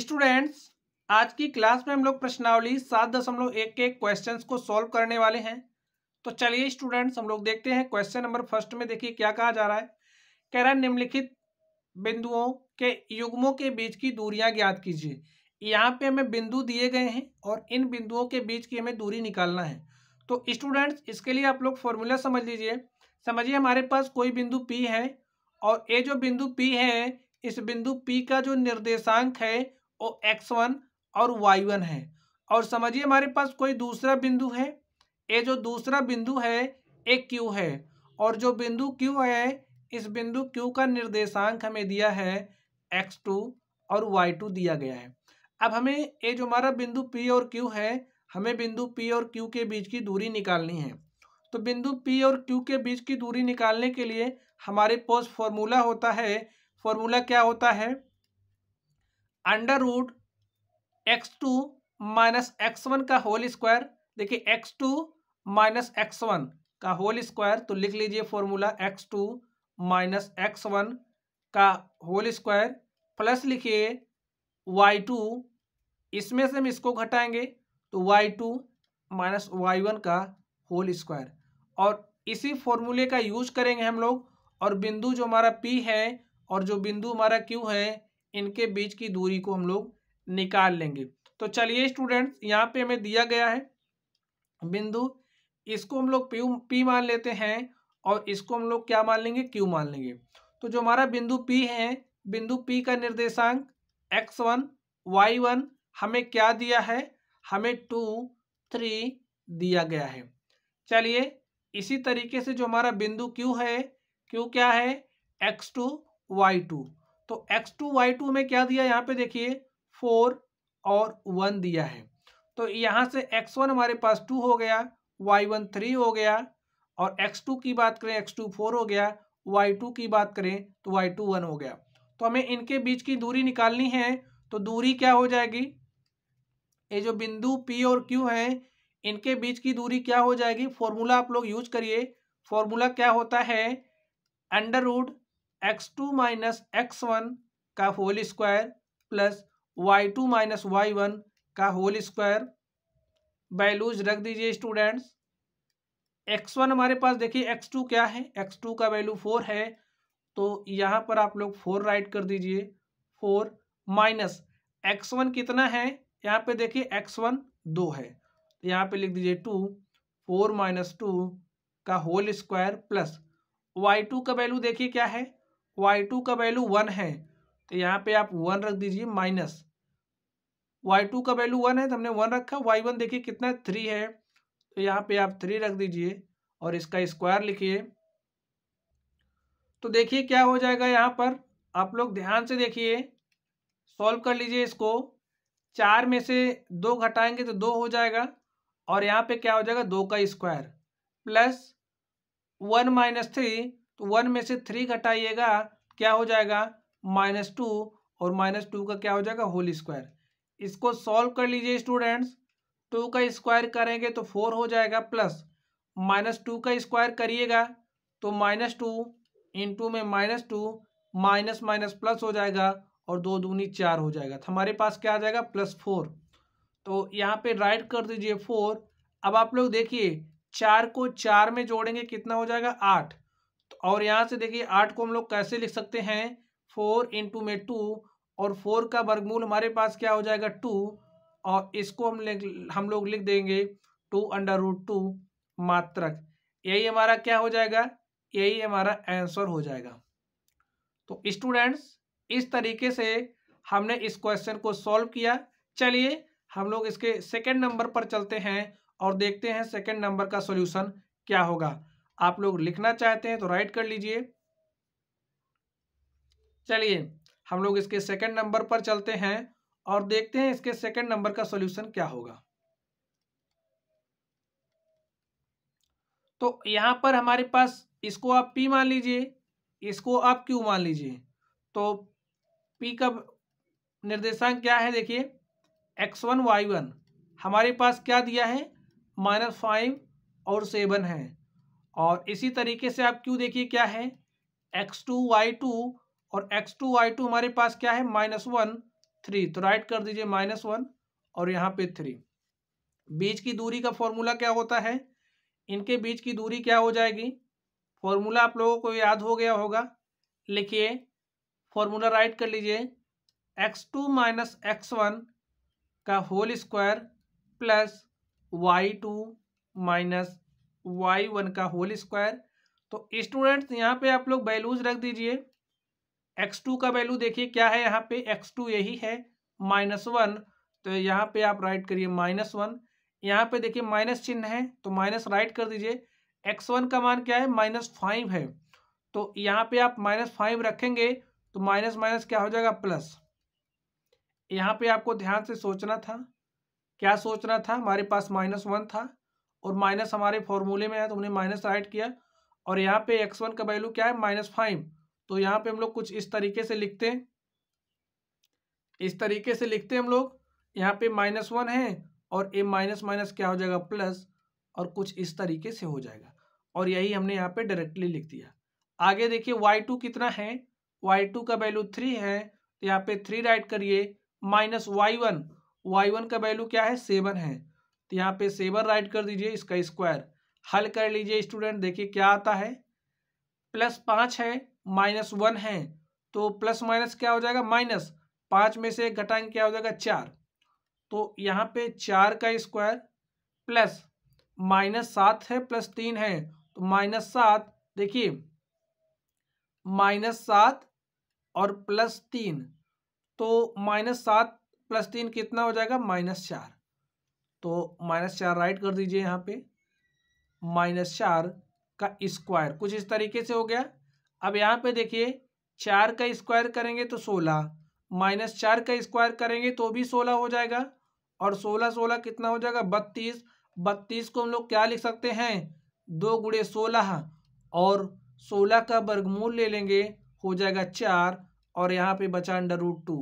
students आज की class में हम लोग प्रश्नावली सात दशमलव एक के क्वेश्चंस को सॉल्व करने वाले हैं तो चलिए स्टूडेंट्स हम लोग देखते हैं क्वेश्चन नंबर फर्स्ट में देखिए क्या कहा जा रहा है कह रहा है निम्नलिखित बिंदुओं के युग्मों के बीच की दूरियां ज्ञात कीजिए यहाँ पे हमें बिंदु दिए गए हैं और इन बिंदुओं के बीच की हमें दूरी निकालना है तो स्टूडेंट्स इसके लिए आप लोग फॉर्मूला समझ लीजिए समझिए हमारे पास कोई बिंदु पी है और ये जो बिंदु पी है इस बिंदु पी का जो निर्देशांक है एक्स वन और वाई वन है और समझिए हमारे पास कोई दूसरा बिंदु है ये जो दूसरा बिंदु है ये क्यू है और जो बिंदु क्यू है इस बिंदु क्यू का निर्देशांक हमें दिया है एक्स टू और वाई टू दिया गया है अब हमें ये जो हमारा बिंदु पी और क्यू है हमें बिंदु पी और क्यू के बीच की दूरी निकालनी है तो बिंदु पी और क्यू के बीच की दूरी निकालने के लिए हमारे पास फॉर्मूला होता है फॉर्मूला क्या होता है under root x two minus x one का होल स्क्वायर देखिए x two minus x one का होल स्क्वायर तो लिख लीजिए formula x two minus x one का होल स्क्वायर प्लस लिखिए वाई टू इसमें से हम इसको घटाएंगे तो Y two minus Y one का होल स्क्वायर और इसी फॉर्मूले का यूज करेंगे हम लोग और बिंदु जो हमारा पी है और जो बिंदु हमारा क्यू है इनके बीच की दूरी को हम लोग निकाल लेंगे तो चलिए स्टूडेंट्स यहाँ पे हमें दिया गया है बिंदु इसको हम लोग पी पी मान लेते हैं और इसको हम लोग क्या मान लेंगे क्यू मान लेंगे तो जो हमारा बिंदु पी है बिंदु पी का निर्देशांक एक्स वन वाई वन हमें क्या दिया है हमें टू थ्री दिया गया है चलिए इसी तरीके से जो हमारा बिंदु क्यू है क्यू क्या है एक्स टू वाई टू तो एक्स टू वाई टू में क्या दिया यहाँ पे देखिए फोर और वन दिया है तो यहाँ से x1 हमारे पास टू हो गया y1 वन थ्री हो गया और x2 की बात करें x2 टू फोर हो गया y2 की बात करें तो वाई टू वन हो गया तो हमें इनके बीच की दूरी निकालनी है तो दूरी क्या हो जाएगी ये जो बिंदु पी और क्यू है इनके बीच की दूरी क्या हो जाएगी फॉर्मूला आप लोग यूज करिए फॉर्मूला क्या होता है under root x two minus x one का whole square plus Y two minus Y one का होल स्क्वायर वैल्यूज रख दीजिए स्टूडेंट्स एक्स वन हमारे पास देखिए एक्स टू क्या है एक्स टू का वैल्यू फोर है तो यहाँ पर आप लोग फोर राइट कर दीजिए फोर माइनस एक्स वन कितना है यहाँ पे देखिए एक्स वन दो है तो यहाँ पे लिख दीजिए टू फोर माइनस टू का whole square plus Y two का वैल्यू देखिए क्या है वाई टू का वैल्यू वन है तो यहाँ पे आप वन रख दीजिए माइनस वाई टू का वैल्यू वन है तो हमने वन रखा वाई वन देखिए कितना थ्री है तो यहाँ पे आप थ्री रख दीजिए और इसका स्क्वायर लिखिए तो देखिए क्या हो जाएगा यहाँ पर आप लोग ध्यान से देखिए सॉल्व कर लीजिए इसको चार में से दो घटाएंगे तो दो हो जाएगा और यहाँ पे क्या हो जाएगा दो का square plus one minus three तो वन में से थ्री घटाइएगा क्या हो जाएगा माइनस टू और माइनस टू का क्या हो जाएगा होल स्क्वायर इसको सॉल्व कर लीजिए स्टूडेंट्स टू का स्क्वायर करेंगे तो फोर हो जाएगा प्लस माइनस टू का स्क्वायर करिएगा तो माइनस टू इंटू में minus two minus minus plus हो जाएगा और दो दूनी चार हो जाएगा तो हमारे पास क्या आ जाएगा प्लस फोर तो यहाँ पे राइट कर दीजिए फोर अब आप लोग देखिए चार को चार में जोड़ेंगे कितना हो जाएगा आठ और यहाँ से देखिए आठ को हम लोग कैसे लिख सकते हैं फोर इंटू में टू और फोर का वर्गमूल हमारे पास क्या हो जाएगा टू और इसको हम लिख हम लोग लिख देंगे टू अंडर रूट टू मात्रक यही हमारा क्या हो जाएगा यही हमारा आंसर हो जाएगा तो स्टूडेंट्स इस तरीके से हमने इस क्वेश्चन को सॉल्व किया चलिए हम लोग इसके सेकेंड नंबर पर चलते हैं और देखते हैं सेकेंड नंबर का सोल्यूशन क्या होगा आप लोग लिखना चाहते हैं तो राइट कर लीजिए चलिए हम लोग इसके सेकंड नंबर पर चलते हैं और देखते हैं इसके सेकंड नंबर का सॉल्यूशन क्या होगा तो यहां पर हमारे पास इसको आप पी मान लीजिए इसको आप क्यू मान लीजिए तो पी का निर्देशांक क्या है देखिए एक्स वन वाई वन हमारे पास क्या दिया है माइनस फाइव और सेवन है और इसी तरीके से आप क्यू देखिए क्या है एक्स टू वाई टू और एक्स टू वाई टू हमारे पास क्या है माइनस वन थ्री तो राइट कर दीजिए माइनस वन और यहाँ पे थ्री बीच की दूरी का फॉर्मूला क्या होता है इनके बीच की दूरी क्या हो जाएगी फॉर्मूला आप लोगों को याद हो गया होगा लिखिए फॉर्मूला राइट कर लीजिए x two minus x one का whole square plus Y two minus Y one का होल स्क्वायर तो स्टूडेंट्स यहाँ पे आप लोग वैल्यूज रख दीजिए एक्स टू का वैल्यू देखिए क्या है यहाँ पे एक्स टू यही है माइनस वन तो यहाँ पे आप राइट करिए माइनस वन यहाँ पे देखिए माइनस चिन्ह है तो माइनस राइट कर दीजिए एक्स वन का मान क्या है माइनस फाइव है तो यहाँ पे आप माइनस फाइव रखेंगे तो माइनस माइनस क्या हो जाएगा प्लस यहाँ पे आपको ध्यान से सोचना था क्या सोचना था हमारे पास माइनस वन था और माइनस हमारे फॉर्मूले में है तो हमने माइनस राइट किया और यहाँ पे एक्स वन का वैल्यू क्या है माइनस फाइव तो यहाँ पे हम लोग कुछ इस तरीके से लिखते हैं इस तरीके से लिखते हैं हम लोग यहाँ पे माइनस वन है और ए माइनस माइनस क्या हो जाएगा प्लस और कुछ इस तरीके से हो जाएगा और यही हमने यहाँ पे डायरेक्टली लिख दिया आगे देखिए वाई टू कितना है वाई टू का वैल्यू थ्री है तो यहाँ पे थ्री राइट करिए minus Y one y one का वैल्यू क्या है सेवन है तो यहाँ पे सेवर राइट कर दीजिए इसका स्क्वायर हल कर लीजिए स्टूडेंट देखिए क्या आता है प्लस पाँच है माइनस वन है तो प्लस माइनस क्या हो जाएगा माइनस पाँच में से घटाएंगे क्या हो जाएगा चार तो यहाँ पे चार का स्क्वायर प्लस माइनस सात है प्लस तीन है तो माइनस सात देखिए माइनस सात और प्लस तीन तो माइनस सात प्लस तीन कितना हो जाएगा माइनस चार तो माइनस चार राइट कर दीजिए यहाँ पे माइनस चार का स्क्वायर कुछ इस तरीके से हो गया अब यहाँ पे देखिए चार का स्क्वायर करेंगे तो सोलह माइनस चार का स्क्वायर करेंगे तो भी सोलह हो जाएगा और सोलह सोलह कितना हो जाएगा बत्तीस बत्तीस को हम लोग क्या लिख सकते हैं दो गुड़े सोलह और सोलह का वर्गमूल ले लेंगे हो जाएगा चार और यहाँ पे बचा अंडर रूट टू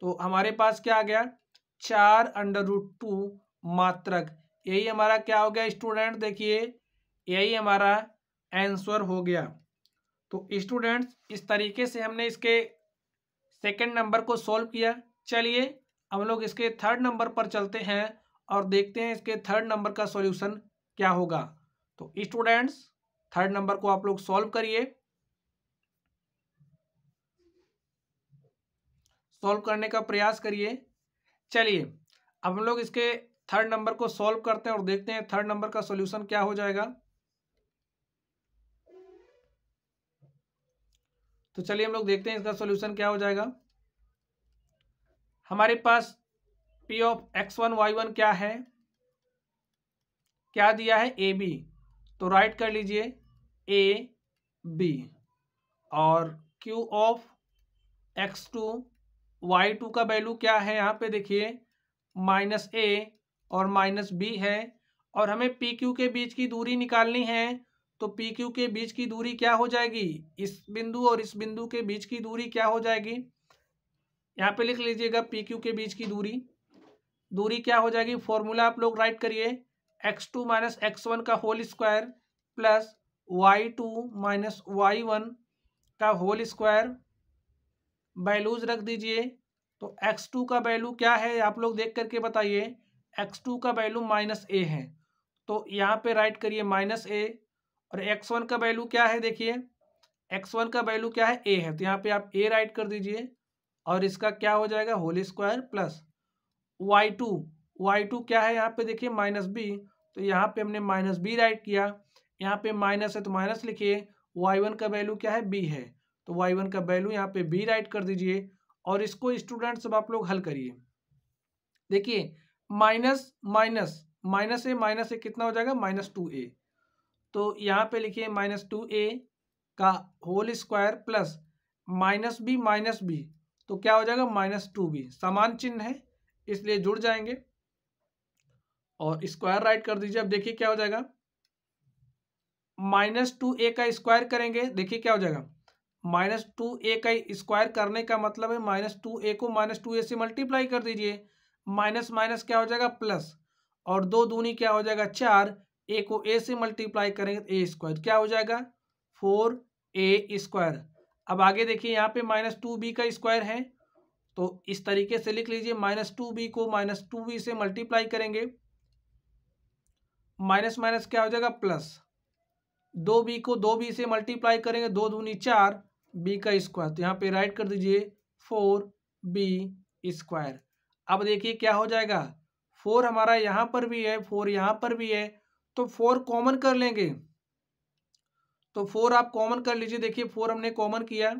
तो हमारे पास क्या आ गया चार अंडर रूट टू मात्रक यही हमारा क्या हो गया स्टूडेंट देखिए यही हमारा आंसर हो गया तो स्टूडेंट्स इस तरीके से हमने इसके सेकंड नंबर को सॉल्व किया चलिए हम लोग इसके थर्ड नंबर पर चलते हैं और देखते हैं इसके थर्ड नंबर का सॉल्यूशन क्या होगा तो स्टूडेंट्स थर्ड नंबर को आप लोग सॉल्व करिए सॉल्व करने का प्रयास करिए चलिए अब हम लोग इसके थर्ड नंबर को सॉल्व करते हैं और देखते हैं थर्ड नंबर का सॉल्यूशन क्या हो जाएगा तो चलिए हम लोग देखते हैं इसका सॉल्यूशन क्या हो जाएगा हमारे पास P of x one y one क्या है क्या दिया है ए बी तो राइट कर लीजिए ए बी और Q of x two Y two का वैल्यू क्या है यहाँ पे देखिए माइनस ए और माइनस बी है और हमें पी क्यू के बीच की दूरी निकालनी है तो पी क्यू के बीच की दूरी क्या हो जाएगी इस बिंदु और इस बिंदु के बीच की दूरी क्या हो जाएगी यहाँ पे लिख लीजिएगा पी क्यू के बीच की दूरी दूरी क्या हो जाएगी फॉर्मूला आप लोग राइट करिए x two minus x one का whole square plus Y two minus Y one का होल स्क्वायर वैल्यूज रख दीजिए तो एक्स टू का वैल्यू क्या है आप लोग देख करके बताइए एक्स टू का वैल्यू माइनस ए है तो यहाँ पे राइट करिए माइनस ए और एक्स वन का वैल्यू क्या है देखिए एक्स वन का वैल्यू क्या है ए है तो यहाँ पे आप ए राइट कर दीजिए और इसका क्या हो जाएगा whole square plus Y two Y two क्या है यहाँ पे देखिए माइनस बी तो यहाँ पे हमने माइनस बी राइट किया यहाँ पे माइनस है तो माइनस लिखिए वाई वन का वैल्यू क्या है बी है तो वाई वन का वैल्यू यहाँ पे बी राइट कर दीजिए और इसको स्टूडेंट्स अब आप लोग हल करिए देखिए minus minus minus a minus a कितना हो जाएगा माइनस टू ए तो यहाँ पे लिखिए माइनस टू ए का whole square plus minus b minus b तो क्या हो जाएगा माइनस टू बी समान चिन्ह है इसलिए जुड़ जाएंगे और स्क्वायर राइट कर दीजिए अब देखिए क्या हो जाएगा माइनस टू ए का स्क्वायर करेंगे देखिए क्या हो जाएगा माइनस टू ए का स्क्वायर करने का मतलब है माइनस टू ए को माइनस टू ए से मल्टीप्लाई कर दीजिए माइनस माइनस क्या हो जाएगा प्लस और दो दूनी क्या हो जाएगा चार ए को ए से मल्टीप्लाई करेंगे ए तो स्क्वायर क्या हो जाएगा फोर ए स्क्वायर अब आगे देखिए यहाँ पे माइनस टू बी का स्क्वायर है तो इस तरीके से लिख लीजिए माइनस टू बी को माइनस टू बी से मल्टीप्लाई करेंगे माइनस माइनस क्या हो जाएगा प्लस दो बी को दो बी से मल्टीप्लाई करेंगे दो दूनी चार बी का स्क्वायर तो यहाँ पे राइट कर दीजिए फोर बी स्क्वायर अब देखिए क्या हो जाएगा फोर हमारा यहाँ पर भी है फोर यहाँ पर भी है तो फोर कॉमन कर लेंगे तो फोर आप कॉमन कर लीजिए देखिए फोर हमने कॉमन किया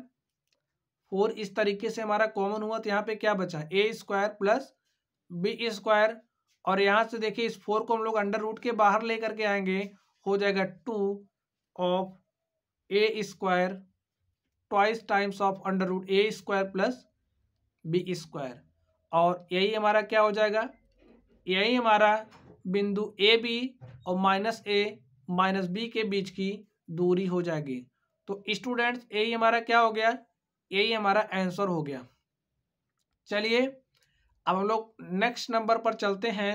फोर इस तरीके से हमारा कॉमन हुआ तो यहाँ पे क्या बचा a square plus B square और यहाँ से देखिए इस फोर को हम लोग अंडर रूट के बाहर ले करके आएंगे हो जाएगा two of a square twice times of under root a square plus B square और यही हमारा क्या हो जाएगा यही हमारा बिंदु ए बी और माइनस ए माइनस बी के बीच की दूरी हो जाएगी तो स्टूडेंट्स यही हमारा क्या हो गया यही हमारा आंसर हो गया चलिए अब हम लोग नेक्स्ट नंबर पर चलते हैं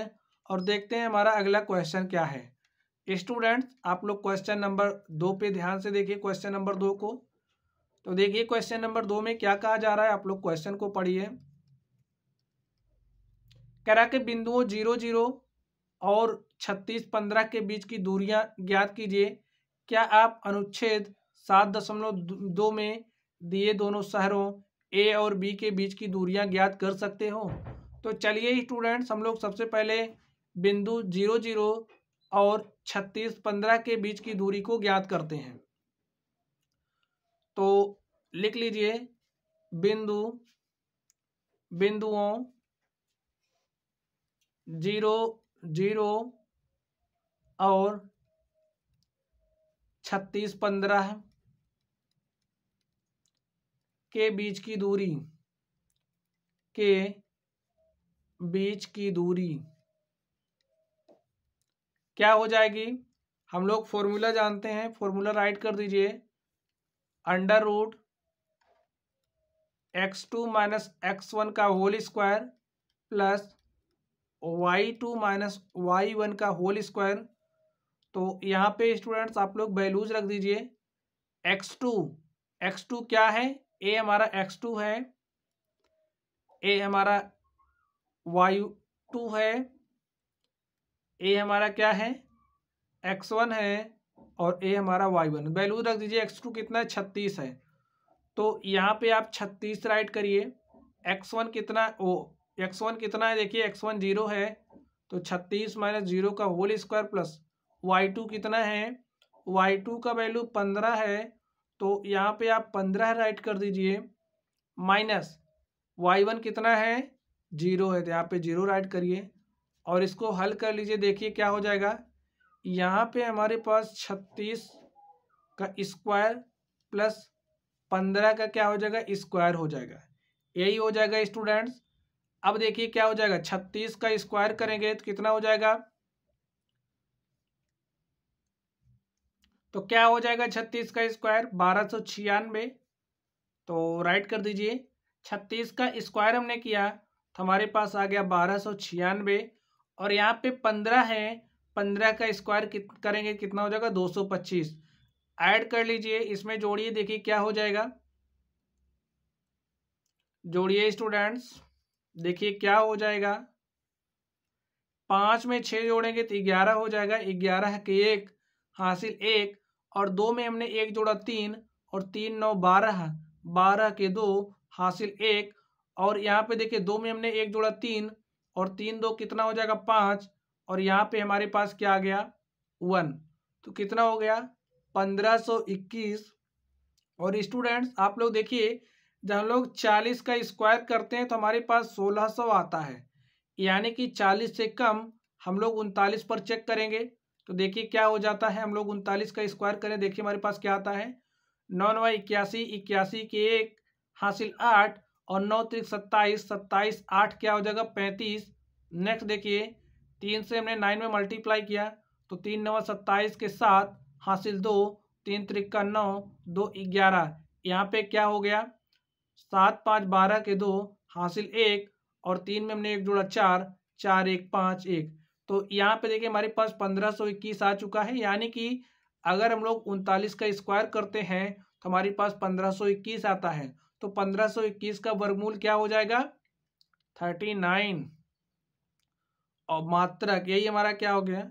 और देखते हैं हमारा अगला क्वेश्चन क्या है स्टूडेंट्स आप लोग क्वेश्चन नंबर दो पे ध्यान से देखिए क्वेश्चन नंबर दो को तो देखिए क्वेश्चन नंबर दो में क्या कहा जा रहा है आप लोग क्वेश्चन को पढ़िए करा के बिंदुओं जीरो जीरो और छत्तीस पंद्रह के बीच की दूरियां ज्ञात कीजिए क्या आप अनुच्छेद सात दशमलव दो में दिए दोनों शहरों ए और बी के बीच की दूरियां ज्ञात कर सकते हो तो चलिए स्टूडेंट्स हम लोग सबसे पहले बिंदु जीरो जीरो और छत्तीस पंद्रह के बीच की दूरी को ज्ञात करते हैं तो लिख लीजिए बिंदु बिंदुओं जीरो जीरो और छत्तीस पंद्रह के बीच की दूरी के बीच की दूरी क्या हो जाएगी हम लोग फॉर्मूला जानते हैं फॉर्मूला राइट कर दीजिए under root x two minus x one का whole square plus Y two minus Y one का होल स्क्वायर तो यहाँ पे स्टूडेंट्स आप लोग बैलूज रख दीजिए एक्स टू एक्स टू क्या है ए हमारा एक्स टू है ए हमारा वाई टू है ए हमारा क्या है एक्स वन है और ए हमारा वाई वन बैलूज रख दीजिए एक्स टू कितना है छत्तीस है तो यहाँ पे आप छत्तीस राइट करिए एक्स वन कितना ओ एक्स वन कितना है देखिए एक्स वन जीरो है तो छत्तीस माइनस जीरो का whole square plus Y two कितना है वाई टू का वैल्यू पंद्रह है तो यहाँ पे आप पंद्रह राइट कर दीजिए माइनस वाई वन कितना है जीरो है तो यहाँ पे जीरो राइट करिए और इसको हल कर लीजिए देखिए क्या हो जाएगा यहाँ पे हमारे पास छत्तीस का स्क्वायर प्लस पंद्रह का क्या हो जाएगा स्क्वायर हो जाएगा यही हो जाएगा स्टूडेंट्स अब देखिए क्या हो जाएगा छत्तीस का स्क्वायर करेंगे तो कितना हो जाएगा तो क्या हो जाएगा छत्तीस का स्क्वायर बारह सौ छियानवे तो राइट कर दीजिए छत्तीस का स्क्वायर हमने किया तो हमारे पास आ गया बारह सौ छियानवे और यहाँ पे पंद्रह है पंद्रह का स्क्वायर करेंगे कितना हो जाएगा दो सौ पच्चीस ऐड कर लीजिए इसमें जोड़िए देखिए क्या हो जाएगा जोड़िए स्टूडेंट्स देखिए क्या हो जाएगा पांच में छह जोड़ेंगे तो ग्यारह हो जाएगा ग्यारह के एक हासिल एक और दो में हमने एक जोड़ा तीन और तीन नौ बारह बारह के दो हासिल एक और यहाँ पे देखिए दो में हमने एक जोड़ा तीन और तीन दो कितना हो जाएगा पाँच और यहाँ पे हमारे पास क्या आ गया वन तो कितना हो गया पंद्रह सौ इक्कीस और स्टूडेंट्स आप लोग देखिए जब हम लोग चालीस का स्क्वायर करते हैं तो हमारे पास सोलह सौ आता है यानी कि चालीस से कम हम लोग उनतालीस पर चेक करेंगे तो देखिए क्या हो जाता है हम लोग उनतालीस का स्क्वायर करें देखिए हमारे पास क्या आता है नौ नवा इक्यासी इक्यासी के एक हासिल आठ और नौ त्रिक सत्ताईस सत्ताईस आठ क्या हो जाएगा पैंतीस नेक्स्ट देखिए तीन से हमने नाइन में मल्टीप्लाई किया तो तीन नवा सत्ताईस के साथ हासिल दो तीन त्रिक का नौ दो ग्यारह यहाँ पे क्या हो गया सात पाँच बारह के दो हासिल एक और तीन में हमने एक जोड़ा चार चार एक पाँच एक तो यहाँ पे देखिए हमारे पास पंद्रह सौ इक्कीस आ चुका है यानी कि अगर हम लोग उनतालीस का स्क्वायर करते हैं तो हमारे पास पंद्रह सौ इक्कीस आता है तो पंद्रह सौ इक्कीस का वर्गमूल क्या हो जाएगा थर्टी नाइन और मात्रक यही हमारा क्या हो गया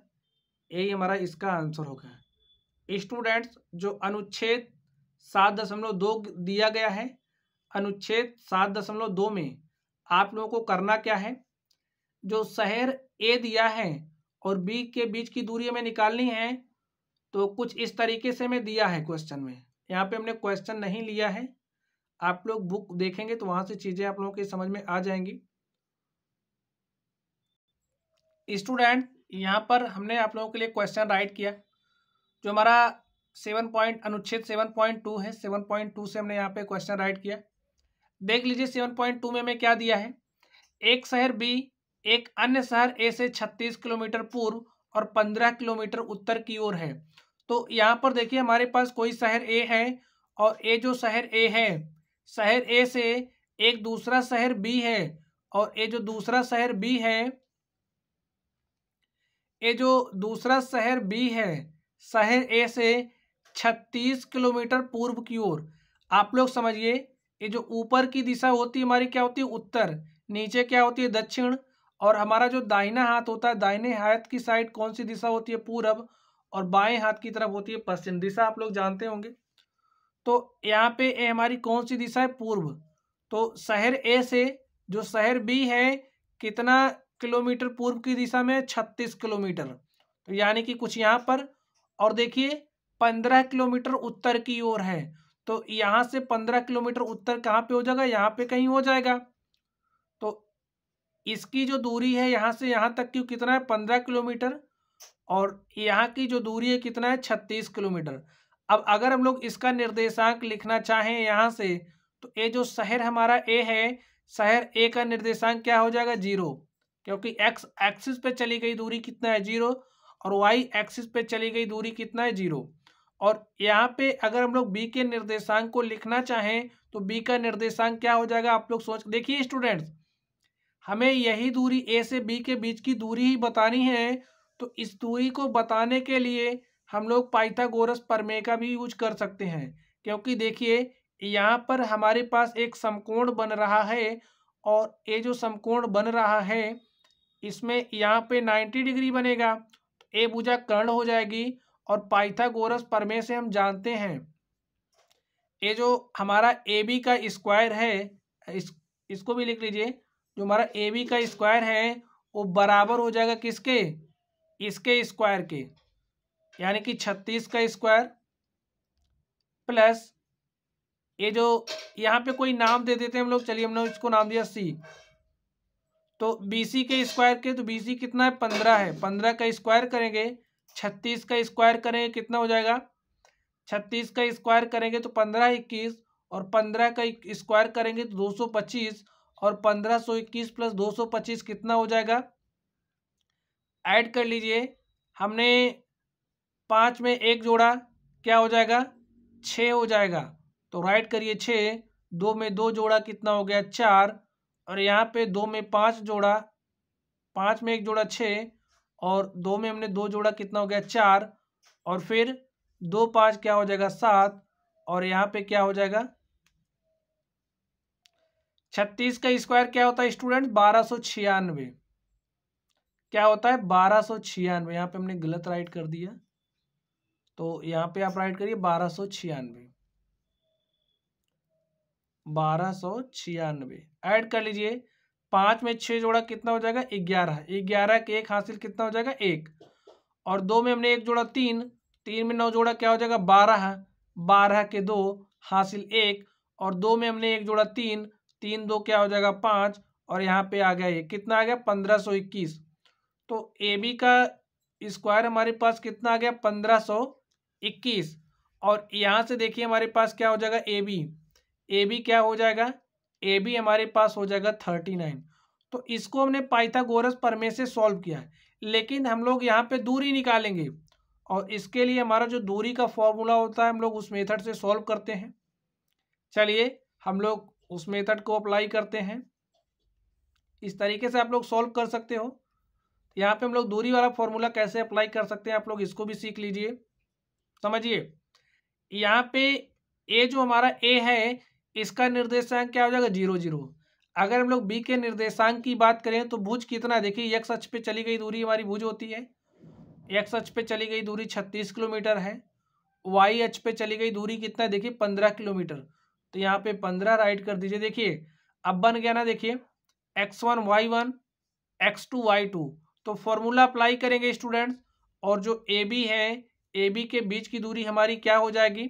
यही हमारा इसका आंसर हो गया स्टूडेंट्स जो अनुच्छेद सात दशमलव दो दिया गया है अनुच्छेद सात दशमलव दो में आप लोगों को करना क्या है जो शहर ए दिया है और बी के बीच की दूरी हमें निकालनी है तो कुछ इस तरीके से हमें दिया है क्वेश्चन में यहाँ पे हमने क्वेश्चन नहीं लिया है आप लोग बुक देखेंगे तो वहाँ से चीज़ें आप लोगों के समझ में आ जाएंगी स्टूडेंट यहाँ पर हमने आप लोगों के लिए क्वेश्चन राइट किया जो हमारा सेवन पॉइंट अनुच्छेद सेवन पॉइंट टू है सेवन पॉइंट टू से हमने यहाँ पे क्वेश्चन राइट किया देख लीजिए सेवन पॉइंट टू में हमें क्या दिया है एक शहर बी एक अन्य शहर ए से छत्तीस किलोमीटर पूर्व और पंद्रह किलोमीटर उत्तर की ओर है तो यहाँ पर देखिए हमारे पास कोई शहर ए है और ये जो शहर ए है शहर ए से एक दूसरा शहर बी है और ये जो दूसरा शहर बी है ये जो दूसरा शहर बी है शहर ए से छत्तीस किलोमीटर पूर्व की ओर आप लोग समझिए ये जो ऊपर की दिशा होती है हमारी क्या होती है उत्तर नीचे क्या होती है दक्षिण और हमारा जो दाहिना हाथ होता है दाहिने हाथ की साइड कौन सी दिशा होती है पूरब और बाएं हाथ की तरफ होती है पश्चिम दिशा आप लोग जानते होंगे तो यहाँ पे ये हमारी कौन सी दिशा है पूर्व तो शहर ए से जो शहर बी है कितना किलोमीटर पूर्व की दिशा में छत्तीस किलोमीटर तो यानी कि कुछ यहाँ पर और देखिए पंद्रह किलोमीटर उत्तर की ओर है तो यहाँ से पंद्रह किलोमीटर उत्तर कहाँ पे हो जाएगा यहाँ पे कहीं हो जाएगा तो इसकी जो दूरी है यहाँ से यहाँ तक की कितना है पंद्रह किलोमीटर और यहाँ की जो दूरी है कितना है छत्तीस किलोमीटर अब अगर हम लोग इसका निर्देशांक लिखना चाहें यहाँ से तो ये जो शहर हमारा ए है शहर ए का निर्देशांक क्या हो जाएगा जीरो क्योंकि एक्स एक्सिस पे चली गई दूरी कितना है जीरो और वाई एक्सिस पे चली गई दूरी कितना है जीरो और यहाँ पे अगर हम लोग बी के निर्देशांक को लिखना चाहें तो बी का निर्देशांक क्या हो जाएगा आप लोग सोच देखिए स्टूडेंट्स हमें यही दूरी ए से बी के बीच की दूरी ही बतानी है तो इस दूरी को बताने के लिए हम लोग पाइथागोरस प्रमेय का भी यूज कर सकते हैं क्योंकि देखिए यहाँ पर हमारे पास एक समकोण बन रहा है और ये जो समकोण बन रहा है इसमें यहाँ पे 90 डिग्री बनेगा तो ए भुजा कर्ण हो जाएगी और पाइथागोरस प्रमेय से हम जानते हैं ये जो हमारा ए बी का स्क्वायर है इस इसको भी लिख लीजिए जो हमारा ए बी का स्क्वायर है वो बराबर हो जाएगा किसके इसके स्क्वायर के यानी कि छत्तीस का स्क्वायर प्लस ये जो यहाँ पे कोई नाम दे देते हैं हम लोग चलिए हमने इसको नाम दिया सी तो बी सी के स्क्वायर के तो बी सी कितना है पंद्रह है पंद्रह का स्क्वायर करेंगे छत्तीस का स्क्वायर करेंगे कितना हो जाएगा छत्तीस का स्क्वायर करेंगे तो पंद्रह इक्कीस और पंद्रह का स्क्वायर करेंगे तो दो सौ पच्चीस और पंद्रह सौ इक्कीस प्लस दो सौ पच्चीस कितना हो जाएगा ऐड कर लीजिए हमने पाँच में एक जोड़ा क्या हो जाएगा छः हो जाएगा तो राइट करिए छः दो में दो जोड़ा कितना हो गया चार और यहाँ पे दो में पाँच जोड़ा पाँच में एक जोड़ा छः और दो में हमने दो जोड़ा कितना हो गया चार और फिर दो पाँच क्या हो जाएगा सात और यहाँ पे क्या हो जाएगा छत्तीस का स्क्वायर क्या होता है स्टूडेंट बारह सौ छियानवे क्या होता है बारह सौ छियानवे यहाँ पे हमने गलत राइट कर दिया तो यहाँ पे आप राइट करिए बारह सौ छियानवे बारह सौ छियानवे ऐड कर लीजिए पाँच में छः जोड़ा कितना हो जाएगा ग्यारह ग्यारह के एक हासिल कितना हो जाएगा एक और दो में हमने एक जोड़ा तीन तीन में नौ जोड़ा क्या हो जाएगा बारह बारह के दो हासिल एक और दो में हमने एक जोड़ा तीन तीन दो क्या हो जाएगा पाँच और यहाँ पे आ गया ये कितना आ गया पंद्रह सौ इक्कीस तो ए बी का स्क्वायर हमारे पास कितना आ गया पंद्रह सौ इक्कीस और यहाँ से देखिए हमारे पास क्या हो जाएगा ए बी ए बी क्या हो जाएगा ए बी हमारे पास हो जाएगा थर्टी नाइन तो इसको हमने पाइथागोरस परमे से सॉल्व किया है लेकिन हम लोग यहाँ पे दूरी निकालेंगे और इसके लिए हमारा जो दूरी का फॉर्मूला होता है हम लोग उस मेथड से सॉल्व करते हैं चलिए हम लोग उस मेथड को अप्लाई करते हैं इस तरीके से आप लोग सॉल्व कर सकते हो यहाँ पे हम लोग दूरी वाला फॉर्मूला कैसे अप्लाई कर सकते हैं आप लोग इसको भी सीख लीजिए समझिए यहाँ पे ए जो हमारा ए है इसका निर्देशांक क्या हो जाएगा जीरो जीरो अगर हम लोग बी के निर्देशांक की बात करें तो भुज कितना देखिए एक सच पे चली गई दूरी हमारी भुज होती है एक सच पे चली गई दूरी छत्तीस किलोमीटर है वाई एच पे चली गई दूरी कितना देखिए पंद्रह किलोमीटर तो यहाँ पे पंद्रह राइट कर दीजिए देखिए अब बन गया ना देखिए x one y one x two Y two तो फॉर्मूला अप्लाई करेंगे स्टूडेंट्स और जो ए बी है ए बी के बीच की दूरी हमारी क्या हो जाएगी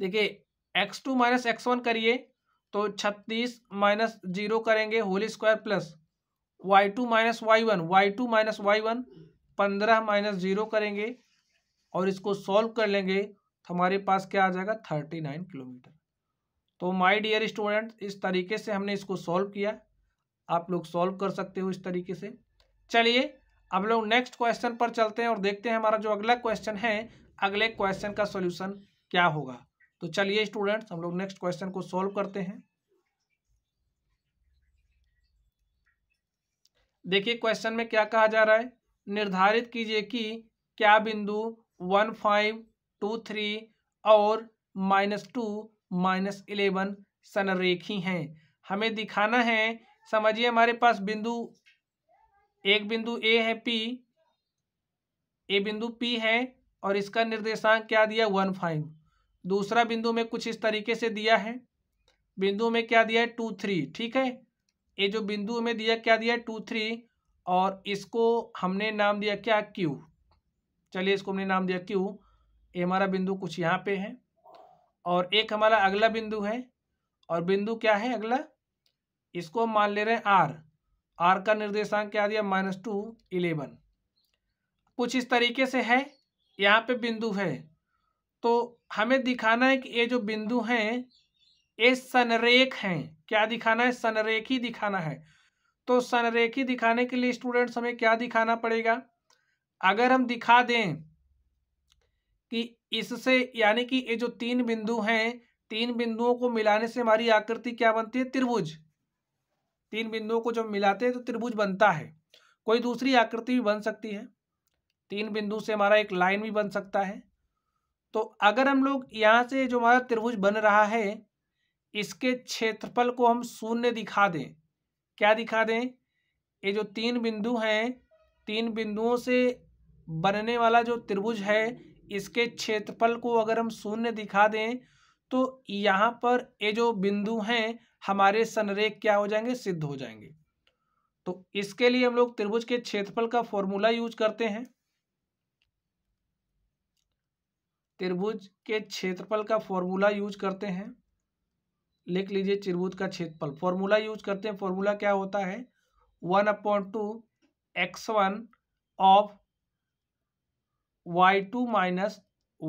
देखिए x two minus x one करिए तो छत्तीस माइनस जीरो करेंगे whole square plus Y two minus Y one y two minus Y one पंद्रह माइनस जीरो करेंगे और इसको सॉल्व कर लेंगे तो हमारे पास क्या आ जाएगा थर्टी नाइन किलोमीटर तो माय डियर स्टूडेंट इस तरीके से हमने इसको सॉल्व किया आप लोग सॉल्व कर सकते हो इस तरीके से चलिए अब लोग नेक्स्ट क्वेश्चन पर चलते हैं और देखते हैं हमारा जो अगला क्वेश्चन है अगले क्वेश्चन का सोल्यूशन क्या होगा तो चलिए स्टूडेंट्स हम लोग नेक्स्ट क्वेश्चन को सॉल्व करते हैं देखिए क्वेश्चन में क्या कहा जा रहा है निर्धारित कीजिए कि क्या बिंदु वन फाइव टू थ्री और माइनस टू माइनस इलेवन सनरेखी हैं हमें दिखाना है समझिए हमारे पास बिंदु एक बिंदु ए है पी ए बिंदु पी है और इसका निर्देशांक क्या दिया वन फाइव दूसरा बिंदु में कुछ इस तरीके से दिया है बिंदु में क्या दिया है टू थ्री ठीक है ये जो बिंदु में दिया क्या दिया है टू थ्री और इसको हमने नाम दिया क्या क्यू चलिए इसको हमने नाम दिया क्यू ये हमारा बिंदु कुछ यहाँ पे है और एक हमारा अगला बिंदु है और बिंदु क्या है अगला इसको हम मान ले रहे हैं आर आर का निर्देशांक क्या दिया माइनस टू इलेवन कुछ इस तरीके से है यहाँ पे बिंदु है तो हमें दिखाना है कि ये जो बिंदु हैं ये सनरेख हैं क्या दिखाना है सनरेखी दिखाना है तो सनरेखी दिखाने के लिए स्टूडेंट्स हमें क्या दिखाना पड़ेगा अगर हम दिखा दें कि इससे यानी कि ये जो तीन बिंदु हैं तीन बिंदुओं को मिलाने से हमारी आकृति क्या बनती है त्रिभुज तीन बिंदुओं को जब मिलाते हैं तो त्रिभुज बनता है कोई दूसरी आकृति भी बन सकती है तीन बिंदु से हमारा एक लाइन भी बन सकता है तो अगर हम लोग यहाँ से जो हमारा त्रिभुज बन रहा है इसके क्षेत्रफल को हम शून्य दिखा दें क्या दिखा दें ये जो तीन बिंदु हैं तीन बिंदुओं से बनने वाला जो त्रिभुज है इसके क्षेत्रफल को अगर हम शून्य दिखा दें तो यहाँ पर ये जो बिंदु हैं हमारे सनरेख क्या हो जाएंगे सिद्ध हो जाएंगे तो इसके लिए हम लोग त्रिभुज के क्षेत्रफल का फॉर्मूला यूज करते हैं त्रिभुज के क्षेत्रफल का फॉर्मूला यूज करते हैं लिख लीजिए त्रिभुज का क्षेत्रफल फॉर्मूला यूज करते हैं फॉर्मूला क्या होता है one appoint two x one of y two minus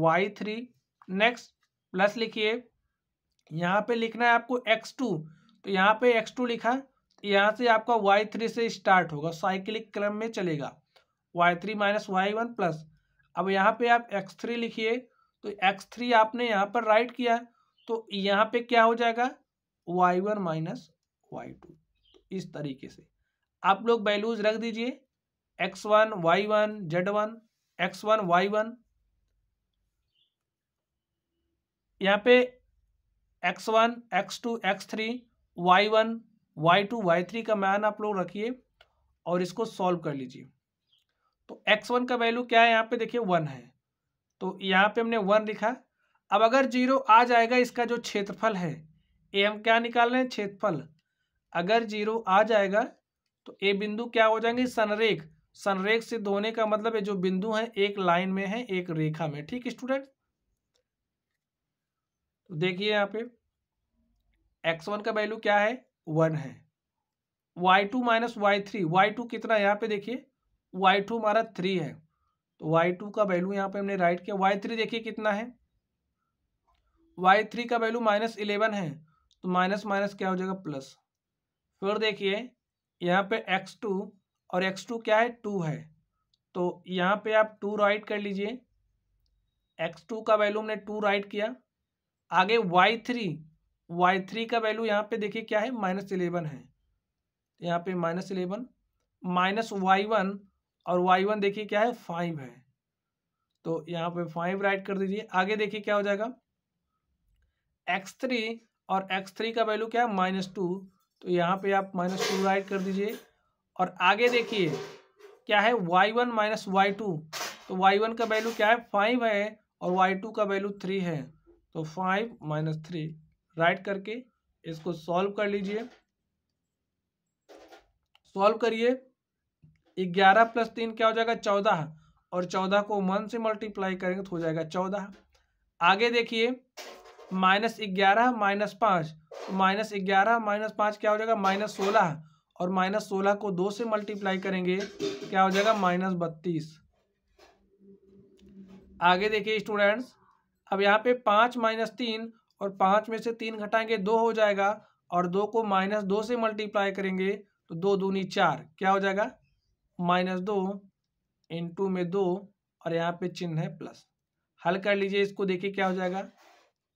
y three next plus लिखिए यहाँ पे लिखना है आपको एक्स टू तो यहाँ पे एक्स टू लिखा यहाँ से आपका वाई थ्री से स्टार्ट होगा साइक्लिक क्रम में चलेगा y three minus Y one plus अब यहाँ पे आप एक्स थ्री लिखिए तो एक्स थ्री आपने यहाँ पर राइट किया तो यहाँ पे क्या हो जाएगा y one minus y two इस तरीके से आप लोग वैल्यूज रख दीजिए x one y one z one x one y one यहाँ पे x one x two x three y one y two y three का मान आप लोग रखिए और इसको सॉल्व कर लीजिए तो एक्स वन का वैल्यू क्या है यहाँ पे देखिए वन है तो यहाँ पे हमने वन लिखा अब अगर जीरो आ जाएगा इसका जो क्षेत्रफल है ए हम क्या निकाल रहे हैं क्षेत्रफल अगर जीरो आ जाएगा तो ए बिंदु क्या हो जाएंगे सनरेख सनरेख से धोने का मतलब है जो बिंदु है एक लाइन में है एक रेखा में ठीक स्टूडेंट तो देखिए यहाँ पे एक्स वन का वैल्यू क्या है वन है y two minus y three y two कितना यहाँ पे देखिए वाई टू हमारा थ्री है तो वाई टू का वैल्यू यहाँ पे हमने राइट किया वाई थ्री देखिए कितना है वाई थ्री का वैल्यू माइनस इलेवन है तो माइनस माइनस क्या हो जाएगा प्लस फिर देखिए यहाँ पे एक्स टू और एक्स टू क्या है टू है तो यहाँ पे आप टू राइट कर लीजिए एक्स टू का वैल्यू हमने टू राइट किया आगे वाई थ्री वाई थ्री का वैल्यू यहाँ पे देखिए क्या है माइनस इलेवन है तो यहाँ पे minus eleven minus Y one और वाई वन देखिए क्या है फाइव है तो यहाँ पे फाइव राइट कर दीजिए आगे देखिए क्या हो जाएगा एक्स थ्री और एक्स थ्री का वैल्यू क्या है माइनस टू तो यहाँ पे आप माइनस टू राइट कर दीजिए और आगे देखिए क्या है y one minus y two तो वाई वन का वैल्यू क्या है फाइव है और वाई टू का वैल्यू थ्री है तो फाइव माइनस थ्री राइट करके इसको सॉल्व कर लीजिए सॉल्व करिए ग्यारह प्लस तीन क्या हो जाएगा चौदह और चौदह को वन से मल्टीप्लाई करेंगे तो हो जाएगा चौदह आगे देखिए माइनस ग्यारह माइनस पाँच तो माइनस ग्यारह माइनस पाँच क्या हो जाएगा माइनस सोलह और माइनस सोलह को दो से मल्टीप्लाई करेंगे क्या हो जाएगा माइनस बत्तीस आगे देखिए स्टूडेंट्स अब यहाँ पे पाँच माइनस तीन और पाँच में से तीन घटाएंगे दो हो जाएगा और दो को माइनस दो से मल्टीप्लाई करेंगे तो दो दूनी चार क्या हो जाएगा माइनस दो टू में दो और यहाँ पे चिन्ह है प्लस हल कर लीजिए इसको देखिए क्या हो जाएगा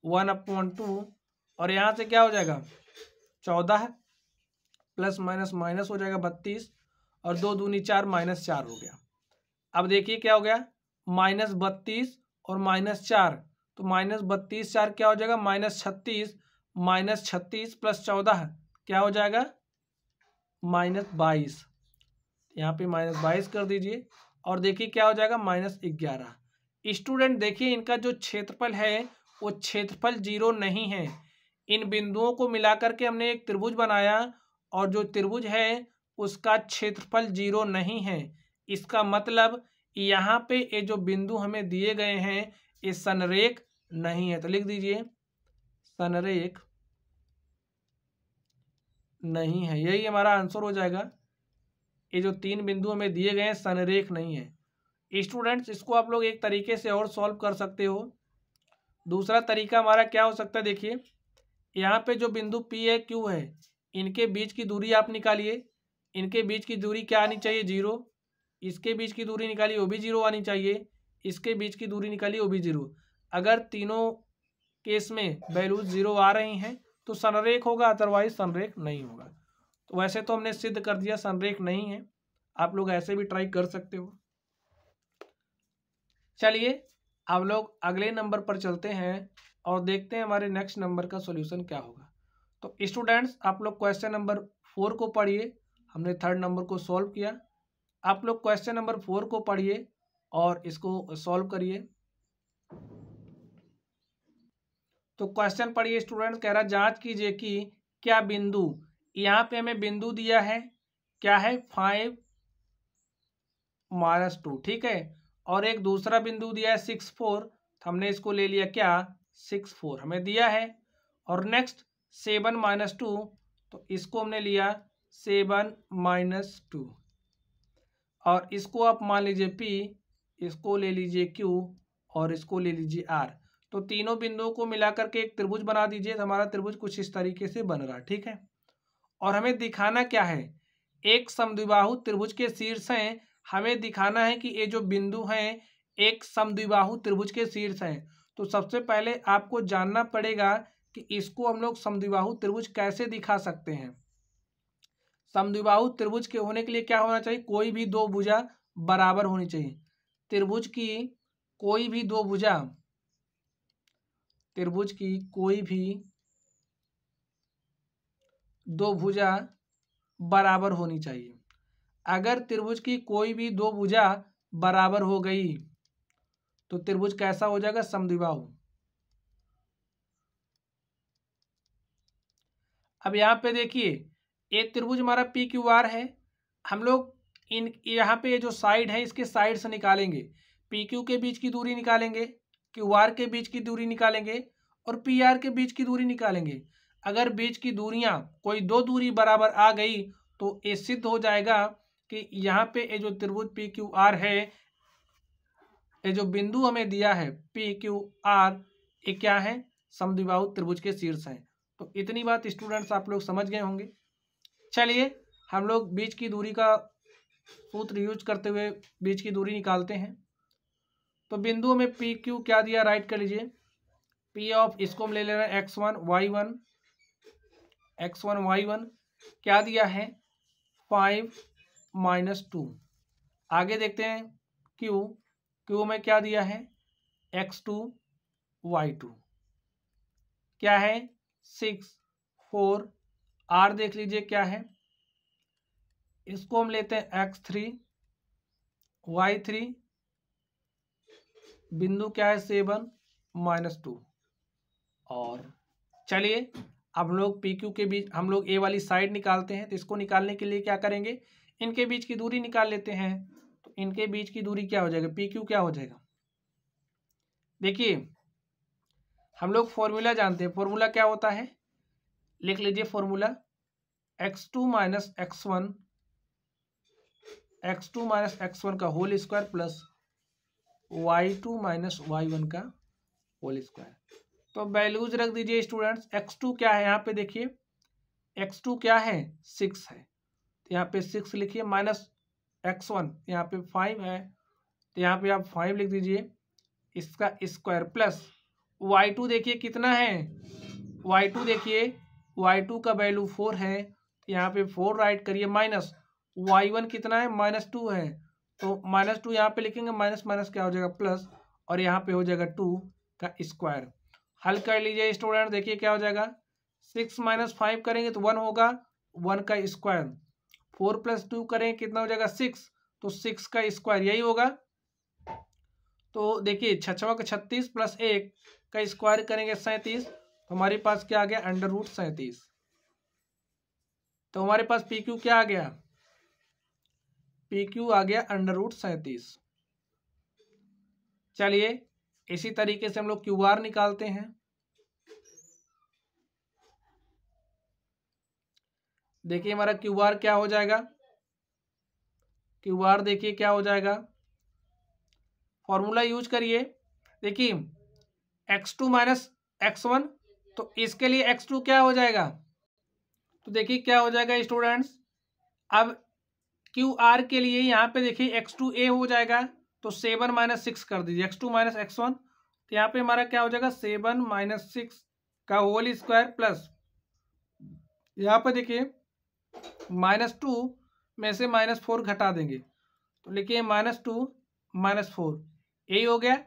वन अपॉन टू और यहाँ से क्या हो जाएगा चौदह प्लस माइनस माइनस हो जाएगा बत्तीस और दो दूनी चार माइनस चार हो गया अब देखिए क्या हो गया माइनस बत्तीस और माइनस चार तो माइनस बत्तीस चार क्या हो जाएगा माइनस छत्तीस माइनस छत्तीस प्लस चौदह क्या हो जाएगा माइनस बाईस यहाँ पे माइनस बाईस कर दीजिए और देखिए क्या हो जाएगा माइनस ग्यारह स्टूडेंट देखिए इनका जो क्षेत्रफल है वो क्षेत्रफल जीरो नहीं है इन बिंदुओं को मिलाकर के हमने एक त्रिभुज बनाया और जो त्रिभुज है उसका क्षेत्रफल जीरो नहीं है इसका मतलब यहाँ पे ये जो बिंदु हमें दिए गए हैं ये सनरेख नहीं है तो लिख दीजिए सनरेख नहीं है यही हमारा आंसर हो जाएगा ये जो तीन बिंदु हमें दिए गए हैं सनरेख नहीं है स्टूडेंट्स इसको आप लोग एक तरीके से और सॉल्व कर सकते हो दूसरा तरीका हमारा क्या हो सकता है देखिए यहाँ पे जो बिंदु पी है क्यू है इनके बीच की दूरी आप निकालिए इनके बीच की दूरी क्या आनी चाहिए जीरो इसके बीच की दूरी निकालिए वो भी जीरो आनी चाहिए इसके बीच की दूरी निकालिए वो भी जीरो अगर तीनों केस में वैल्यूज जीरो आ रही हैं तो सनरेख होगा अदरवाइज सनरेख नहीं होगा तो वैसे तो हमने सिद्ध कर दिया संरेख नहीं है आप लोग ऐसे भी ट्राई कर सकते हो चलिए आप लोग अगले नंबर पर चलते हैं और देखते हैं हमारे नेक्स्ट नंबर का सॉल्यूशन क्या होगा तो स्टूडेंट्स आप लोग क्वेश्चन नंबर फोर को पढ़िए हमने थर्ड नंबर को सॉल्व किया आप लोग क्वेश्चन नंबर फोर को पढ़िए और इसको सॉल्व करिए तो क्वेश्चन पढ़िए स्टूडेंट कह रहा जांच कीजिए कि क्या बिंदु यहाँ पे हमें बिंदु दिया है क्या है फाइव माइनस टू ठीक है और एक दूसरा बिंदु दिया है सिक्स फोर तो हमने इसको ले लिया क्या सिक्स फोर हमें दिया है और नेक्स्ट सेवन माइनस टू तो इसको हमने लिया सेवन माइनस टू और इसको आप मान लीजिए पी इसको ले लीजिए क्यू और इसको ले लीजिए आर तो तीनों बिंदुओं को मिलाकर के एक त्रिभुज बना दीजिए तो हमारा त्रिभुज कुछ इस तरीके से बन रहा ठीक है और हमें दिखाना क्या है एक समद्विबाहु त्रिभुज के शीर्ष हैं हमें दिखाना है कि ये जो बिंदु हैं एक समद्विबाहु त्रिभुज के शीर्ष हैं तो सबसे पहले आपको जानना पड़ेगा कि इसको हम लोग समद्विबाहु त्रिभुज कैसे दिखा सकते हैं समद्विबाहु त्रिभुज के होने के लिए क्या होना चाहिए कोई भी दो भुजा बराबर होनी चाहिए त्रिभुज की कोई भी दो भुजा त्रिभुज की कोई भी दो भुजा बराबर होनी चाहिए अगर त्रिभुज की कोई भी दो भुजा बराबर हो गई तो त्रिभुज कैसा हो जाएगा समद्विबाहु अब यहाँ पे देखिए एक त्रिभुज हमारा पी क्यू आर है हम लोग इन यहाँ पे जो साइड है इसके साइड से निकालेंगे पी क्यू के बीच की दूरी निकालेंगे क्यू आर के बीच की दूरी निकालेंगे और पी आर के बीच की दूरी निकालेंगे अगर बीच की दूरियां कोई दो दूरी बराबर आ गई तो ये सिद्ध हो जाएगा कि यहाँ पे ये जो त्रिभुज पी क्यू आर है ये जो बिंदु हमें दिया है पी क्यू आर ये क्या है समद्विबाहु त्रिभुज के शीर्ष है तो इतनी बात स्टूडेंट्स आप लोग समझ गए होंगे चलिए हम लोग बीच की दूरी का सूत्र यूज करते हुए बीच की दूरी निकालते हैं तो बिंदुओं में पी क्यू क्या दिया राइट कर लीजिए पी ऑफ इसको हम ले ले रहे हैं x one y one x one y one क्या दिया है फाइव माइनस टू आगे देखते हैं क्यू क्यू में क्या दिया है एक्स टू वाई टू क्या है सिक्स फोर आर देख लीजिए क्या है इसको हम लेते हैं एक्स थ्री वाई थ्री बिंदु क्या है सेवन माइनस टू और चलिए हम लोग पी क्यू के बीच हम लोग ए वाली साइड निकालते हैं तो इसको निकालने के लिए क्या करेंगे इनके बीच की दूरी निकाल लेते हैं तो इनके बीच की दूरी क्या हो जाएगा पी क्यू क्या हो जाएगा देखिए हम लोग फॉर्मूला जानते हैं फॉर्मूला क्या होता है लिख लीजिए formula x two minus x one x two minus x one का whole square plus Y two minus Y one का होल स्क्वायर तो वैल्यूज रख दीजिए स्टूडेंट्स एक्स टू क्या है यहाँ पे देखिए एक्स टू क्या है सिक्स है तो यहाँ पे सिक्स लिखिए माइनस एक्स वन यहाँ पे फाइव है तो यहाँ पे आप फाइव लिख दीजिए इसका स्क्वायर प्लस वाई टू देखिए कितना है वाई टू देखिए वाई टू का वैल्यू फोर है तो यहाँ पे फोर राइट करिए माइनस वाई वन कितना है माइनस टू है तो माइनस टू यहाँ पे लिखेंगे माइनस माइनस क्या हो जाएगा प्लस और यहाँ पे हो जाएगा टू का स्क्वायर हल कर लीजिए स्टूडेंट देखिए क्या हो जाएगा सिक्स माइनस फाइव करेंगे तो वन होगा वन का स्क्वायर फोर प्लस टू करेंगे कितना हो जाएगा सिक्स तो सिक्स का स्क्वायर यही होगा तो देखिए छवा का छत्तीस प्लस एक का स्क्वायर करेंगे सैंतीस तो हमारे पास क्या आ गया अंडर रूट सैंतीस तो हमारे पास पी क्यू क्या आ गया पी क्यू आ गया अंडर रूट सैंतीस चलिए इसी तरीके से हम लोग क्यू आर निकालते हैं देखिए हमारा क्यू आर क्या हो जाएगा क्यू आर देखिए क्या हो जाएगा फॉर्मूला यूज करिए देखिए x two minus x one तो इसके लिए एक्स टू क्या हो जाएगा तो देखिए क्या हो जाएगा स्टूडेंट्स अब क्यू आर के लिए यहाँ पे देखिए एक्स टू ए हो जाएगा तो सेवन माइनस सिक्स कर दीजिए x two minus x one तो यहाँ पे हमारा क्या हो जाएगा सेवन माइनस सिक्स का होल स्क्वायर प्लस यहाँ पर देखिए माइनस टू में से माइनस फोर घटा देंगे तो लिखिए माइनस टू माइनस फोर यही हो गया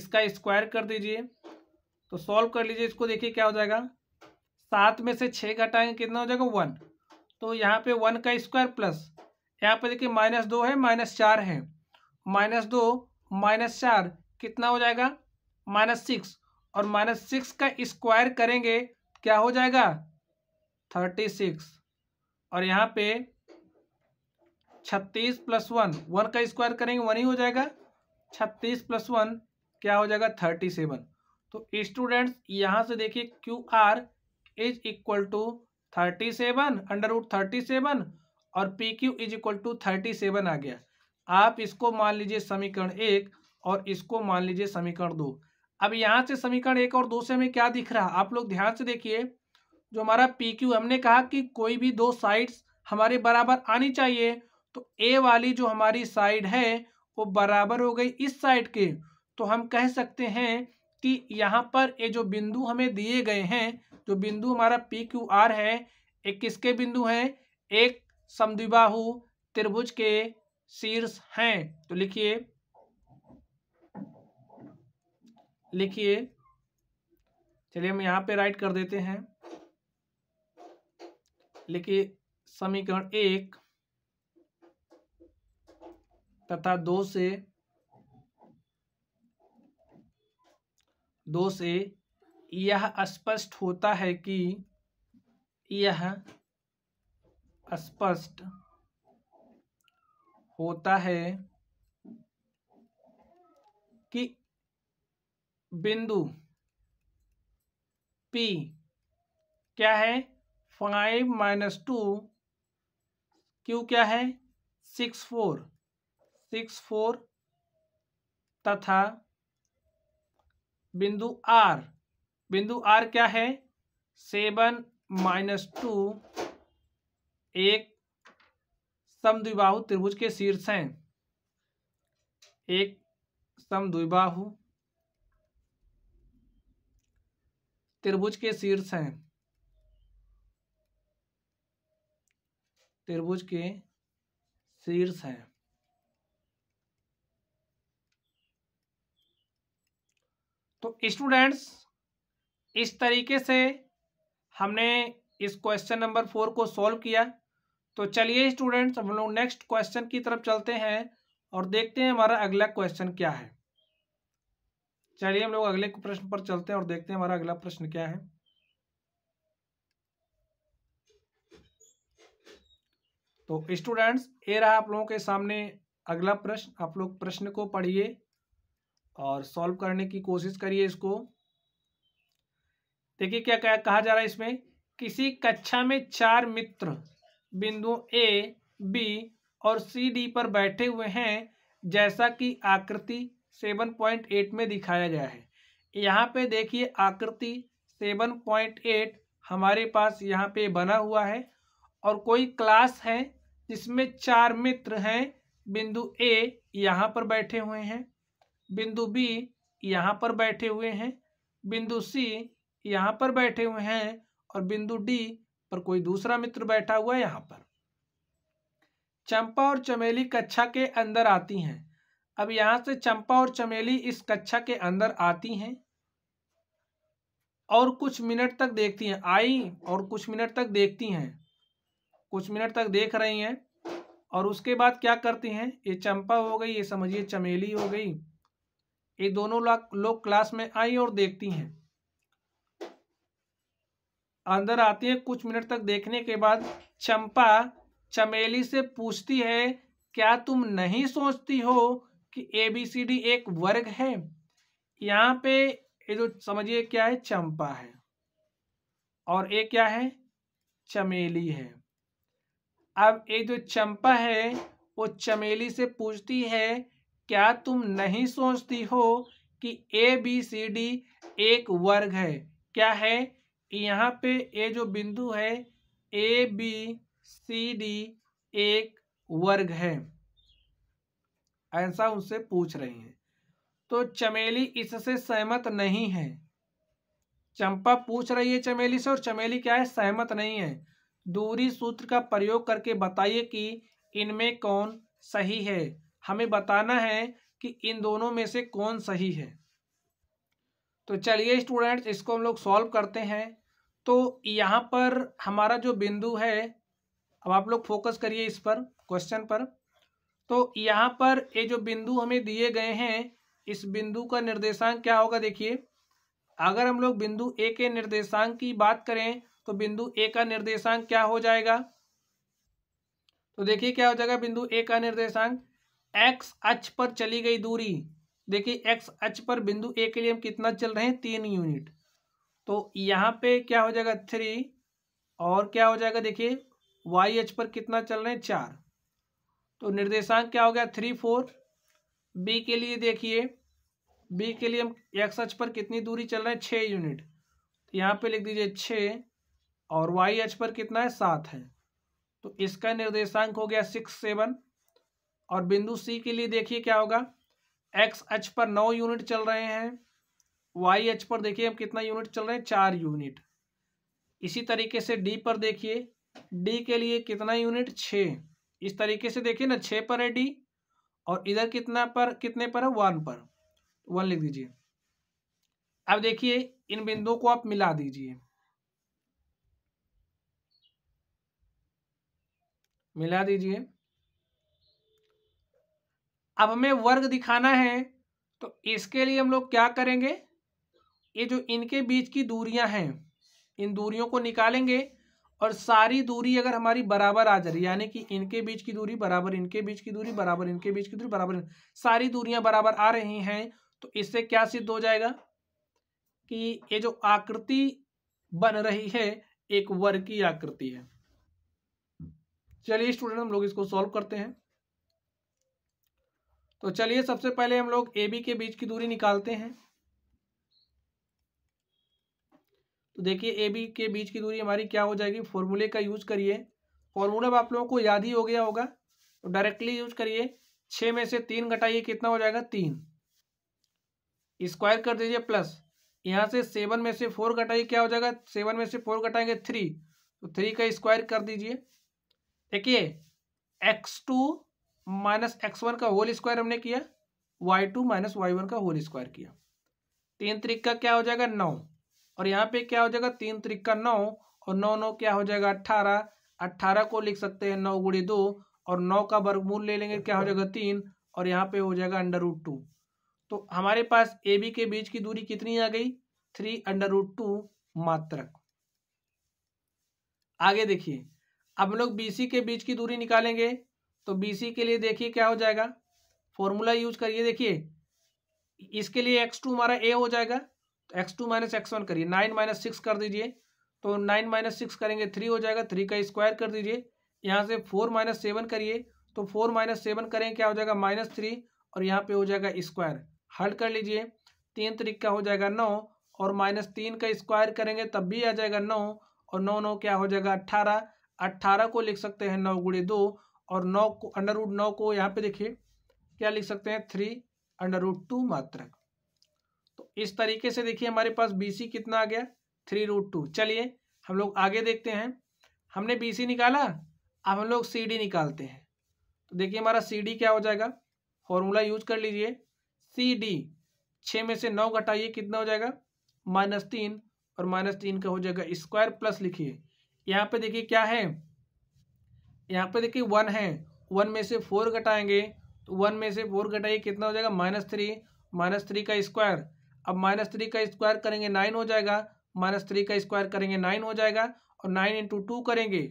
इसका स्क्वायर कर दीजिए तो सॉल्व कर लीजिए इसको देखिए क्या हो जाएगा सात में से छः घटाएंगे कितना हो जाएगा वन तो यहाँ पे वन का स्क्वायर प्लस यहाँ पे देखिए माइनस दो है माइनस चार है माइनस दो माइनस चार कितना हो जाएगा माइनस सिक्स और माइनस सिक्स का स्क्वायर करेंगे क्या हो जाएगा थर्टी सिक्स और यहाँ पे छत्तीस प्लस वन वन का स्क्वायर करेंगे वन ही हो जाएगा छत्तीस प्लस वन क्या हो जाएगा थर्टी सेवन तो स्टूडेंट्स यहाँ से देखिए Q R is equal to thirty seven under root thirty seven और P Q is equal to thirty seven आ गया आप इसको मान लीजिए समीकरण एक और इसको मान लीजिए समीकरण दो अब यहाँ से समीकरण एक और दो से हमें क्या दिख रहा है आप लोग ध्यान से देखिए जो हमारा पी क्यू हमने कहा कि कोई भी दो साइड्स हमारे बराबर आनी चाहिए तो ए वाली जो हमारी साइड है वो बराबर हो गई इस साइड के तो हम कह सकते हैं कि यहाँ पर ये जो बिंदु हमें दिए गए हैं जो बिंदु हमारा पी क्यू आर है एक किसके बिंदु हैं एक समद्विबाहु त्रिभुज के शीर्ष हैं तो लिखिए लिखिए चलिए हम यहां पे राइट कर देते हैं लिखिए समीकरण एक तथा दो से दो से यह स्पष्ट होता है कि यह स्पष्ट होता है कि बिंदु पी क्या है फाइव माइनस टू क्यू क्या है सिक्स फोर सिक्स फोर तथा बिंदु आर बिंदु आर क्या है सेवन माइनस टू एक समद्विबाहु त्रिभुज के शीर्ष हैं एक समद्विबाहु त्रिभुज के शीर्ष हैं त्रिभुज के शीर्ष हैं तो स्टूडेंट्स इस तरीके से हमने इस क्वेश्चन नंबर फोर को सॉल्व किया तो चलिए स्टूडेंट्स हम लोग नेक्स्ट क्वेश्चन की तरफ चलते हैं और देखते हैं हमारा अगला क्वेश्चन क्या है चलिए हम लोग अगले प्रश्न पर चलते हैं और देखते हैं हमारा अगला प्रश्न क्या है तो स्टूडेंट्स ये रहा आप लोगों के सामने अगला प्रश्न आप लोग प्रश्न को पढ़िए और सॉल्व करने की कोशिश करिए इसको देखिए क्या कहा जा रहा है इसमें किसी कक्षा में चार मित्र बिंदुओं ए बी और सी डी पर बैठे हुए हैं जैसा कि आकृति 7.8 में दिखाया गया है यहाँ पे देखिए आकृति 7.8 हमारे पास यहाँ पे बना हुआ है और कोई क्लास है जिसमें चार मित्र हैं बिंदु ए यहाँ पर बैठे हुए हैं बिंदु बी यहाँ पर बैठे हुए हैं बिंदु सी यहाँ पर बैठे हुए हैं और बिंदु डी पर कोई दूसरा मित्र बैठा हुआ है यहाँ पर चंपा और चमेली कक्षा के अंदर आती हैं अब यहाँ से चंपा और चमेली इस कक्षा के अंदर आती हैं और कुछ मिनट तक देखती हैं आई और कुछ मिनट तक देखती हैं कुछ मिनट तक देख रही हैं और उसके बाद क्या करती हैं ये चंपा हो गई ये समझिए चमेली हो गई ये दोनों लोग क्लास में आई और देखती हैं अंदर आती है कुछ मिनट तक देखने के बाद चंपा चमेली से पूछती है क्या तुम नहीं सोचती हो कि ए बी सी डी एक वर्ग है यहाँ पे ये जो समझिए क्या है चंपा है और ये क्या है चमेली है अब ये जो चंपा है वो चमेली से पूछती है क्या तुम नहीं सोचती हो कि ए बी सी डी एक वर्ग है क्या है यहाँ पे ये जो बिंदु है ए बी सी डी एक वर्ग है ऐसा उनसे पूछ रही हैं तो चमेली इससे सहमत नहीं है चंपा पूछ रही है चमेली से और चमेली क्या है सहमत नहीं है दूरी सूत्र का प्रयोग करके बताइए कि इनमें कौन सही है हमें बताना है कि इन दोनों में से कौन सही है तो चलिए स्टूडेंट्स इसको हम लोग सॉल्व करते हैं तो यहाँ पर हमारा जो बिंदु है अब आप लोग फोकस करिए इस पर क्वेश्चन पर तो यहाँ पर ये जो बिंदु हमें दिए गए हैं इस बिंदु का निर्देशांक क्या होगा देखिए अगर हम लोग बिंदु ए के निर्देशांक की बात करें तो बिंदु ए का निर्देशांक क्या हो जाएगा तो देखिए क्या हो जाएगा बिंदु ए का निर्देशांक एक्स अक्ष पर चली गई दूरी देखिए एक्स अच पर बिंदु ए के लिए हम कितना चल रहे हैं तीन यूनिट तो यहाँ पे क्या हो जाएगा थ्री और क्या हो जाएगा देखिए वाई एच पर कितना चल रहे हैं चार तो निर्देशांक क्या हो गया थ्री फोर बी के लिए देखिए बी के लिए हम एक्स एच पर कितनी दूरी चल रहे हैं छः यूनिट तो यहाँ पे लिख दीजिए छः और वाई एच पर कितना है सात है तो इसका निर्देशांक हो गया सिक्स सेवन और बिंदु सी के लिए देखिए क्या होगा एक्स एच पर नौ यूनिट चल रहे हैं वाई एच पर देखिए अब कितना यूनिट चल रहे हैं चार यूनिट इसी तरीके से डी पर देखिए डी के लिए कितना यूनिट छ इस तरीके से देखिए ना छ पर है डी और इधर कितना पर कितने पर है वन पर वन लिख दीजिए अब देखिए इन बिंदुओं को आप मिला दीजिए मिला दीजिए अब हमें वर्ग दिखाना है तो इसके लिए हम लोग क्या करेंगे ये जो इनके बीच की दूरियां हैं इन दूरियों को निकालेंगे और सारी दूरी अगर हमारी बराबर आ जा रही यानी कि इनके बीच की दूरी बराबर इनके बीच की दूरी बराबर इनके बीच की दूरी बराबर सारी दूरियां बराबर आ रही हैं तो इससे क्या सिद्ध हो जाएगा कि ये जो आकृति बन रही है एक वर्ग की आकृति है चलिए स्टूडेंट हम लोग इसको सॉल्व करते हैं तो चलिए सबसे पहले हम लोग ए बी के बीच की दूरी निकालते हैं तो देखिए ए बी के बीच की दूरी हमारी क्या हो जाएगी फॉर्मूले का यूज करिए फॉर्मूला आप लोगों को याद ही हो गया होगा तो डायरेक्टली यूज करिए छ में से तीन घटाइए कितना हो जाएगा तीन स्क्वायर कर दीजिए प्लस यहाँ से सेवन में से फोर घटाइए क्या हो जाएगा सेवन में से फोर घटाएंगे थ्री तो थ्री का स्क्वायर कर दीजिए देखिए x two minus x one का होल स्क्वायर हमने किया y two minus Y one का होल स्क्वायर किया तीन त्रिक का क्या हो जाएगा नौ और यहाँ पे क्या हो जाएगा तीन त्रिक का नौ और नौ नौ क्या हो जाएगा अट्ठारह अट्ठारह को लिख सकते हैं नौ गुड़े दो और नौ का वर्गमूल ले लेंगे क्या हो जाएगा तीन और यहाँ पे हो जाएगा अंडर रूट टू तो हमारे पास ए बी के बीच की दूरी कितनी आ गई थ्री अंडर रूट टू मात्र आगे देखिए अब लोग बी सी के बीच की दूरी निकालेंगे तो बी के लिए देखिए क्या हो जाएगा फॉर्मूला यूज करिए देखिए इसके लिए एक्स टू हमारा ए हो जाएगा तो x two minus x one करिए नाइन माइनस सिक्स कर दीजिए तो नाइन माइनस सिक्स करेंगे थ्री हो जाएगा थ्री का स्क्वायर कर दीजिए यहाँ से फोर माइनस सेवन करिए तो फोर माइनस सेवन करें क्या हो जाएगा माइनस थ्री और यहाँ पे हो जाएगा स्क्वायर हल कर लीजिए तीन तरीक का हो जाएगा नौ और माइनस तीन का स्क्वायर करेंगे तब भी आ जाएगा नौ और नौ नौ क्या हो जाएगा अट्ठारह अट्ठारह को लिख सकते हैं नौ गुड़े दो और नौ को अंडर रूट नौ को यहाँ पे देखिए क्या लिख सकते हैं थ्री अंडर रूट टू मात्र तो इस तरीके से देखिए हमारे पास बी सी कितना आ गया थ्री रूट टू चलिए हम लोग आगे देखते हैं हमने बी सी निकाला अब हम लोग सी डी निकालते हैं तो देखिए हमारा सी डी क्या हो जाएगा फॉर्मूला यूज कर लीजिए सी डी छः में से नौ घटाइए कितना हो जाएगा माइनस तीन और माइनस तीन का हो जाएगा स्क्वायर प्लस लिखिए यहाँ पे देखिए क्या है यहाँ पे देखिए वन है वन में से फोर घटाएंगे तो वन में से फोर घटाइए कितना हो जाएगा माइनस थ्री माइनस थ्री का स्क्वायर अब माइनस थ्री का स्क्वायर करेंगे नाइन हो जाएगा माइनस थ्री का स्क्वायर करेंगे नाइन हो जाएगा और नाइन इंटू टू करेंगे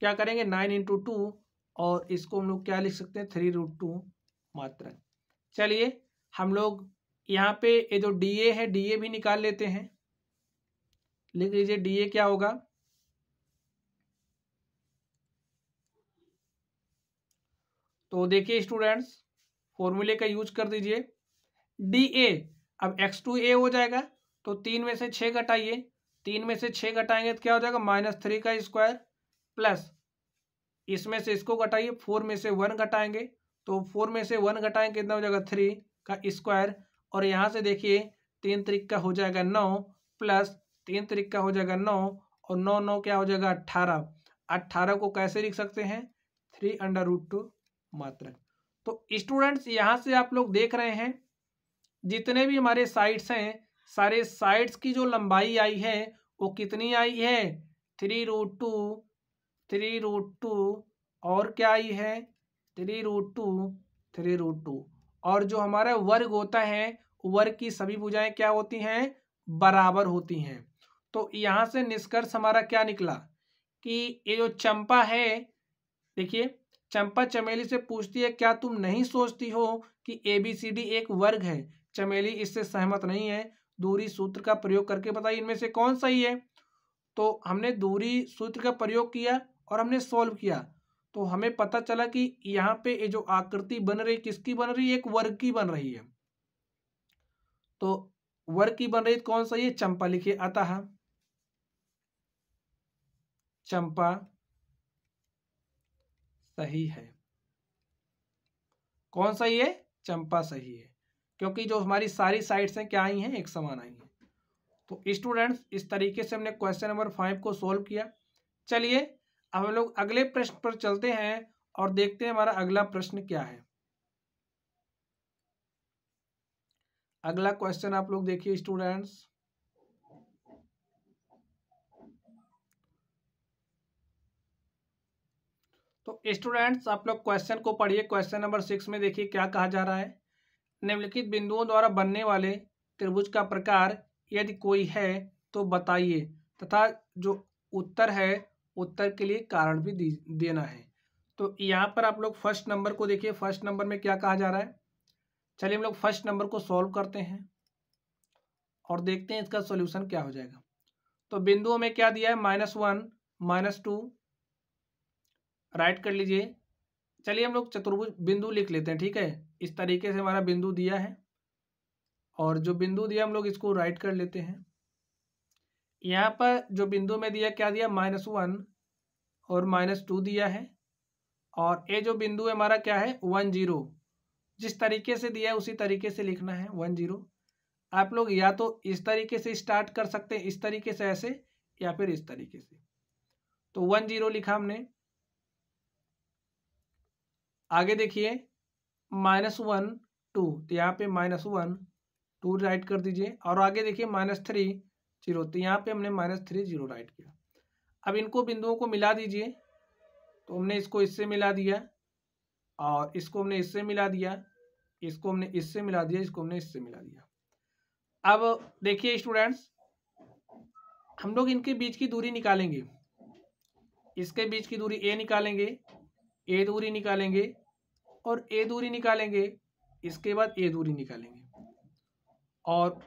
क्या करेंगे नाइन इंटू टू और इसको हम लोग क्या लिख सकते हैं थ्री रूट टू मात्रा चलिए हम लोग यहाँ पे ये जो डी ए है डी ए भी निकाल लेते हैं लिख लीजिए डी ए क्या होगा तो देखिए स्टूडेंट्स फॉर्मूले का यूज कर दीजिए डी ए अब एक्स टू ए हो जाएगा तो तीन में से छः घटाइए तीन में से छः घटाएंगे तो क्या हो जाएगा माइनस थ्री का स्क्वायर प्लस इसमें से इसको घटाइए फोर में से वन घटाएंगे तो फोर में से वन घटाएंगे कितना हो जाएगा थ्री का स्क्वायर और यहाँ से देखिए तीन त्रिक का हो जाएगा नौ प्लस तीन त्रिक का हो जाएगा नौ और नौ नौ क्या हो जाएगा अट्ठारह अट्ठारह को कैसे लिख सकते हैं थ्री अंडर रूट टू मात्र तो स्टूडेंट्स यहाँ से आप लोग देख रहे हैं जितने भी हमारे साइड्स हैं सारे साइड्स की जो लंबाई आई है वो कितनी आई है three root two three root two और क्या आई है three root two three root two और जो हमारा वर्ग होता है वर्ग की सभी भुजाएं क्या होती हैं बराबर होती हैं तो यहाँ से निष्कर्ष हमारा क्या निकला कि ये जो चंपा है देखिए चंपा चमेली से पूछती है क्या तुम नहीं सोचती हो कि ए बी सी डी एक वर्ग है चमेली इससे सहमत नहीं है दूरी सूत्र का प्रयोग करके बताइए इनमें से कौन सही है तो हमने दूरी सूत्र का प्रयोग किया और हमने सॉल्व किया तो हमें पता चला कि यहाँ पे ये जो आकृति बन रही किसकी बन रही है एक वर्ग की बन रही है तो वर्ग की बन रही कौन सा ये चंपा लिखिए अतः चंपा सही है कौन सही है चंपा सही है क्योंकि जो हमारी सारी साइड्स हैं क्या आई हैं एक समान आई हैं तो स्टूडेंट्स इस तरीके से हमने क्वेश्चन नंबर फाइव को सोल्व किया चलिए अब हम लोग अगले प्रश्न पर चलते हैं और देखते हैं हमारा अगला प्रश्न क्या है अगला क्वेश्चन आप लोग देखिए स्टूडेंट्स स्टूडेंट्स आप लोग क्वेश्चन को पढ़िए क्वेश्चन नंबर सिक्स में देखिए क्या कहा जा रहा है निम्नलिखित बिंदुओं द्वारा बनने वाले त्रिभुज का प्रकार यदि कोई है तो बताइए तथा जो उत्तर है उत्तर के लिए कारण भी देना है तो यहाँ पर आप लोग फर्स्ट नंबर को देखिए फर्स्ट नंबर में क्या कहा जा रहा है चलिए हम लोग फर्स्ट नंबर को सॉल्व करते हैं और देखते हैं इसका सॉल्यूशन क्या हो जाएगा तो बिंदुओं में क्या दिया है minus one minus two write कर लीजिए चलिए हम लोग चतुर्भुज बिंदु लिख लेते हैं ठीक है इस तरीके से हमारा बिंदु दिया है और जो बिंदु दिया हम लोग इसको राइट कर लेते हैं यहाँ पर जो बिंदु में दिया क्या दिया माइनस वन और माइनस टू दिया है और ये जो बिंदु है हमारा क्या है वन जीरो जिस तरीके से दिया है उसी तरीके से लिखना है वन जीरो आप लोग या तो इस तरीके से स्टार्ट कर सकते हैं इस तरीके से ऐसे या फिर इस तरीके से तो वन जीरो लिखा हमने आगे देखिए माइनस वन टू तो यहाँ पे माइनस वन टू राइट कर दीजिए और आगे देखिए माइनस थ्री जीरो तो यहाँ पे हमने माइनस थ्री जीरो राइट किया अब इनको बिंदुओं को मिला दीजिए तो हमने इसको इससे मिला दिया और इसको हमने इससे मिला दिया इसको हमने इससे मिला दिया इसको हमने इससे मिला दिया अब देखिए स्टूडेंट्स हम लोग इनके बीच की दूरी निकालेंगे इसके बीच की दूरी ए निकालेंगे ए दूरी निकालेंगे और ए दूरी निकालेंगे इसके बाद ए दूरी निकालेंगे और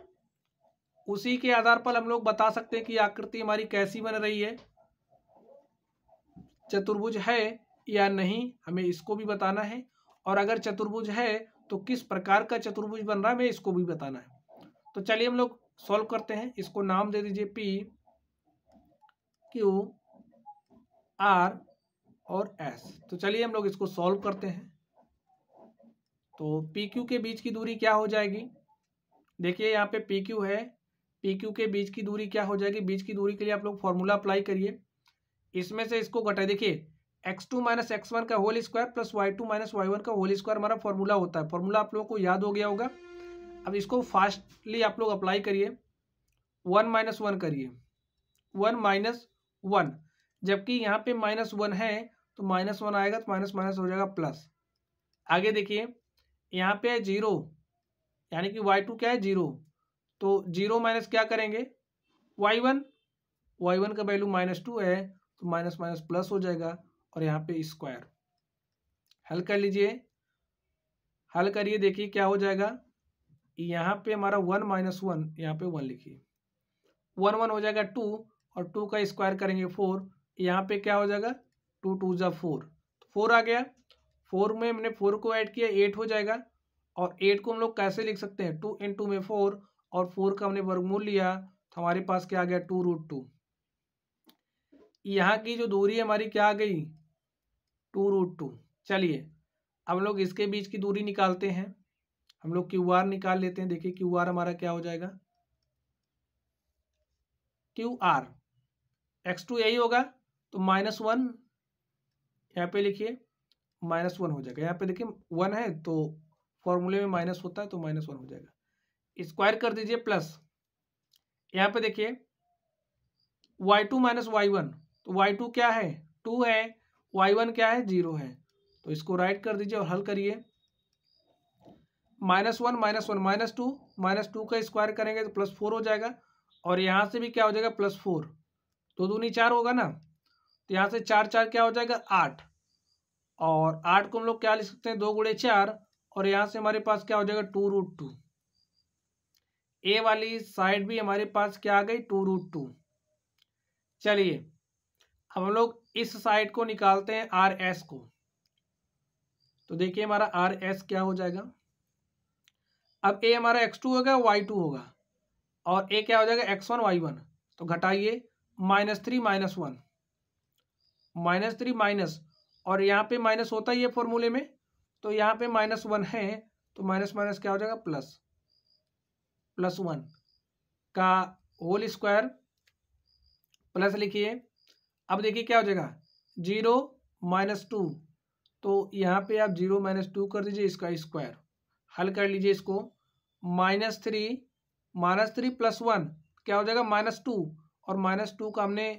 उसी के आधार पर हम लोग बता सकते हैं कि आकृति हमारी कैसी बन रही है चतुर्भुज है या नहीं हमें इसको भी बताना है और अगर चतुर्भुज है तो किस प्रकार का चतुर्भुज बन रहा है हमें इसको भी बताना है तो चलिए हम लोग सॉल्व करते हैं इसको नाम दे दीजिए पी क्यू आर और एस तो चलिए हम लोग इसको सॉल्व करते हैं तो पी क्यू के बीच की दूरी क्या हो जाएगी देखिए यहाँ पे पी क्यू है पी क्यू के बीच की दूरी क्या हो जाएगी बीच की दूरी के लिए आप लोग फॉर्मूला अप्लाई करिए इसमें से इसको घटाए देखिए x two minus x one का whole square plus Y two minus Y one का होल स्क्वायर हमारा फॉर्मूला होता है फॉर्मूला आप लोगों को याद हो गया होगा अब इसको फास्टली आप लोग अप्लाई करिए वन माइनस वन करिए वन माइनस वन जबकि यहाँ पे माइनस वन है तो माइनस वन आएगा तो माइनस माइनस हो जाएगा प्लस आगे देखिए यहाँ पे है जीरो यानी कि वाई टू क्या है जीरो तो जीरो माइनस क्या करेंगे वाई वन वाई वन का वैल्यू माइनस टू है तो माइनस माइनस प्लस हो जाएगा और यहाँ पे स्क्वायर हल कर लीजिए हल करिए देखिए क्या हो जाएगा यहाँ पे हमारा वन माइनस वन यहाँ पे वन लिखिए वन वन हो जाएगा टू और टू का स्क्वायर करेंगे फोर यहाँ पे क्या हो जाएगा टू टू ज़ा फोर तो फोर आ गया फोर में हमने फोर को ऐड किया एट हो जाएगा और एट को हम लोग कैसे लिख सकते हैं टू इन टू में फोर और फोर का हमने वर्गमूल लिया तो हमारे पास क्या आ गया टू रूट टू यहाँ की जो दूरी हमारी क्या आ गई टू रूट टू चलिए हम लोग इसके बीच की दूरी निकालते हैं हम लोग क्यू आर निकाल लेते हैं देखिए क्यू आर हमारा क्या हो जाएगा क्यू आर एक्स टू यही होगा तो माइनस वन यहाँ पे लिखिए माइनस वन हो जाएगा यहाँ पे देखिए वन है तो फॉर्मूले में माइनस होता है तो माइनस वन हो जाएगा स्क्वायर कर दीजिए प्लस यहाँ पे देखिए y two minus Y one तो वाई टू क्या है टू है वाई वन क्या है जीरो है तो इसको राइट कर दीजिए और हल करिए minus one minus one minus two minus two का स्क्वायर करेंगे तो प्लस फोर हो जाएगा और यहाँ से भी क्या हो जाएगा प्लस फोर तो दूनी चार होगा ना तो यहाँ से चार चार क्या हो जाएगा आठ और आठ को हम लोग क्या लिख सकते हैं दो गुड़े चार और यहाँ से हमारे पास क्या हो जाएगा टू रूट टू ए वाली साइड भी हमारे पास क्या आ गई टू रूट टू चलिए हम लोग इस साइड को निकालते हैं आर एस को तो देखिए हमारा आर एस क्या हो जाएगा अब ए हमारा एक्स टू होगा वाई टू होगा और ए क्या हो जाएगा एक्स वन वाई वन तो घटाइए minus three minus one minus three minus और यहाँ पे माइनस होता ही है फॉर्मूले में तो यहाँ पे माइनस वन है तो माइनस माइनस क्या हो जाएगा प्लस प्लस वन का होल स्क्वायर प्लस लिखिए अब देखिए क्या हो जाएगा जीरो माइनस टू तो यहाँ पे आप जीरो माइनस टू कर दीजिए इसका स्क्वायर हल कर लीजिए इसको minus three minus three plus one क्या हो जाएगा माइनस टू और माइनस टू का हमने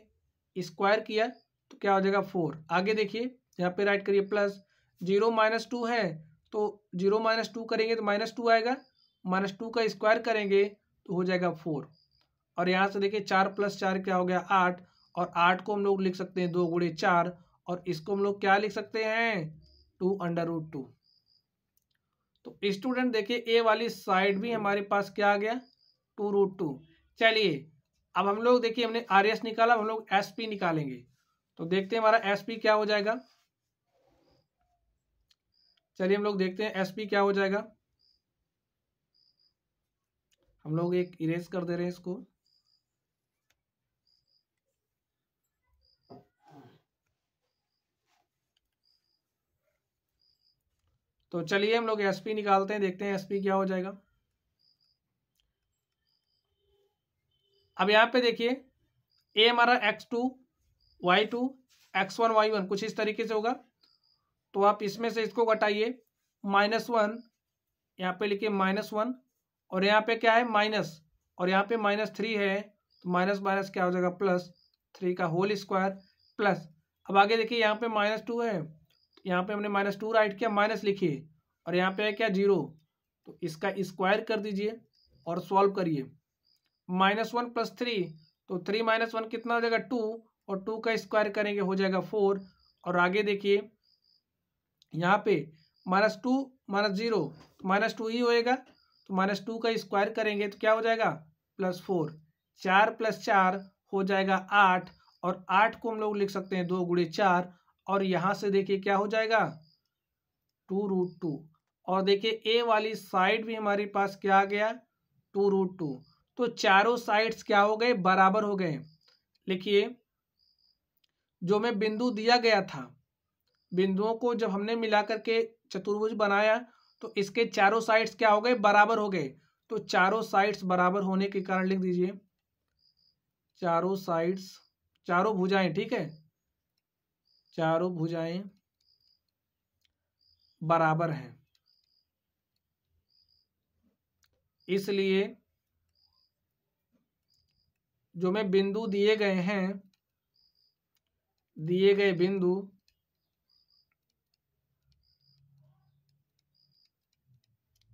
स्क्वायर किया तो क्या हो जाएगा फोर आगे देखिए यहाँ पे राइट करिए प्लस जीरो माइनस टू है तो जीरो माइनस टू करेंगे तो माइनस टू आएगा माइनस टू का स्क्वायर करेंगे तो हो जाएगा फोर और यहाँ से देखिए चार प्लस चार क्या हो गया आठ और आठ को हम लोग लिख सकते हैं दो गुड़े चार और इसको हम लोग क्या लिख सकते हैं टू अंडर रूट टू तो स्टूडेंट देखिए ए वाली साइड भी हमारे पास क्या आ गया टू रूट टू चलिए अब हम लोग देखिए हमने आर एस निकाला हम लोग एस पी निकालेंगे तो देखते हैं हमारा एस पी क्या हो जाएगा चलिए हम लोग देखते हैं एस पी क्या हो जाएगा हम लोग एक इरेज कर दे रहे हैं इसको तो चलिए हम लोग एसपी निकालते हैं देखते हैं एसपी क्या हो जाएगा अब यहां पे देखिए ए हमारा x two Y two x one y one कुछ इस तरीके से होगा तो आप इसमें से इसको घटाइए माइनस वन यहाँ पे लिखिए माइनस वन और यहाँ पे क्या है माइनस और यहाँ पे माइनस थ्री है तो माइनस माइनस क्या हो जाएगा प्लस थ्री का होल स्क्वायर प्लस अब आगे देखिए यहाँ पे माइनस टू है तो यहाँ पे हमने माइनस टू राइट किया माइनस लिखिए और यहाँ पे है क्या जीरो तो इसका स्क्वायर कर दीजिए और सॉल्व करिए माइनस वन प्लस थ्री तो थ्री माइनस वन कितना हो जाएगा टू और टू का स्क्वायर करेंगे हो जाएगा फोर और आगे देखिए यहाँ पे माइनस टू माइनस जीरो तो माइनस टू ही होएगा तो माइनस टू का स्क्वायर करेंगे तो क्या हो जाएगा प्लस फोर चार प्लस चार हो जाएगा आठ और आठ को हम लोग लिख सकते हैं दो गुड़े चार और यहाँ से देखिए क्या हो जाएगा टू रूट टू और देखिए ए वाली साइड भी हमारे पास क्या आ गया टू रूट टू तो चारों साइड्स क्या हो गए बराबर हो गए लिखिए जो मैं बिंदु दिया गया था बिंदुओं को जब हमने मिला करके चतुर्भुज बनाया तो इसके चारों साइड्स क्या हो गए बराबर हो गए तो चारों साइड्स बराबर होने के कारण लिख दीजिए चारों साइड्स चारों भुजाएं ठीक है चारों भुजाएं बराबर हैं इसलिए जो मैं बिंदु दिए गए हैं दिए गए बिंदु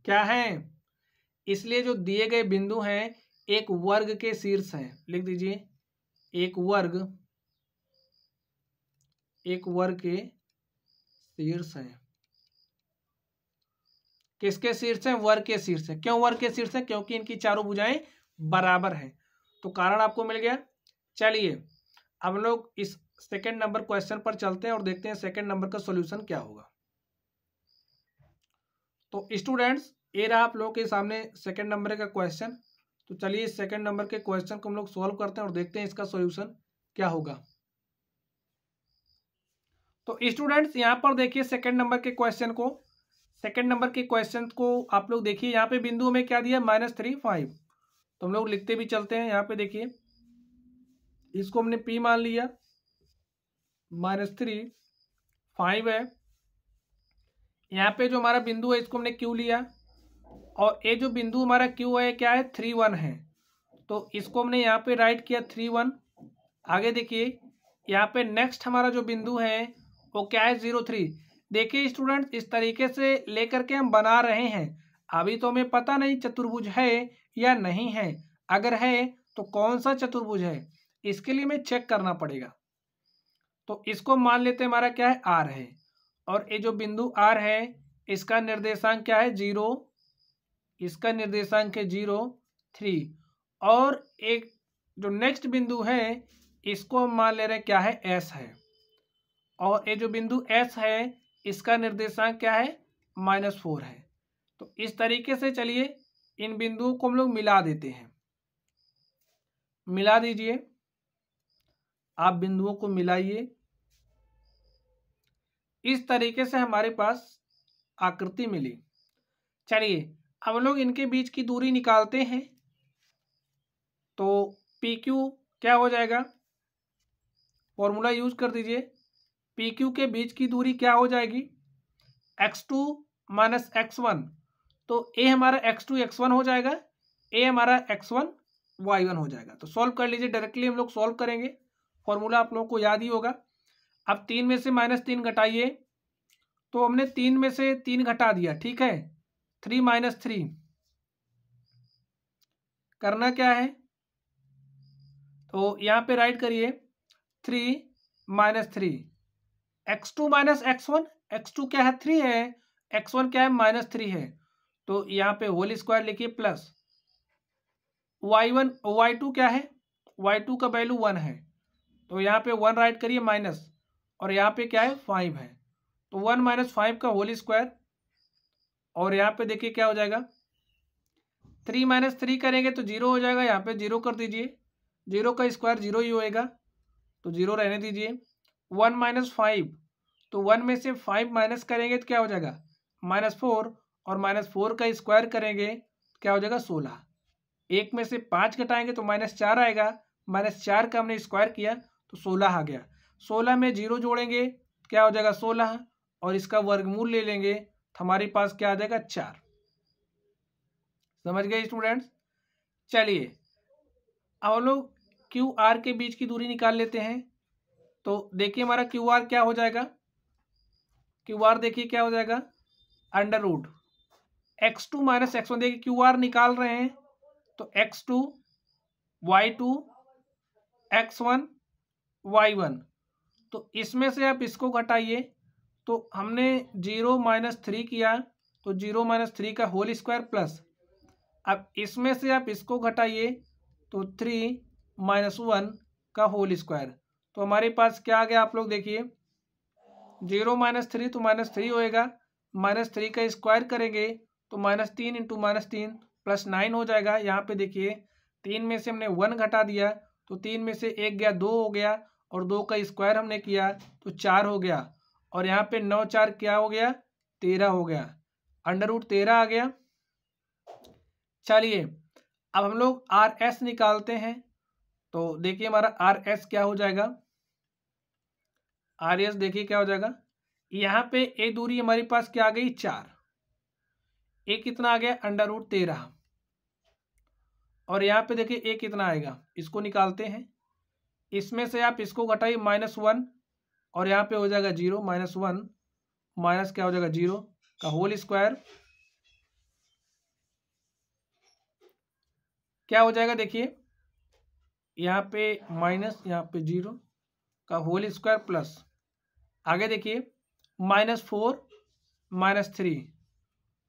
क्या है इसलिए जो दिए गए बिंदु हैं एक वर्ग के शीर्ष हैं लिख दीजिए एक वर्ग एक वर्ग के शीर्ष हैं किसके शीर्ष हैं वर्ग के शीर्ष हैं क्यों वर्ग के शीर्ष हैं क्योंकि इनकी चारों भुजाएं बराबर हैं तो कारण आपको मिल गया चलिए अब लोग इस सेकेंड नंबर क्वेश्चन पर चलते हैं और देखते हैं सेकेंड नंबर का सोल्यूशन क्या होगा तो स्टूडेंट्स ये रहा आप लोगों के सामने सेकंड नंबर का क्वेश्चन तो चलिए सेकेंड सेकंड नंबर के क्वेश्चन को हम लोग सॉल्व करते हैं और देखते हैं इसका सॉल्यूशन क्या होगा तो स्टूडेंट्स यहाँ पर देखिए सेकंड नंबर के क्वेश्चन को सेकंड नंबर के क्वेश्चन को आप लोग देखिए यहाँ पे बिंदु में क्या दिया माइनस थ्री फाइव तो हम लोग लिखते भी चलते हैं यहाँ पे देखिए इसको हमने पी मान लिया माइनस थ्री फाइव है यहाँ पे जो हमारा बिंदु है इसको हमने क्यू लिया और ये जो बिंदु हमारा क्यू है क्या है थ्री वन है तो इसको हमने यहाँ पे राइट किया थ्री वन आगे देखिए यहाँ पे नेक्स्ट हमारा जो बिंदु है वो क्या है जीरो थ्री देखिए स्टूडेंट इस तरीके से लेकर के हम बना रहे हैं अभी तो हमें पता नहीं चतुर्भुज है या नहीं है अगर है तो कौन सा चतुर्भुज है इसके लिए हमें चेक करना पड़ेगा तो इसको मान लेते हमारा क्या है आर है और ये जो बिंदु आर है इसका निर्देशांक क्या है जीरो इसका निर्देशांक है जीरो थ्री और एक जो नेक्स्ट बिंदु है इसको हम मान ले रहे हैं क्या है एस है और ये जो बिंदु एस है इसका निर्देशांक क्या है माइनस फोर है तो इस तरीके से चलिए इन बिंदुओं को हम लोग मिला देते हैं मिला दीजिए आप बिंदुओं को मिलाइए इस तरीके से हमारे पास आकृति मिली चलिए अब लोग इनके बीच की दूरी निकालते हैं तो पी क्यू क्या हो जाएगा फॉर्मूला यूज कर दीजिए पी क्यू के बीच की दूरी क्या हो जाएगी x two minus x one तो ए हमारा एक्स टू एक्स वन हो जाएगा ए हमारा एक्स वन वाई वन हो जाएगा तो सॉल्व कर लीजिए डायरेक्टली हम लोग सॉल्व करेंगे फॉर्मूला आप लोगों को याद ही होगा अब तीन में से माइनस तीन घटाइए तो हमने तीन में से तीन घटा दिया ठीक है थ्री माइनस थ्री करना क्या है तो यहाँ पे राइट करिए three minus three x two minus x one x two क्या है थ्री है एक्स वन क्या है माइनस थ्री है तो यहाँ पे होल स्क्वायर लिखिए plus y one y two क्या है वाई टू का वैल्यू वन है तो यहाँ पे वन राइट करिए माइनस और यहाँ पे क्या है फाइव है तो वन माइनस फाइव का होल स्क्वायर और यहाँ पे देखिए क्या हो जाएगा थ्री माइनस थ्री करेंगे तो जीरो हो जाएगा यहाँ पे जीरो कर दीजिए जीरो का स्क्वायर जीरो ही होएगा तो जीरो रहने दीजिए वन माइनस फाइव तो वन में से फाइव माइनस करेंगे तो क्या हो जाएगा माइनस फोर और माइनस फोर का स्क्वायर करेंगे तो क्या हो जाएगा सोलह एक में से पाँच घटाएंगे तो माइनस चार आएगा माइनस चार का हमने स्क्वायर किया तो सोलह आ गया सोलह में जीरो जोड़ेंगे क्या हो जाएगा सोलह और इसका वर्गमूल ले लेंगे तो हमारे पास क्या आ जाएगा चार समझ गए स्टूडेंट्स चलिए अब हम लोग क्यू आर के बीच की दूरी निकाल लेते हैं तो देखिए हमारा क्यू आर क्या हो जाएगा क्यू आर देखिए क्या हो जाएगा under root x two minus x one देखिए क्यू आर निकाल रहे हैं तो x two Y two x one y one तो इसमें से आप इसको घटाइए तो हमने जीरो माइनस थ्री किया तो जीरो माइनस थ्री का होल स्क्वायर प्लस अब इसमें से आप इसको घटाइए तो थ्री माइनस वन का होल स्क्वायर तो हमारे पास क्या आ गया आप लोग देखिए जीरो माइनस थ्री तो माइनस थ्री होएगा माइनस थ्री का स्क्वायर करेंगे तो माइनस तीन इंटू माइनस तीन प्लस नाइन हो जाएगा यहाँ पे देखिए तीन में से हमने वन घटा दिया तो तीन में से एक गया दो हो गया और दो का स्क्वायर हमने किया तो चार हो गया और यहाँ पे नौ चार क्या हो गया तेरह हो गया अंडर रूट तेरह आ गया चलिए अब हम लोग आर एस निकालते हैं तो देखिए हमारा आर एस क्या हो जाएगा आर एस देखिए क्या हो जाएगा यहाँ पे ए दूरी हमारे पास क्या आ गई चार ए कितना आ गया अंडर रूट तेरह और यहाँ पे देखिए ए कितना आएगा इसको निकालते हैं इसमें से आप इसको घटाइए माइनस वन और यहाँ पे हो जाएगा जीरो माइनस वन माइनस क्या हो जाएगा जीरो का होल स्क्वायर क्या हो जाएगा देखिए यहाँ पे माइनस यहाँ पे जीरो का होल स्क्वायर प्लस आगे देखिए माइनस फोर माइनस थ्री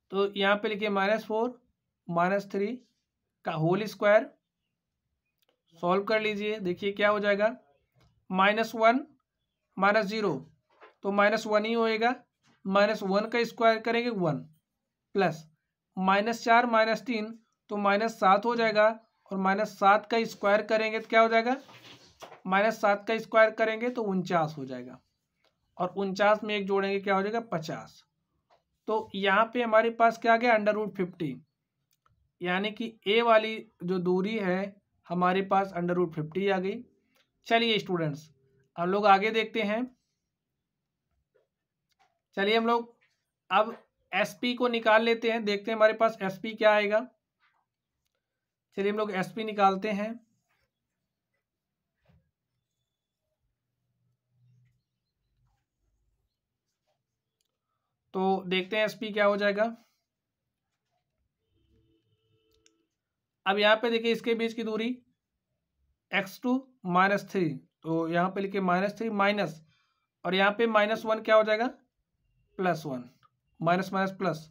तो यहाँ पे लिखिए माइनस फोर माइनस थ्री का होल स्क्वायर सॉल्व कर लीजिए देखिए क्या हो जाएगा माइनस वन माइनस जीरो तो माइनस वन ही होएगा माइनस वन का स्क्वायर करेंगे वन प्लस माइनस चार माइनस तीन तो माइनस सात हो जाएगा और माइनस सात का स्क्वायर करेंगे तो क्या हो जाएगा माइनस सात का स्क्वायर करेंगे तो उनचास हो जाएगा और उनचास में एक जोड़ेंगे क्या हो जाएगा पचास तो यहाँ पे हमारे पास क्या आ गया अंडर रूट फिफ्टी यानी कि ए वाली जो दूरी है हमारे पास अंडर रूट फिफ्टी आ गई चलिए स्टूडेंट्स हम लोग आगे देखते हैं चलिए हम लोग अब एस पी को निकाल लेते हैं देखते हैं हमारे पास एस पी क्या आएगा चलिए हम लोग एस पी निकालते हैं तो देखते हैं एस पी क्या हो जाएगा अब यहाँ पे देखिए इसके बीच की दूरी एक्स टू माइनस थ्री तो यहाँ पे लिखिए माइनस थ्री माइनस और यहाँ पे माइनस वन क्या हो जाएगा plus one minus minus plus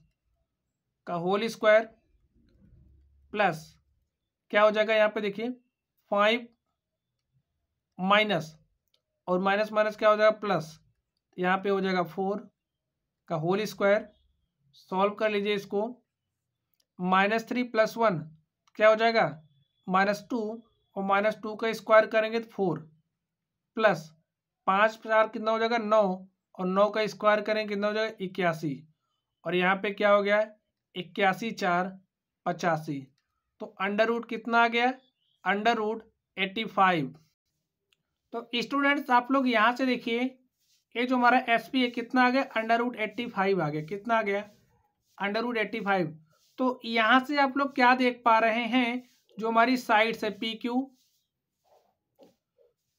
का होल स्क्वायर प्लस क्या हो जाएगा यहाँ पे देखिए फाइव माइनस और माइनस माइनस क्या हो जाएगा प्लस यहाँ पे हो जाएगा फोर का होल स्क्वायर सॉल्व कर लीजिए इसको माइनस थ्री प्लस वन क्या हो जाएगा माइनस टू और माइनस टू का स्क्वायर करेंगे तो फोर प्लस पाँच चार कितना हो जाएगा नौ और नौ का स्क्वायर करेंगे कितना हो जाएगा इक्यासी और यहाँ पे क्या हो गया है इक्यासी चार पचासी तो अंडर रूट कितना आ गया अंडर रूट एट्टी फाइव तो स्टूडेंट्स आप लोग यहाँ से देखिए ये जो हमारा एस पी है कितना आ गया अंडर रूट एट्टी फाइव आ गया कितना आ गया अंडर रूट एट्टी फाइव तो यहां से आप लोग क्या देख पा रहे हैं जो हमारी साइड से पी क्यू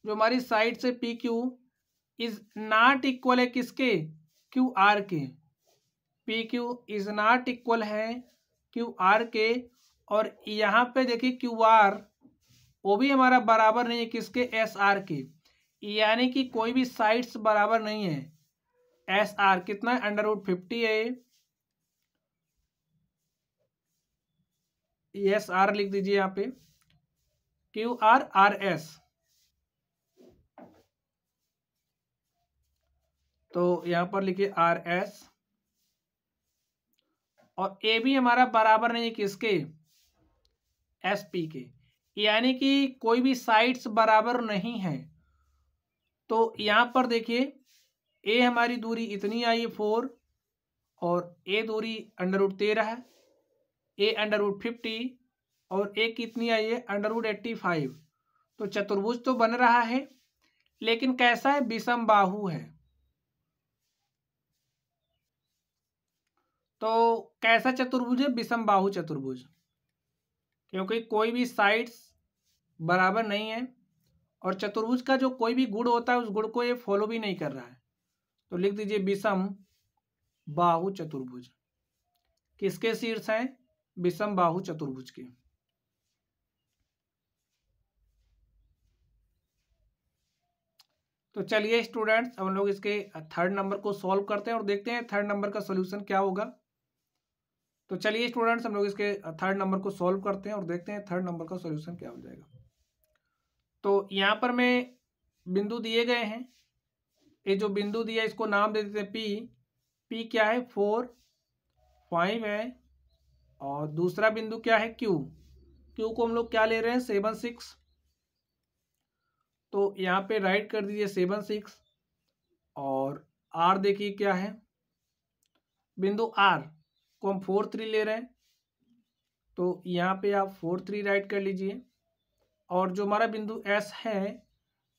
जो हमारी साइड से P Q is not equal है किसके क्यू आर के P Q is not equal है क्यू आर के और यहाँ पे देखिए क्यू आर वो भी हमारा बराबर नहीं है किसके एस आर के यानी कि कोई भी साइड्स बराबर नहीं है एस आर कितना अंडर रूट फिफ्टी है एस आर लिख दीजिए यहाँ पे क्यू आर आर एस तो यहां पर लिखिए आर एस और ए भी हमारा बराबर नहीं है किसके एस पी के यानी कि कोई भी साइड्स बराबर नहीं है तो यहां पर देखिए ए हमारी दूरी इतनी आई है फोर और ए दूरी अंडर उड तेरह है ए अंडर रूट फिफ्टी और ए कितनी आई है अंडर रूट एट्टी फाइव तो चतुर्भुज तो बन रहा है लेकिन कैसा है विषम बाहु है तो कैसा चतुर्भुज है विषम बाहु चतुर्भुज क्योंकि कोई भी साइड्स बराबर नहीं है और चतुर्भुज का जो कोई भी गुण होता है उस गुण को ये फॉलो भी नहीं कर रहा है तो लिख दीजिए विषम बाहु चतुर्भुज किसके शीर्ष हैं विषम बाहु चतुर्भुज के तो चलिए स्टूडेंट्स हम लोग इसके थर्ड नंबर को सॉल्व करते हैं और देखते हैं थर्ड नंबर का सोल्यूशन क्या होगा तो चलिए स्टूडेंट्स हम लोग इसके थर्ड नंबर को सॉल्व करते हैं और देखते हैं थर्ड नंबर का सोल्यूशन क्या हो जाएगा तो यहाँ पर मैं बिंदु दिए गए हैं ये जो बिंदु दिया इसको नाम दे देते हैं पी पी क्या है फोर फाइव है और दूसरा बिंदु क्या है क्यू क्यू को हम लोग क्या ले रहे हैं सेवन सिक्स तो यहाँ पे राइट कर दीजिए सेवन सिक्स और आर देखिए क्या है बिंदु आर को हम फोर थ्री ले रहे हैं तो यहाँ पे आप फोर थ्री राइट कर लीजिए और जो हमारा बिंदु एस है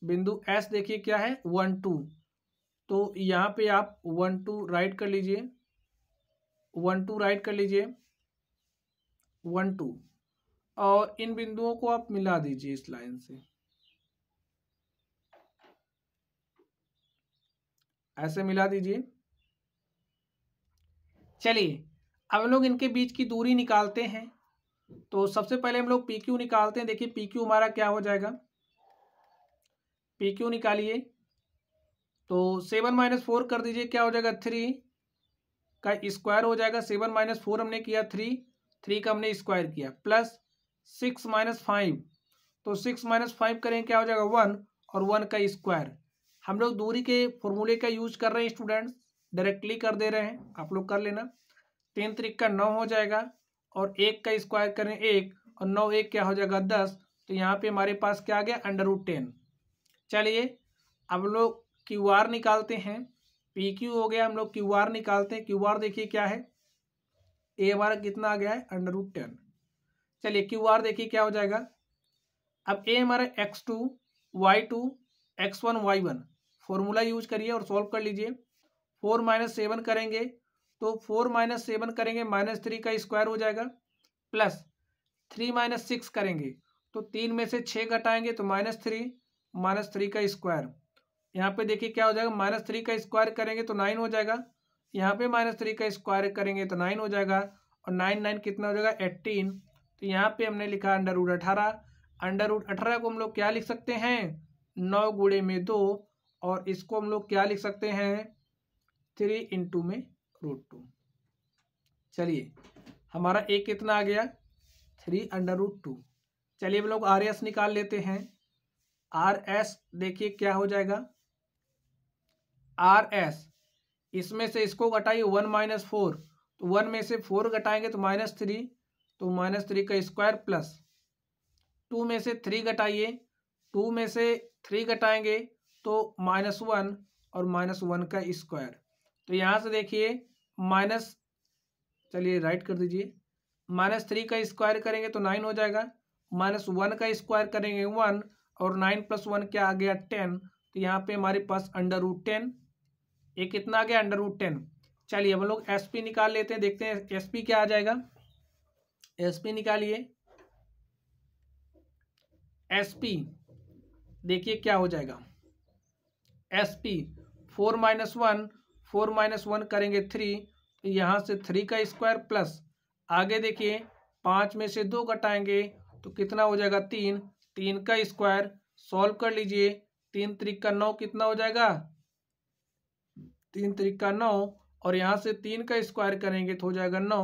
बिंदु एस देखिए क्या है वन टू तो यहाँ पे आप वन टू राइट कर लीजिए वन टू राइट कर लीजिए वन टू और इन बिंदुओं को आप मिला दीजिए इस लाइन से ऐसे मिला दीजिए चलिए अब हम लोग इनके बीच की दूरी निकालते हैं तो सबसे पहले हम लोग पी क्यू निकालते हैं देखिए पी क्यू हमारा क्या हो जाएगा पी क्यू निकालिए तो सेवन माइनस फोर कर दीजिए क्या हो जाएगा थ्री का स्क्वायर हो जाएगा सेवन माइनस फोर हमने किया थ्री थ्री का हमने स्क्वायर किया प्लस सिक्स माइनस फाइव तो सिक्स माइनस फाइव करें क्या हो जाएगा वन और वन का स्क्वायर हम लोग दूरी के फॉर्मूले का यूज कर रहे हैं स्टूडेंट्स डायरेक्टली कर दे रहे हैं आप लोग कर लेना तीन तरीक का नौ हो जाएगा और एक का स्क्वायर करें एक और नौ एक क्या हो जाएगा दस तो यहाँ पे हमारे पास क्या आ गया अंडर रूट टेन चलिए अब लोग क्यू आर निकालते हैं पी क्यू हो गया हम लोग क्यू आर निकालते हैं क्यू आर देखिए क्या है ए हमारा कितना आ गया है अंडर रूट टेन चलिए क्यू आर देखिए क्या हो जाएगा अब ए हमारा x two Y two x one y one formula use करिए और सॉल्व कर लीजिए फोर माइनस सेवन करेंगे तो फोर माइनस सेवन करेंगे माइनस थ्री का स्क्वायर हो जाएगा प्लस थ्री माइनस सिक्स करेंगे तो तीन में से छः घटाएंगे तो माइनस थ्री माइनस थ्री का स्क्वायर यहाँ पे देखिए क्या हो जाएगा माइनस थ्री का स्क्वायर करेंगे तो नाइन हो जाएगा यहाँ पे माइनस थ्री का स्क्वायर करेंगे तो नाइन हो जाएगा और नाइन नाइन कितना हो जाएगा एट्टीन तो यहाँ पे हमने लिखा अंडर रूट अठारह अंडर रूट अठारह को हम लोग क्या लिख सकते हैं नौ गुड़े में दो और इसको हम लोग क्या लिख सकते हैं थ्री इंटू में रूट टू चलिए हमारा एक कितना आ गया थ्री अंडर रूट टू चलिए हम लोग आर एस निकाल लेते हैं आर एस देखिए क्या हो जाएगा आर एस इसमें से इसको घटाइए वन माइनस फोर तो वन में से फोर घटाएंगे तो माइनस थ्री तो माइनस थ्री का स्क्वायर प्लस टू में से थ्री घटाइए टू में से थ्री घटाएंगे तो माइनस वन और माइनस वन का स्क्वायर तो यहाँ से देखिए माइनस चलिए राइट कर दीजिए माइनस थ्री का स्क्वायर करेंगे तो नाइन हो जाएगा माइनस वन का स्क्वायर करेंगे वन और नाइन प्लस वन क्या आ गया टेन तो यहाँ पे हमारे पास अंडर रूट टेन ये कितना आ गया अंडर रूट टेन चलिए हम लोग एस पी निकाल लेते हैं देखते हैं एस पी क्या आ जाएगा एस पी निकालिए एस पी देखिए क्या हो जाएगा S P four minus one four minus one करेंगे थ्री तो यहाँ से थ्री का स्क्वायर प्लस आगे देखिए पाँच में से दो घटाएंगे तो कितना हो जाएगा तीन तीन का स्क्वायर सॉल्व कर लीजिए तीन त्रिक का नौ कितना हो जाएगा तीन तरीक का नौ और यहाँ से तीन का स्क्वायर करेंगे तो हो जाएगा नौ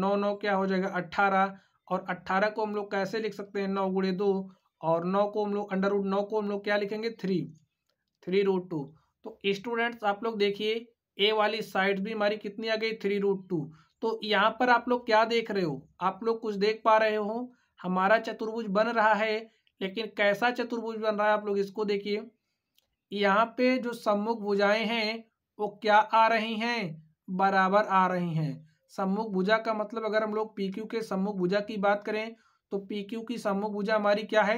नौ नौ क्या हो जाएगा अट्ठारह और अट्ठारह को हम लोग कैसे लिख सकते हैं नौ गुड़े दो और नौ को हम लोग अंडर रूट नौ को हम लोग क्या लिखेंगे थ्री थ्री रूट टू तो स्टूडेंट्स आप लोग देखिए ए वाली साइड भी हमारी कितनी आ गई थ्री रूट टू तो यहाँ पर आप लोग क्या देख रहे हो आप लोग कुछ देख पा रहे हो हमारा चतुर्भुज बन रहा है लेकिन कैसा चतुर्भुज बन रहा है आप लोग इसको देखिए यहाँ पे जो सम्मुख भुजाएं हैं वो क्या आ रही हैं बराबर आ रही हैं सम्मुख भुजा का मतलब अगर हम लोग पी क्यू के सम्मुख भुजा की बात करें तो पी क्यू की सम्मुख भुजा हमारी क्या है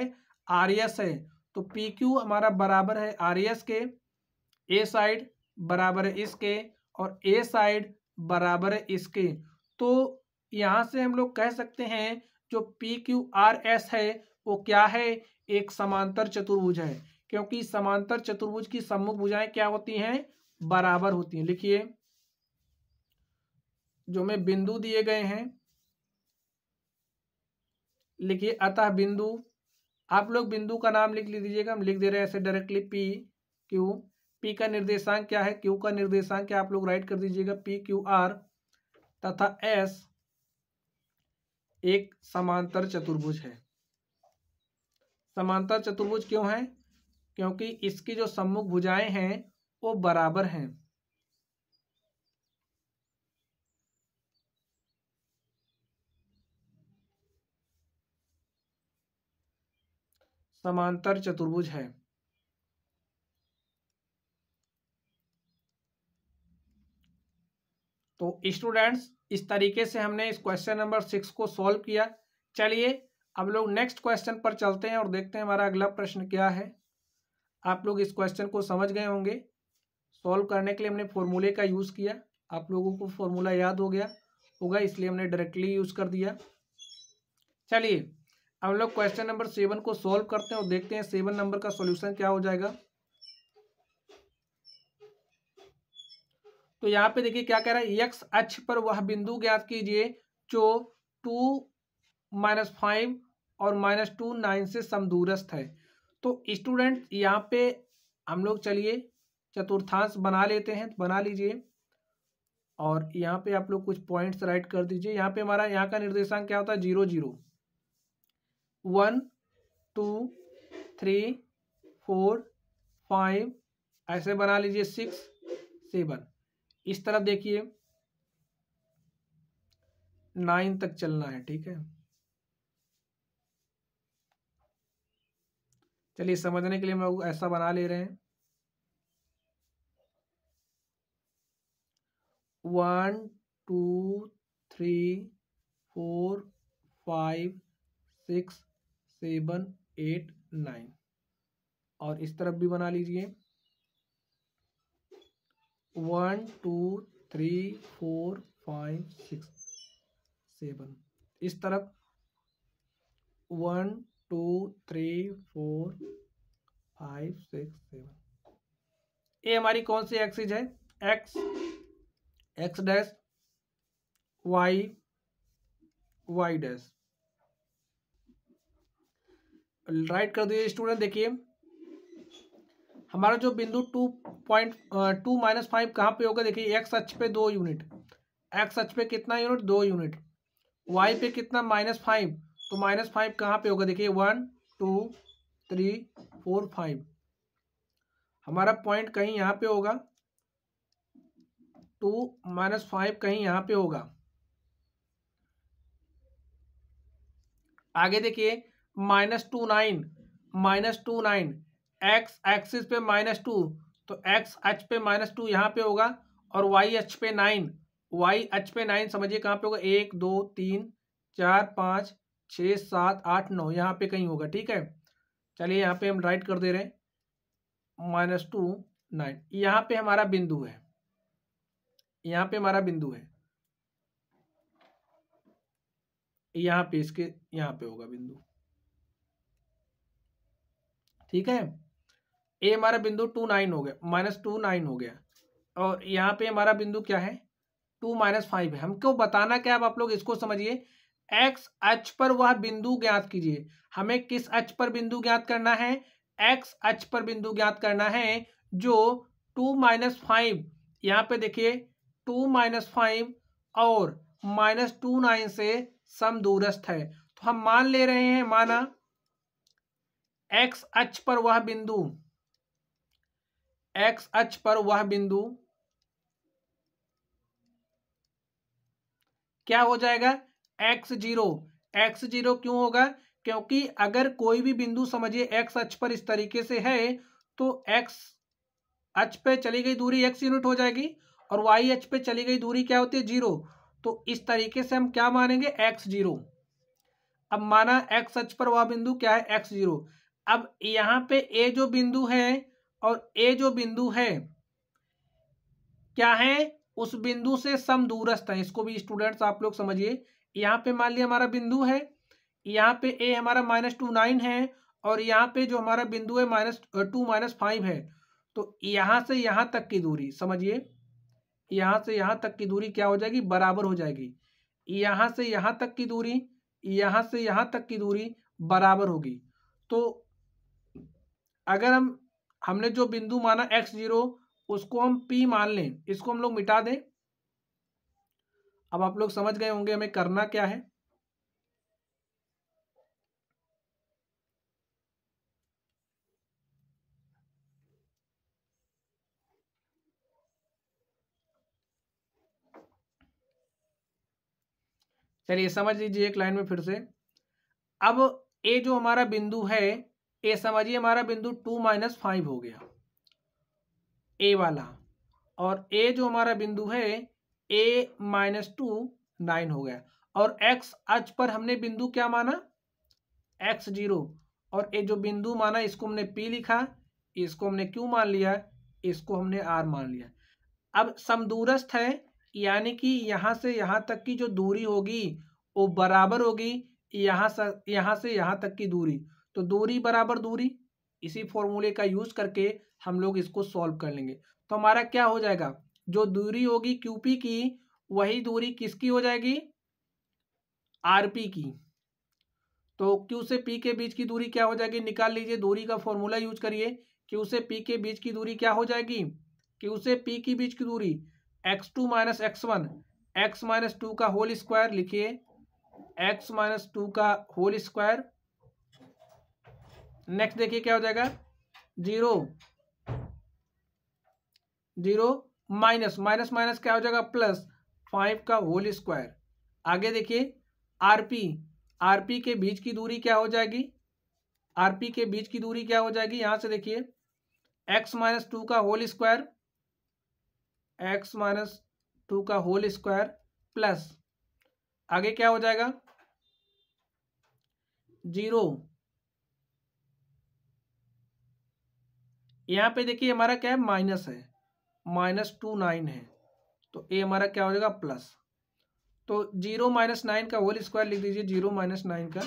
आर एस है तो पी क्यू हमारा बराबर है आर एस के ए साइड बराबर है इसके और ए साइड बराबर है इसके तो यहाँ से हम लोग कह सकते हैं जो पी क्यू आर एस है वो क्या है एक समांतर चतुर्भुज है क्योंकि समांतर चतुर्भुज की सम्मुख भुजाएं क्या होती हैं बराबर होती हैं लिखिए जो में बिंदु दिए गए हैं लिखिए अतः बिंदु आप लोग बिंदु का नाम लिख लीजिएगा हम लिख दे रहे हैं ऐसे डायरेक्टली पी क्यू पी का निर्देशांक क्या है क्यू का निर्देशांक क्या आप लोग राइट कर दीजिएगा पी क्यू आर तथा एस एक समांतर चतुर्भुज है समांतर चतुर्भुज क्यों है क्योंकि इसकी जो सम्मुख भुजाएं हैं वो बराबर हैं समांतर चतुर्भुज है तो स्टूडेंट्स इस तरीके से हमने इस क्वेश्चन नंबर सिक्स को सॉल्व किया चलिए अब लोग नेक्स्ट क्वेश्चन पर चलते हैं और देखते हैं हमारा अगला प्रश्न क्या है आप लोग इस क्वेश्चन को समझ गए होंगे सॉल्व करने के लिए हमने फॉर्मूले का यूज़ किया आप लोगों को फॉर्मूला याद हो गया होगा इसलिए हमने डायरेक्टली यूज़ कर दिया चलिए हम लोग क्वेश्चन नंबर सेवन को सॉल्व करते हैं और देखते हैं सेवन नंबर का सॉल्यूशन क्या हो जाएगा तो यहाँ पे देखिए क्या कह रहा है यक्स अक्ष पर वह बिंदु ज्ञात कीजिए जो टू माइनस फाइव और माइनस टू नाइन से समदूरस्थ है तो स्टूडेंट यहाँ पे हम लोग चलिए चतुर्थांश बना लेते हैं तो बना लीजिए और यहाँ पे आप लोग कुछ पॉइंट्स राइट कर दीजिए यहाँ पे हमारा यहाँ का निर्देशांक क्या होता है zero zero one two three four five ऐसे बना लीजिए सिक्स सेवन इस तरफ देखिए नाइन तक चलना है ठीक है चलिए समझने के लिए हम लोग ऐसा बना ले रहे हैं one two three four five six seven eight nine और इस तरफ भी बना लीजिए one two three four five six seven इस तरफ one two three four five six seven ये हमारी कौन सी एक्सिस है x x dash y y dash right कर दीजिए स्टूडेंट देखिए हमारा जो बिंदु two point two minus five कहाँ पे होगा देखिए एक्स अक्ष पे दो यूनिट एक्स अक्ष पे कितना यूनिट दो यूनिट वाई पे कितना माइनस फाइव तो माइनस फाइव कहाँ पे होगा देखिए one two three four five हमारा पॉइंट कहीं यहाँ पे होगा टू माइनस फाइव कहीं यहाँ पे होगा आगे देखिए minus two nine minus two nine x axis पे माइनस टू तो एक्स एच पे माइनस टू यहाँ पे होगा और वाई एच पे नाइन वाई एच पे नाइन समझिए कहाँ पे होगा एक दो तीन चार पाँच छः सात आठ नौ यहाँ पे कहीं होगा ठीक है चलिए यहाँ पे हम राइट कर दे रहे हैं माइनस टू नाइन यहाँ पे हमारा बिंदु है यहाँ पे हमारा बिंदु है यहाँ पे इसके यहाँ पे होगा बिंदु ठीक है ए हमारा बिंदु टू नाइन हो गया माइनस टू नाइन हो गया और यहां पे हमारा बिंदु क्या है टू माइनस फाइव है हमको बताना क्या अब आप लोग इसको समझिए एक्स एच पर वह बिंदु ज्ञात कीजिए हमें किस एच पर बिंदु ज्ञात करना है एक्स एच पर बिंदु ज्ञात करना है जो टू माइनस फाइव यहाँ पे देखिए टू माइनस फाइव और माइनस टू नाइन से दूरस्थ है तो हम मान ले रहे हैं माना एक्स अक्ष पर वह बिंदु एक्स अक्ष पर वह बिंदु क्या हो जाएगा एक्स जीरो एक्स जीरो क्यों होगा क्योंकि अगर कोई भी बिंदु समझिए एक्स अक्ष पर इस तरीके से है तो एक्स अक्ष पे चली गई दूरी एक्स यूनिट हो जाएगी और वाई एच पे चली गई दूरी क्या होती है जीरो तो इस तरीके से हम क्या मानेंगे एक्स जीरो अब माना एक्स एच पर वह बिंदु क्या है एक्स जीरो अब यहाँ पे ए जो बिंदु है और ए जो बिंदु है क्या है उस बिंदु से दूरस्थ है इसको भी स्टूडेंट्स आप लोग समझिए यहाँ पे मान लिया हमारा बिंदु है यहाँ पे ए हमारा माइनस टू नाइन है और यहाँ पे जो हमारा बिंदु है माइनस टू माइनस फाइव है तो यहां से यहां तक की दूरी समझिए यहाँ से यहाँ तक की दूरी क्या हो जाएगी बराबर हो जाएगी यहाँ से यहाँ तक की दूरी यहाँ से यहाँ तक की दूरी बराबर होगी तो अगर हम हमने जो बिंदु माना एक्स जीरो उसको हम पी मान लें इसको हम लोग मिटा दें अब आप लोग समझ गए होंगे हमें करना क्या है चलिए समझ लीजिए एक लाइन में फिर से अब ए जो हमारा बिंदु है ए समझिए हमारा बिंदु टू माइनस फाइव हो गया ए वाला और ए जो हमारा बिंदु है ए माइनस टू नाइन हो गया और एक्स अच पर हमने बिंदु क्या माना एक्स जीरो और ये जो बिंदु माना इसको हमने पी लिखा इसको हमने क्यू मान लिया इसको हमने आर मान लिया अब समदूरस्थ है यानी कि यहाँ से यहाँ तक की जो दूरी होगी वो बराबर होगी यहाँ से यहाँ से यहाँ तक की दूरी तो दूरी बराबर दूरी इसी फॉर्मूले का यूज़ करके हम लोग इसको सॉल्व कर लेंगे तो हमारा क्या हो जाएगा जो दूरी होगी क्यूपी की वही दूरी किसकी हो जाएगी पी की तो क्यू से पी के बीच की दूरी क्या हो जाएगी निकाल लीजिए दूरी का फॉर्मूला यूज करिए क्यू से पी के बीच की दूरी क्या हो जाएगी क्यू से पी के बीच की दूरी x two minus x one x minus two का होल स्क्वायर लिखिए एक्स माइनस टू का होल स्क्वायर नेक्स्ट देखिए क्या हो जाएगा zero zero minus minus minus क्या हो जाएगा प्लस फाइव का होल स्क्वायर आगे देखिए आरपी आरपी के बीच की दूरी क्या हो जाएगी आरपी के बीच की दूरी क्या हो जाएगी यहां से देखिए एक्स माइनस टू का whole square x minus two का होल स्क्वायर प्लस आगे क्या हो जाएगा जीरो यहां पे देखिए हमारा क्या है माइनस है माइनस टू नाइन है तो ए हमारा क्या हो जाएगा प्लस तो जीरो माइनस नाइन का होल स्क्वायर लिख दीजिए जीरो माइनस नाइन का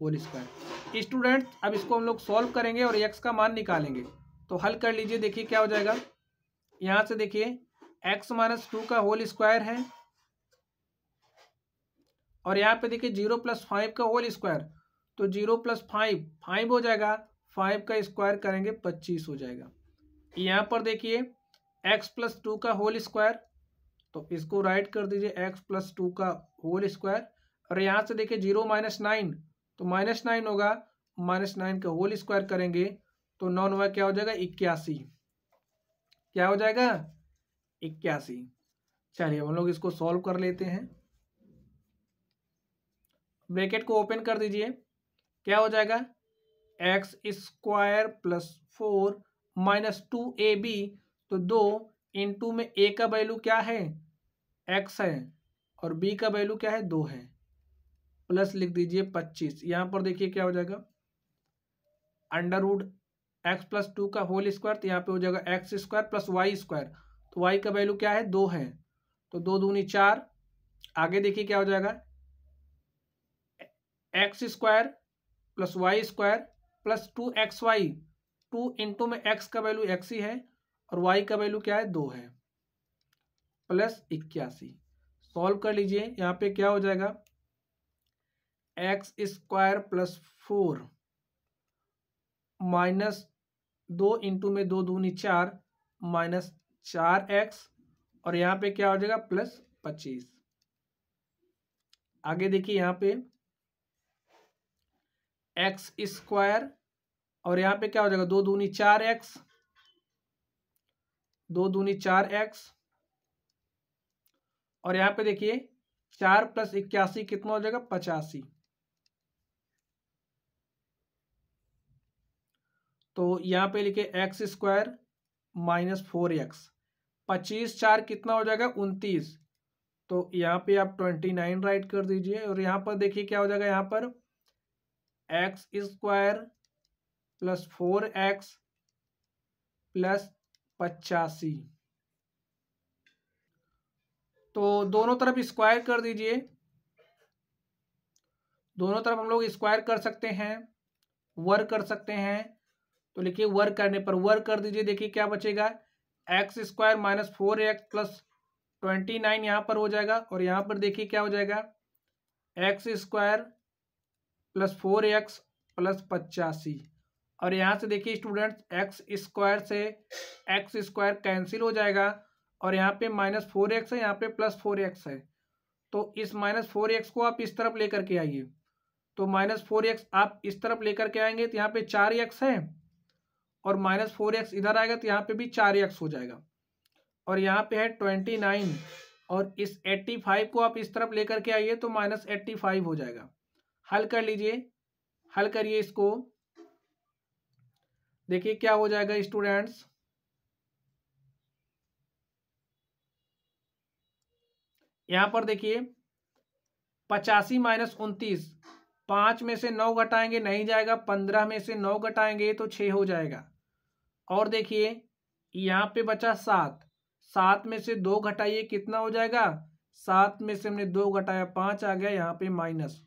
होल स्क्वायर स्टूडेंट अब इसको हम लोग सॉल्व करेंगे और एक्स का मान निकालेंगे तो हल कर लीजिए देखिए क्या हो जाएगा यहां से देखिए एक्स माइनस टू का होल स्क्वायर है और यहाँ पे देखिए जीरो प्लस फाइव का होल स्क्वायर तो जीरो प्लस फाइव फाइव हो जाएगा फाइव का स्क्वायर करेंगे पच्चीस हो जाएगा यहाँ पर देखिए एक्स प्लस टू का होल स्क्वायर तो इसको राइट कर दीजिए एक्स प्लस टू का होल स्क्वायर और यहाँ से देखिए जीरो माइनस नाइन तो माइनस नाइन होगा माइनस नाइन का होल स्क्वायर करेंगे तो नौ नवा क्या हो जाएगा इक्यासी क्या हो जाएगा इक्यासी चलिए हम लोग इसको सॉल्व कर लेते हैं ब्रैकेट को ओपन कर दीजिए क्या हो जाएगा x square plus four minus two ए बी तो दो इंटू में ए का वैल्यू क्या है एक्स है और बी का वैल्यू क्या है दो है प्लस लिख दीजिए पच्चीस यहाँ पर देखिए क्या हो जाएगा अंडरवुड एक्स प्लस टू का होल स्क्वायर तो यहाँ पे हो जाएगा x square plus Y square तो वाई का वैल्यू क्या है दो है तो दो दूनी चार आगे देखिए क्या हो जाएगा x square plus Y square plus two x y two into में एक्स का वैल्यू एक्स ही है और वाई का वैल्यू क्या है दो है प्लस इक्यासी सॉल्व कर लीजिए यहाँ पे क्या हो जाएगा x square plus four minus दो इंटू में दो दूनी चार माइनस चार एक्स और यहाँ पे क्या हो जाएगा प्लस पच्चीस आगे देखिए यहाँ पे एक्स स्क्वायर और यहाँ पे क्या हो जाएगा दो दूनी चार एक्स दो दूनी चार एक्स और यहाँ पे देखिए चार प्लस इक्यासी कितना हो जाएगा पचासी तो यहाँ पे लिखे x square minus four x पच्चीस चार कितना हो जाएगा उनतीस तो यहाँ पे आप ट्वेंटी नाइन राइट कर दीजिए और यहाँ पर देखिए क्या हो जाएगा यहाँ पर x square plus four x plus पचासी तो दोनों तरफ स्क्वायर कर दीजिए दोनों तरफ हम लोग स्क्वायर कर सकते हैं वर्क कर सकते हैं तो लिखिए वर्क करने पर वर्क कर दीजिए देखिए क्या बचेगा x square minus four x plus twenty nine यहाँ पर हो जाएगा और यहाँ पर देखिए क्या हो जाएगा x square plus four x plus पचासी और यहाँ से देखिए स्टूडेंट्स एक्स स्क्वायर से एक्स स्क्वायर कैंसिल हो जाएगा और यहाँ पे माइनस फोर एक्स है यहाँ पे प्लस फोर एक्स है तो इस माइनस फोर एक्स को आप इस तरफ लेकर के आइए तो माइनस फोर एक्स आप इस तरफ लेकर के आएंगे तो यहाँ पे चार एक्स है और माइनस फोर एक्स इधर आएगा तो यहाँ पे भी चार एक्स हो जाएगा और यहाँ पे है ट्वेंटी नाइन और इस एट्टी फाइव को आप इस तरफ लेकर के आइए तो माइनस एट्टी फाइव हो जाएगा हल कर लीजिए हल करिए इसको देखिए क्या हो जाएगा स्टूडेंट्स यहाँ पर देखिए पचासी माइनस उनतीस पाँच में से नौ घटाएंगे नहीं जाएगा पंद्रह में से नौ घटाएंगे तो छः हो जाएगा और देखिए यहाँ पे बचा सात सात में से दो घटाइए कितना हो जाएगा सात में से हमने दो घटाया पाँच आ गया यहाँ पे माइनस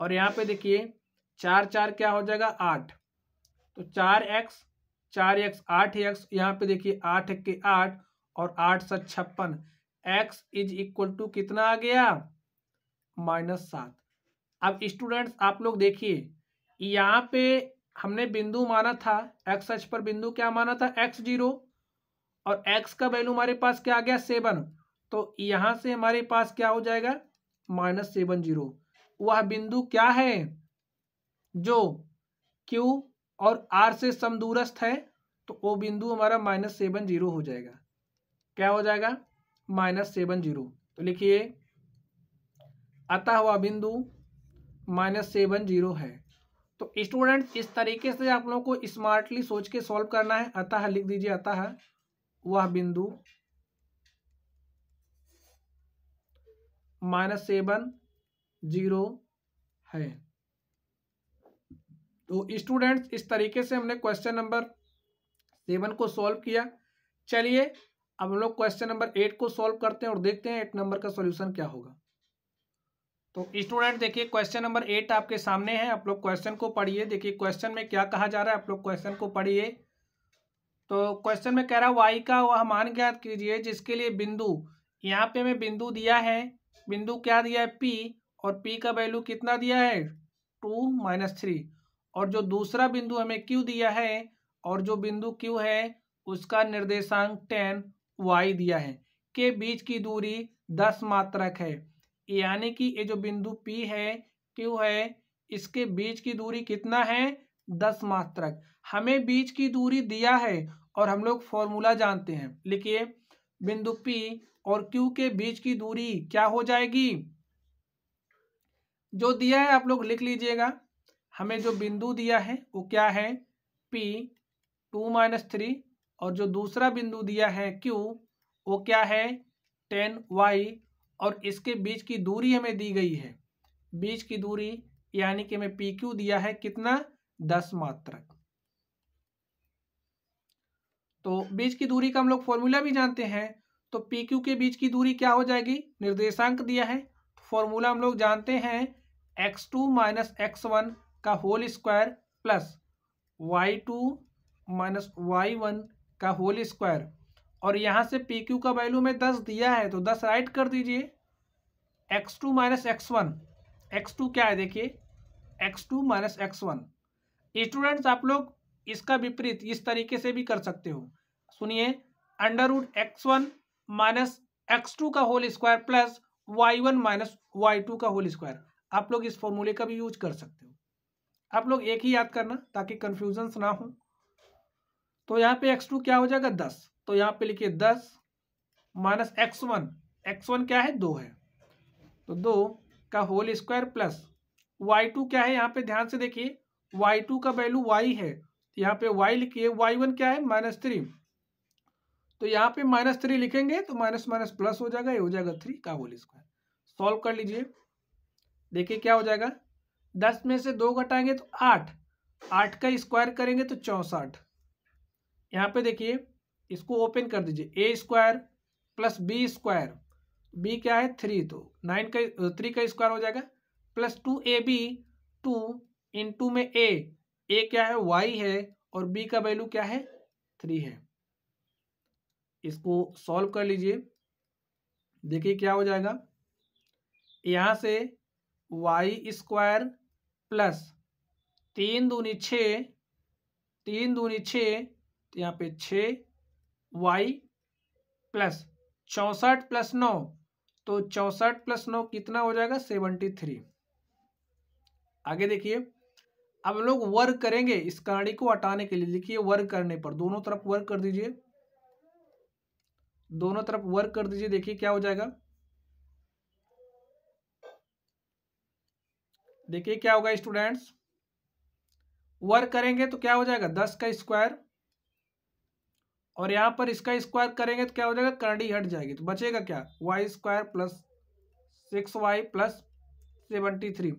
और यहाँ पे देखिए चार चार क्या हो जाएगा आठ तो चार एक्स चार एक्स आठ एक्स यहाँ पे देखिए आठ के आठ और आठ सौ छप्पन एक्स इज इक्वल टू कितना आ गया माइनस सात अब स्टूडेंट्स आप लोग देखिए यहाँ पे हमने बिंदु माना था एक्स एच पर बिंदु क्या माना था एक्स जीरो और एक्स का वैल्यू हमारे पास क्या आ गया सेवन तो यहां से हमारे पास क्या हो जाएगा माइनस सेवन जीरो वह बिंदु क्या है जो क्यू और आर से समदूरस्थ है तो वो बिंदु हमारा माइनस सेवन जीरो हो जाएगा क्या हो जाएगा माइनस सेवन जीरो तो लिखिए अतः हुआ बिंदु माइनस सेवन जीरो है तो स्टूडेंट इस तरीके से आप लोगों को स्मार्टली सोच के सॉल्व करना है अतः लिख दीजिए अतः वह बिंदु माइनस सेवन जीरो है तो स्टूडेंट्स इस तरीके से हमने क्वेश्चन नंबर सेवन को सॉल्व किया चलिए अब हम लोग क्वेश्चन नंबर एट को सॉल्व करते हैं और देखते हैं एट नंबर का सॉल्यूशन क्या होगा तो स्टूडेंट देखिए क्वेश्चन नंबर एट आपके सामने है आप लोग क्वेश्चन को पढ़िए देखिए क्वेश्चन में क्या कहा जा रहा है आप लोग क्वेश्चन को पढ़िए तो क्वेश्चन में कह रहा है वाई का वह मान ज्ञात कीजिए जिसके लिए बिंदु यहाँ पे हमें बिंदु दिया है बिंदु क्या दिया है पी और पी का वैल्यू कितना दिया है टू माइनस थ्री और जो दूसरा बिंदु हमें क्यू दिया है और जो बिंदु क्यू है उसका निर्देशांक टेन वाई दिया है के बीच की दूरी दस मात्रक है यानी कि ये जो बिंदु पी है क्यू है इसके बीच की दूरी कितना है दस मात्रक हमें बीच की दूरी दिया है और हम लोग फॉर्मूला जानते हैं लिखिए बिंदु पी और क्यू के बीच की दूरी क्या हो जाएगी जो दिया है आप लोग लिख लीजिएगा हमें जो बिंदु दिया है वो क्या है पी टू माइनस थ्री और जो दूसरा बिंदु दिया है क्यू वो क्या है टेन वाई और इसके बीच की दूरी हमें दी गई है बीच की दूरी यानी कि हमें पी क्यू दिया है कितना दस मात्रक तो बीच की दूरी का हम लोग फॉर्मूला भी जानते हैं तो पी क्यू के बीच की दूरी क्या हो जाएगी निर्देशांक दिया है फॉर्मूला तो हम लोग जानते हैं x two minus x one का whole square plus Y two minus Y one का होल स्क्वायर और यहाँ से पी क्यू का वैल्यू में दस दिया है तो दस राइट कर दीजिए x two minus x one x two क्या है देखिए x two minus x one students आप लोग इसका विपरीत इस तरीके से भी कर सकते हो सुनिए under root x one minus x two का whole square plus y one minus y two का होल स्क्वायर आप लोग इस फॉर्मूले का भी यूज कर सकते हो आप लोग एक ही याद करना ताकि कन्फ्यूजन्स ना हो तो यहाँ पे एक्स टू क्या हो जाएगा दस तो यहां पे लिखिए दस minus x one x one क्या है दो है तो दो का whole square plus Y two क्या है यहां पे ध्यान से देखिए वाई टू का वैल्यू वाई है तो यहाँ पे वाई लिखिए वाई वन क्या है माइनस थ्री तो यहां पे माइनस थ्री लिखेंगे तो माइनस माइनस प्लस हो जाएगा ये हो जाएगा थ्री का होल स्क्वायर सॉल्व कर लीजिए देखिए क्या हो जाएगा दस में से दो घटाएंगे तो आठ आठ का स्क्वायर करेंगे तो चौसठ यहाँ पे देखिए इसको ओपन कर दीजिए a square plus B square B क्या है थ्री तो नाइन का थ्री का स्क्वायर हो जाएगा plus two A b two in two में ए ए क्या है वाई है और बी का वैल्यू क्या है थ्री है इसको सॉल्व कर लीजिए देखिए क्या हो जाएगा यहाँ से वाई स्क्वायर प्लस तीन दूनी छ तीन दूनी छ तो यहाँ पे छः वाई प्लस चौंसठ प्लस नौ तो चौसठ प्लस नौ कितना हो जाएगा सेवेंटी थ्री आगे देखिए अब हम लोग वर्क करेंगे इस कणाड़ी को हटाने के लिए देखिए वर्क करने पर दोनों तरफ वर्क कर दीजिए दोनों तरफ वर्क कर दीजिए देखिए क्या हो जाएगा देखिए क्या होगा स्टूडेंट्स वर्क करेंगे तो क्या हो जाएगा दस का स्क्वायर और यहाँ पर इसका स्क्वायर करेंगे तो क्या हो जाएगा करड़ी हट जाएगी तो बचेगा क्या y square plus six y plus seventy three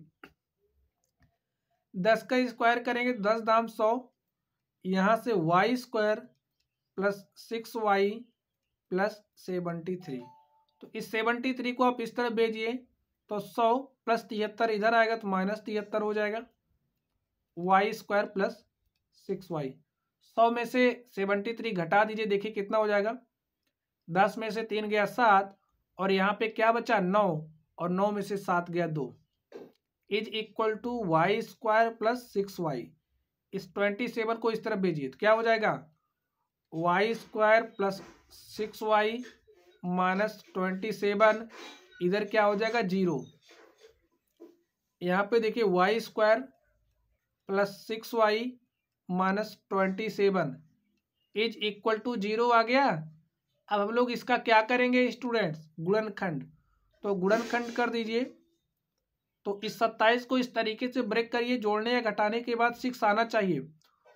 दस का स्क्वायर करेंगे तो दस दाम सौ यहाँ से y square plus six y plus seventy three तो इस सेवेंटी थ्री को आप इस तरह भेजिए तो सौ प्लस तिहत्तर इधर आएगा तो माइनस तिहत्तर हो जाएगा y square plus six y सौ में से सेवेंटी थ्री घटा दीजिए देखिए कितना हो जाएगा दस में से तीन गया सात और यहाँ पे क्या बचा नौ और नौ में से सात गया दो is equal to y square plus six y इस ट्वेंटी सेवन को इस तरफ भेजिए तो क्या हो जाएगा y square plus six y minus twenty seven इधर क्या हो जाएगा जीरो यहाँ पे देखिए Y square plus six y minus twenty seven is equal to zero आ गया अब हम लोग इसका क्या करेंगे स्टूडेंट्स गुणनखंड तो गुणनखंड कर दीजिए तो इस सत्ताईस को इस तरीके से ब्रेक करिए जोड़ने या घटाने के बाद सिक्स आना चाहिए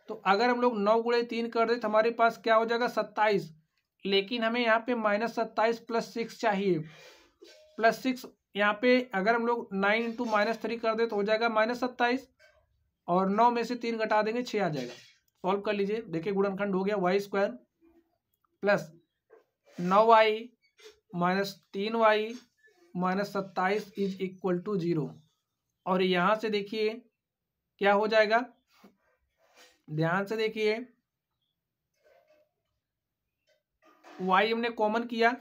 तो अगर हम लोग नौ गुड़े तीन कर दें तो हमारे पास क्या हो जाएगा सत्ताईस लेकिन हमें यहाँ पे माइनस सत्ताईस प्लस सिक्स चाहिए प्लस सिक्स यहाँ पे अगर हम लोग नाइन इंटू माइनस थ्री कर दें तो हो जाएगा माइनस सत्ताईस और नौ में से तीन घटा देंगे छः आ जाएगा सॉल्व कर लीजिए देखिए गुणनखंड हो गया वाई स्क्वायर प्लस नौ वाई माइनस तीन वाई माइनस सत्ताईस इज इक्वल टू जीरो और यहाँ से देखिए क्या हो जाएगा ध्यान से देखिए वाई हमने कॉमन किया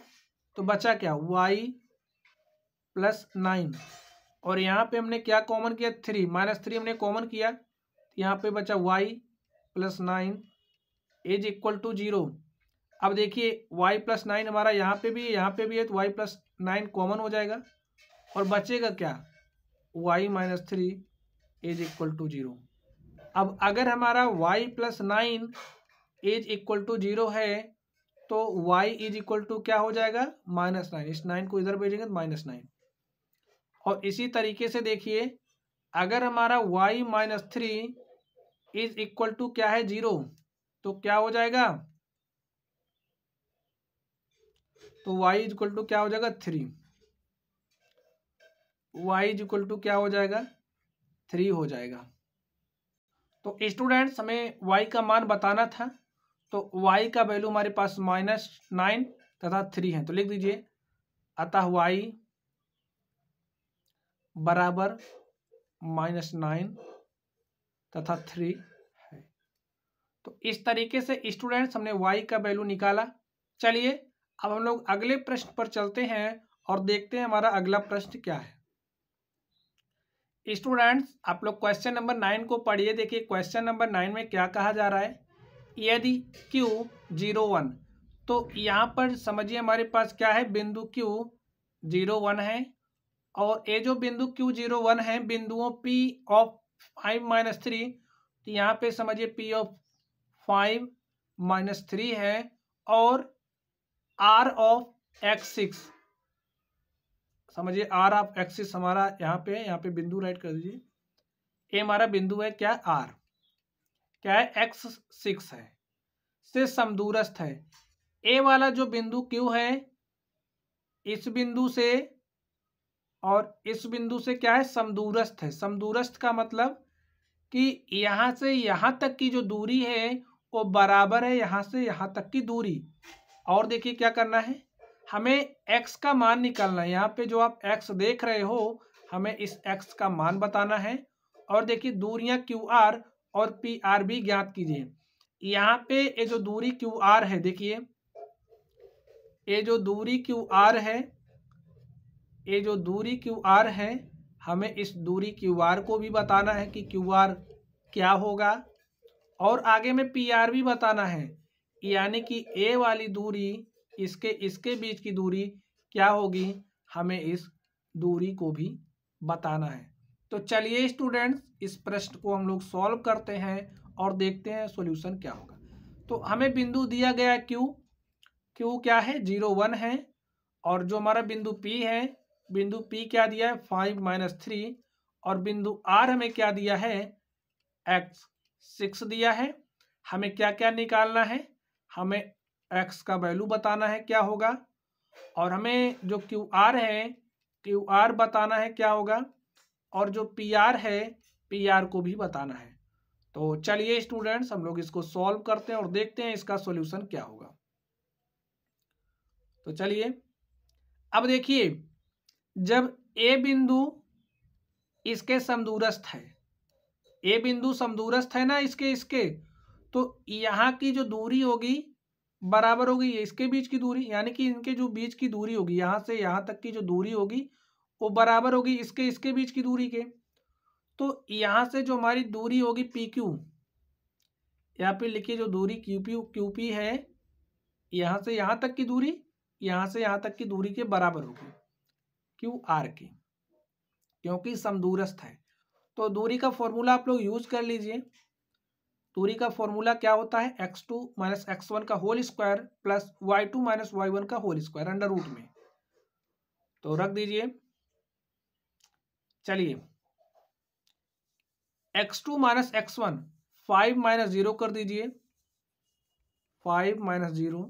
तो बचा क्या वाई प्लस नाइन और यहाँ पे हमने क्या कॉमन किया थ्री माइनस थ्री हमने कॉमन किया यहाँ पे बचा y plus nine is equal to zero अब देखिए वाई प्लस नाइन हमारा यहाँ पे भी है यहाँ पे भी है तो वाई प्लस नाइन कॉमन हो जाएगा और बचेगा क्या y minus three is equal to zero अब अगर हमारा y plus nine is equal to zero है तो वाई इज इक्वल टू क्या हो जाएगा माइनस नाइन इस नाइन को इधर भेजेंगे तो माइनस नाइन और इसी तरीके से देखिए अगर हमारा y minus three is equal to क्या है जीरो तो क्या हो जाएगा तो y इज इक्वल टू क्या हो जाएगा three y is equal to क्या हो जाएगा थ्री हो जाएगा तो स्टूडेंट्स हमें y का मान बताना था तो y का वैल्यू हमारे पास माइनस नाइन तथा थ्री है तो लिख दीजिए अतः y बराबर माइनस नाइन तथा थ्री है तो इस तरीके से स्टूडेंट्स हमने वाई का वैल्यू निकाला चलिए अब हम लोग अगले प्रश्न पर चलते हैं और देखते हैं हमारा अगला प्रश्न क्या है स्टूडेंट्स आप लोग क्वेश्चन नंबर नाइन को पढ़िए देखिए क्वेश्चन नंबर नाइन में क्या कहा जा रहा है यदि क्यू जीरो वन तो यहाँ पर समझिए हमारे पास क्या है बिंदु क्यू जीरो वन है और ये जो बिंदु क्यू जीरो वन है बिंदुओं P of five minus three तो यहाँ पे समझिए P of five minus three है और आर ऑफ एक्स सिक्स समझिए आर ऑफ एक्स सिक्स हमारा यहाँ पे है यहाँ पे बिंदु राइट कर दीजिए ये हमारा बिंदु है क्या आर क्या है एक्स सिक्स है से समदूरस्थ है ए वाला जो बिंदु क्यू है इस बिंदु से और इस बिंदु से क्या है समदूरस्थ है समदूरस्थ का मतलब कि यहाँ से यहाँ तक की जो दूरी है वो बराबर है यहाँ से यहाँ तक की दूरी और देखिए क्या करना है हमें x का मान निकालना है यहाँ पे जो आप x देख रहे हो हमें इस x का मान बताना है और देखिए दूरियाँ क्यू आर और पी आर भी ज्ञात कीजिए यहाँ पे ये जो दूरी क्यू आर है देखिए ये जो दूरी क्यू आर है ये जो दूरी क्यू आर है हमें इस दूरी क्यू आर को भी बताना है कि क्यू आर क्या होगा और आगे में पी आर भी बताना है यानी कि ए वाली दूरी इसके इसके बीच की दूरी क्या होगी हमें इस दूरी को भी बताना है तो चलिए स्टूडेंट्स इस प्रश्न को हम लोग सॉल्व करते हैं और देखते हैं सॉल्यूशन क्या होगा तो हमें बिंदु दिया गया क्यू क्यू क्या है जीरो वन है और जो हमारा बिंदु पी है बिंदु पी क्या दिया है फाइव माइनस थ्री और बिंदु आर हमें क्या दिया है एक्स सिक्स दिया है हमें क्या क्या निकालना है हमें x का वैल्यू बताना है क्या होगा और हमें जो क्यू आर है क्यू आर बताना है क्या होगा और जो पी आर है पी आर को भी बताना है तो चलिए स्टूडेंट्स हम लोग इसको सॉल्व करते हैं और देखते हैं इसका सॉल्यूशन क्या होगा तो चलिए अब देखिए जब ए बिंदु इसके समदूरस्थ है ए बिंदु समदूरस्थ है ना इसके इसके तो यहाँ की जो दूरी होगी बराबर होगी इसके बीच की दूरी यानी कि इनके जो बीच की दूरी होगी यहाँ से यहाँ तक की जो दूरी होगी वो बराबर होगी इसके इसके बीच की दूरी के तो यहाँ से जो हमारी दूरी होगी पी क्यू यहाँ पर लिखिए जो दूरी क्यू पी क्यू पी है यहाँ से यहाँ तक की दूरी यहाँ से यहाँ तक की दूरी के बराबर होगी क्यू आर के क्योंकि समदूरस्थ है तो दूरी का फॉर्मूला आप लोग यूज कर लीजिए दूरी का फॉर्मूला क्या होता है x two minus x one का whole square plus Y two minus Y one का होल स्क्वायर अंडर रूट में तो रख दीजिए चलिए x two minus x one five minus zero कर दीजिए फाइव माइनस जीरो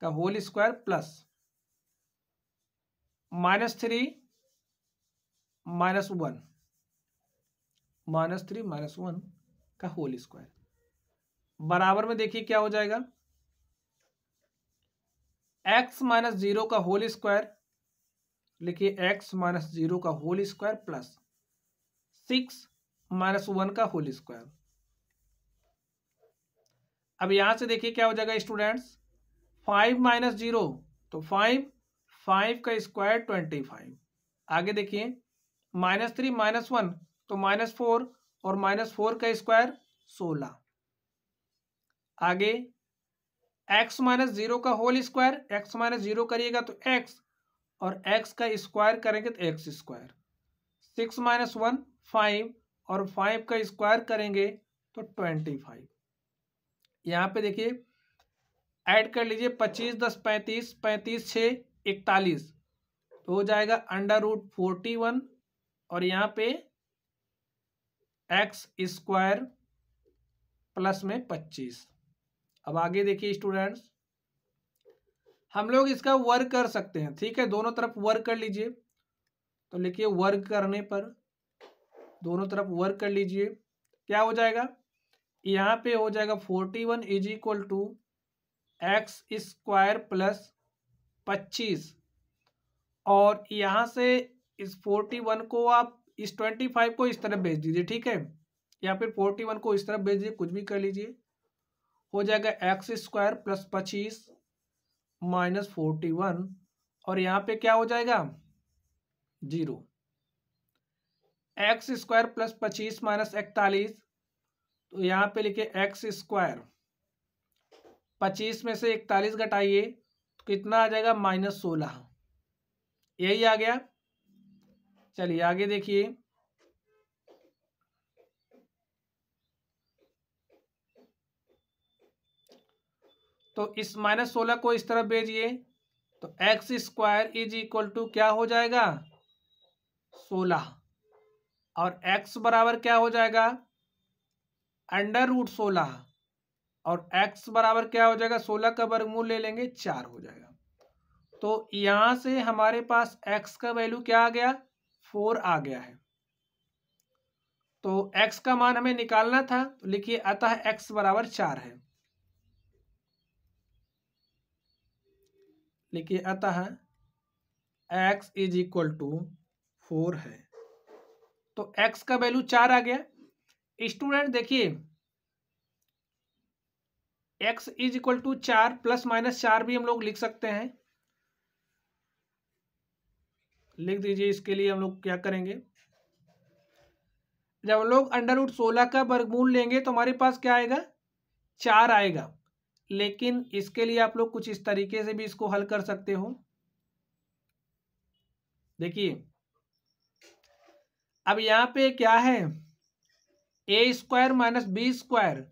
का whole square plus minus three minus one minus three minus one का होल स्क्वायर बराबर में देखिए क्या हो जाएगा एक्स माइनस जीरो का होल स्क्वायर लिखिए एक्स माइनस जीरो का whole square plus six minus one का होल स्क्वायर अब यहां से देखिए क्या हो जाएगा स्टूडेंट्स फाइव माइनस जीरो तो फाइव फाइव का स्क्वायर ट्वेंटी फाइव आगे देखिए माइनस थ्री माइनस वन तो माइनस फोर और माइनस फोर का स्क्वायर सोलह आगे एक्स माइनस जीरो का whole square x minus zero करिएगा तो एक्स और एक्स का स्क्वायर करेंगे तो x square six minus one five और फाइव का स्क्वायर करेंगे तो ट्वेंटी फाइव यहाँ पे देखिए ऐड कर लीजिए पच्चीस दस पैंतीस पैंतीस छः इकतालीस तो हो जाएगा अंडर रूट फोर्टी वन और यहाँ पे एक्स स्क्वायर प्लस में पच्चीस अब आगे देखिए स्टूडेंट्स हम लोग इसका वर्क कर सकते हैं ठीक है दोनों तरफ वर्क कर लीजिए तो लिखिए वर्क करने पर दोनों तरफ वर्क कर लीजिए क्या हो जाएगा यहाँ पे हो जाएगा forty one is equal to x square plus पच्चीस और यहाँ से इस फोर्टी वन को आप इस ट्वेंटी फाइव को इस तरफ भेज दीजिए ठीक है या फिर फोर्टी वन को इस तरफ भेज दीजिए कुछ भी कर लीजिए हो जाएगा एक्स स्क्वायर प्लस पच्चीस माइनस फोर्टी वन और यहाँ पे क्या हो जाएगा जीरो एक्स स्क्वायर प्लस पच्चीस माइनस इकतालीस तो यहाँ पे लिखे एक्स स्क्वायर पच्चीस में से इकतालीस घटाइए तो कितना आ जाएगा माइनस सोलह यही आ गया चलिए आगे देखिए तो इस माइनस सोलह को इस तरफ भेजिए तो x square is equal to क्या हो जाएगा सोलह और एक्स बराबर क्या हो जाएगा अंडर रूट सोलह और x बराबर क्या हो जाएगा सोलह का वर्गमूल ले लेंगे चार हो जाएगा तो यहां से हमारे पास x का वैल्यू क्या आ गया फोर आ गया है तो x का मान हमें निकालना था तो लिखिए अतः x बराबर चार है लिखिए अतः x is equal to four है तो x का वैल्यू चार आ गया स्टूडेंट देखिए एक्स इज इक्वल टू चार प्लस माइनस चार भी हम लोग लिख सकते हैं लिख दीजिए इसके लिए हम लोग क्या करेंगे जब हम लोग अंडर रूट सोलह का वर्गमूल लेंगे तो हमारे पास क्या आएगा चार आएगा लेकिन इसके लिए आप लोग कुछ इस तरीके से भी इसको हल कर सकते हो देखिए अब यहाँ पे क्या है a square minus B square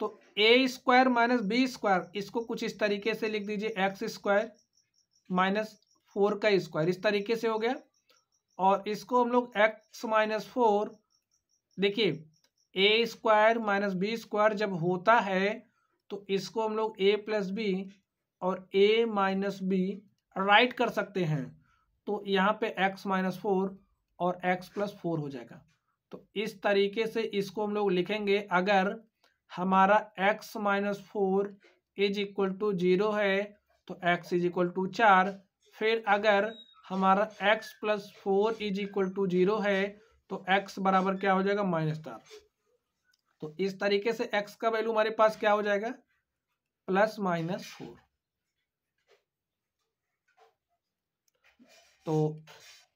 तो a square minus B square इसको कुछ इस तरीके से लिख दीजिए एक्स स्क्वायर माइनस फोर का स्क्वायर इस तरीके से हो गया और इसको हम लोग एक्स माइनस फोर देखिए ए स्क्वायर माइनस बी स्क्वायर जब होता है तो इसको हम लोग ए प्लस बी और ए माइनस बी राइट कर सकते हैं तो यहाँ पे एक्स माइनस फोर और एक्स प्लस फोर हो जाएगा तो इस तरीके से इसको हम लोग लिखेंगे अगर हमारा x minus four is equal to zero है तो x इज इक्वल टू चार फिर अगर हमारा x plus four is equal to zero है तो x बराबर क्या हो जाएगा माइनस चार तो इस तरीके से x का वैल्यू हमारे पास क्या हो जाएगा प्लस माइनस फोर तो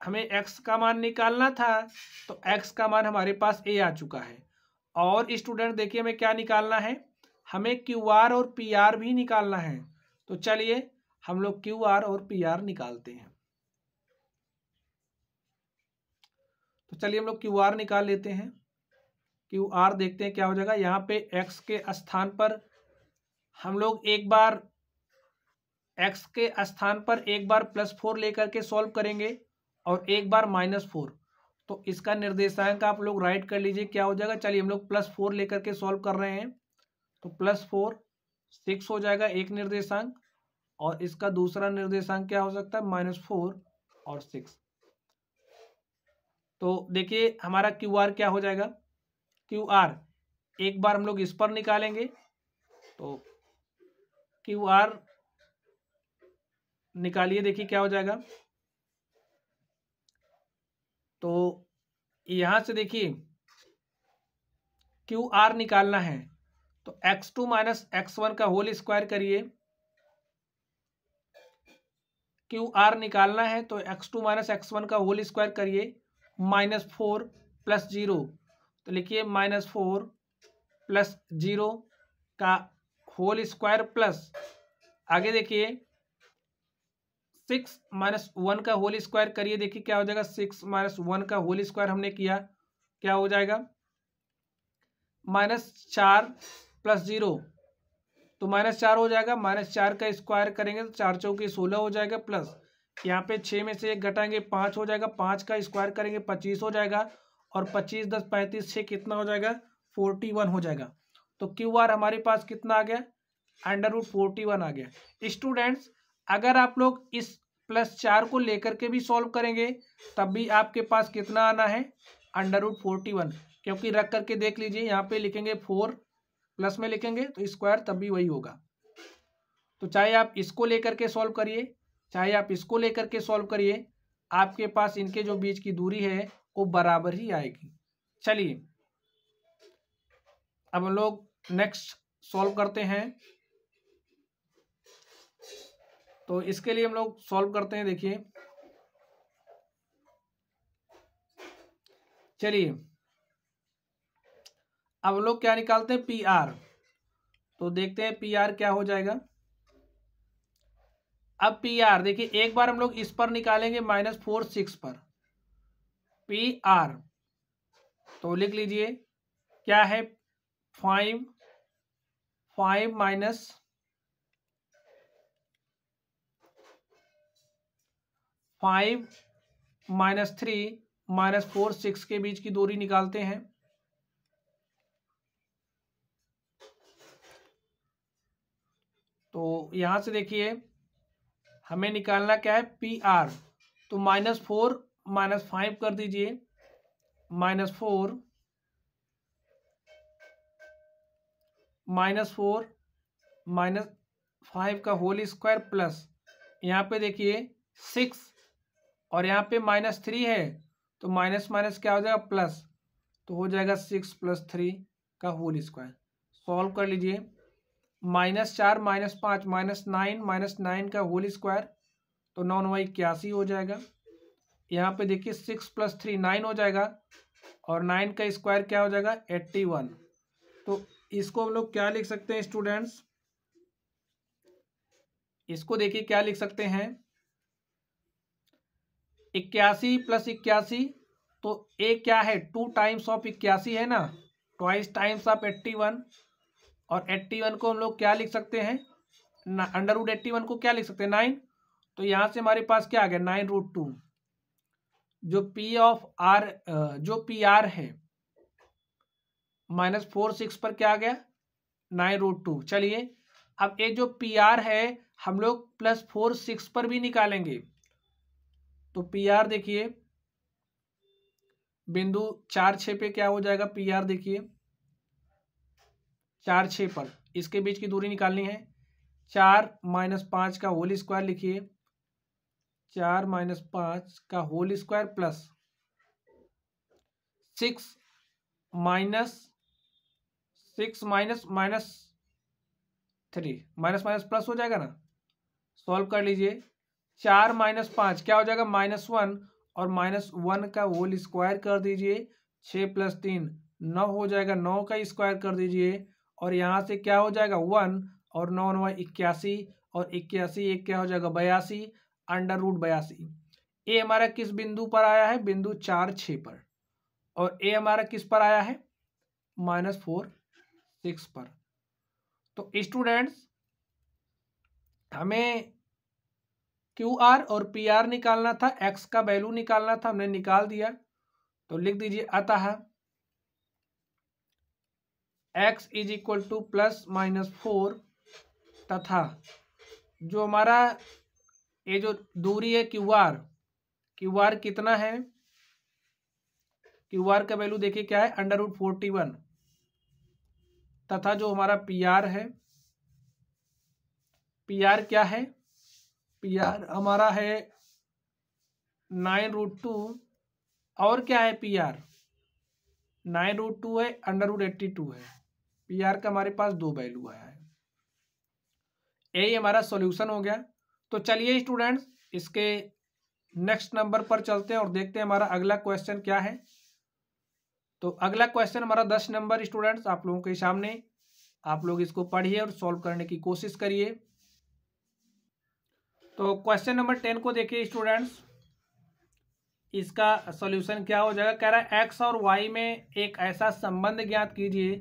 हमें x का मान निकालना था तो x का मान हमारे पास a आ चुका है और स्टूडेंट देखिए हमें क्या निकालना है हमें क्यू आर और पी आर भी निकालना है तो चलिए हम लोग क्यू आर और पी आर निकालते हैं तो चलिए हम लोग क्यू आर निकाल लेते हैं क्यू आर देखते हैं क्या हो जाएगा यहाँ पे एक्स के स्थान पर हम लोग एक बार एक्स के स्थान पर एक बार प्लस फोर लेकर के सॉल्व करेंगे और एक बार माइनस फोर तो इसका निर्देशांक आप लोग राइट कर लीजिए क्या हो जाएगा चलिए हम लोग प्लस फोर लेकर के सॉल्व कर रहे हैं तो प्लस फोर सिक्स हो जाएगा एक निर्देशांक और इसका दूसरा निर्देशांक क्या हो सकता है माइनस फोर और सिक्स तो देखिए हमारा क्यू आर क्या हो जाएगा क्यू आर एक बार हम लोग इस पर निकालेंगे तो क्यू आर निकालिए देखिए क्या हो जाएगा तो यहां से देखिए क्यू आर निकालना है तो x two minus x one का होल स्क्वायर करिए क्यू आर निकालना है तो x two minus x one का होल स्क्वायर करिए माइनस फोर प्लस जीरो तो लिखिए माइनस फोर प्लस जीरो का होल स्क्वायर प्लस आगे देखिए सिक्स माइनस वन का होल स्क्वायर करिए देखिए क्या हो जाएगा सिक्स माइनस वन का होल स्क्वायर हमने किया क्या हो जाएगा माइनस चार प्लस जीरो तो माइनस चार हो जाएगा माइनस चार का स्क्वायर करेंगे तो चार चौके सोलह हो जाएगा प्लस यहाँ पे छः में से एक घटाएंगे पाँच हो जाएगा पाँच का स्क्वायर करेंगे पच्चीस हो जाएगा और पच्चीस दस पैंतीस छः कितना हो जाएगा फोर्टी वन हो जाएगा तो क्यू आर हमारे पास कितना आ गया अंडर रूट फोर्टी वन आ गया स्टूडेंट्स अगर आप लोग इस प्लस चार को लेकर के भी सॉल्व करेंगे तब भी आपके पास कितना आना है अंडर रूट फोर्टी वन क्योंकि रख करके देख लीजिए यहाँ पे लिखेंगे फोर प्लस में लिखेंगे तो स्क्वायर तब भी वही होगा तो चाहे आप इसको लेकर के सॉल्व करिए चाहे आप इसको लेकर के सॉल्व करिए आपके पास इनके जो बीच की दूरी है वो बराबर ही आएगी चलिए अब हम लोग नेक्स्ट सॉल्व करते हैं तो इसके लिए हम लोग सॉल्व करते हैं देखिए चलिए अब लोग क्या निकालते हैं पी आर तो देखते हैं पी आर क्या हो जाएगा अब पी आर देखिए एक बार हम लोग इस पर निकालेंगे माइनस फोर सिक्स पर पी आर तो लिख लीजिए क्या है five five minus five minus three minus four six के बीच की दूरी निकालते हैं तो यहां से देखिए हमें निकालना क्या है पी आर तो माइनस फोर माइनस फाइव कर दीजिए minus four minus four minus five का होल स्क्वायर प्लस यहाँ पे देखिए सिक्स और यहाँ पे माइनस थ्री है तो माइनस माइनस क्या हो जाएगा प्लस तो हो जाएगा सिक्स प्लस थ्री का होल स्क्वायर सॉल्व कर लीजिए माइनस चार माइनस पाँच माइनस नाइन माइनस नाइन का होल स्क्वायर तो नौ नौ इक्यासी हो जाएगा यहाँ पे देखिए सिक्स प्लस थ्री नाइन हो जाएगा और नाइन का स्क्वायर क्या हो जाएगा एट्टी वन तो इसको हम लोग क्या लिख सकते हैं स्टूडेंट्स इसको देखिए क्या लिख सकते हैं इक्यासी प्लस इक्यासी तो ए क्या है टू टाइम्स ऑफ इक्यासी है ना twice times of eighty one और एट्टी वन को हम लोग क्या लिख सकते हैं अंडर रूट एट्टी वन को क्या लिख सकते हैं नाइन तो यहाँ से हमारे पास क्या आ गया नाइन रूट टू जो पी ऑफ आर जो पी आर है माइनस फोर सिक्स पर क्या आ गया नाइन रूट टू चलिए अब ये जो पी आर है हम लोग प्लस फोर सिक्स पर भी निकालेंगे तो आर देखिए बिंदु चार छ पे क्या हो जाएगा आर देखिए चार छ पर इसके बीच की दूरी निकालनी है चार माइनस पाँच का होल स्क्वायर लिखिए चार माइनस पाँच का whole square plus six minus six minus minus three minus minus plus हो जाएगा ना सॉल्व कर लीजिए चार माइनस पाँच क्या हो जाएगा माइनस वन और माइनस वन का होल स्क्वायर कर दीजिए छः प्लस तीन नौ हो जाएगा नौ का स्क्वायर कर दीजिए और यहाँ से क्या हो जाएगा वन और नौ नौ इक्यासी और इक्यासी एक क्या हो जाएगा बयासी अंडर रूट बयासी ए हमारा किस बिंदु पर आया है बिंदु चार छः पर और ए हमारा किस पर आया है माइनस फोर सिक्स पर तो स्टूडेंट्स हमें क्यू आर और पी आर निकालना था एक्स का वैल्यू निकालना था हमने निकाल दिया तो लिख दीजिए अतः x is equal to plus minus four तथा जो हमारा ये जो दूरी है क्यू आर क्यू आर कितना है क्यू आर का वैल्यू देखिए क्या है अंडर रूट फोर्टी वन तथा जो हमारा पी आर है पी आर क्या है पी आर हमारा है नाइन रूट टू और क्या है P R nine root two है अंडर रूट एट्टी टू है पी आर का हमारे पास दो वैल्यू आया है यही हमारा सॉल्यूशन हो गया तो चलिए स्टूडेंट्स इसके नेक्स्ट नंबर पर चलते हैं और देखते हैं हमारा अगला क्वेश्चन क्या है तो अगला क्वेश्चन हमारा दस नंबर स्टूडेंट्स आप लोगों के सामने आप लोग इसको पढ़िए और सॉल्व करने की कोशिश करिए तो क्वेश्चन नंबर टेन को देखिए स्टूडेंट्स इसका सॉल्यूशन क्या हो जाएगा कह रहा है एक्स और वाई में एक ऐसा संबंध ज्ञात कीजिए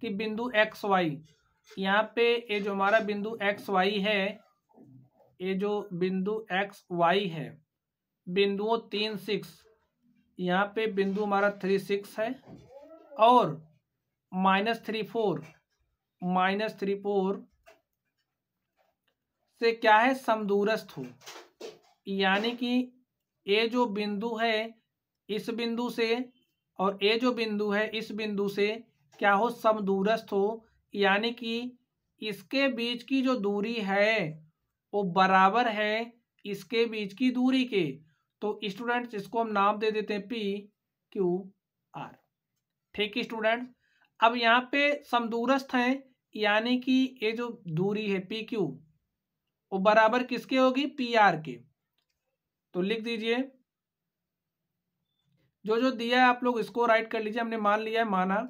कि बिंदु एक्स वाई यहाँ पे ये जो हमारा बिंदु एक्स वाई है ये जो बिंदु एक्स वाई है बिंदुओं तीन सिक्स यहाँ पे बिंदु हमारा थ्री सिक्स है और minus three four minus three four से क्या है समदूरस्थ हो यानी कि ये जो बिंदु है इस बिंदु से और ये जो बिंदु है इस बिंदु से क्या हो समदूरस्थ हो यानी कि इसके बीच की जो दूरी है वो बराबर है इसके बीच की दूरी के तो स्टूडेंट इसको हम नाम दे देते हैं पी क्यू आर ठीक है अब यहाँ पे समदूरस्थ हैं यानी कि ये जो दूरी है पी क्यू वो बराबर किसके होगी पी आर के तो लिख दीजिए जो जो दिया है आप लोग इसको राइट कर लीजिए हमने मान लिया है माना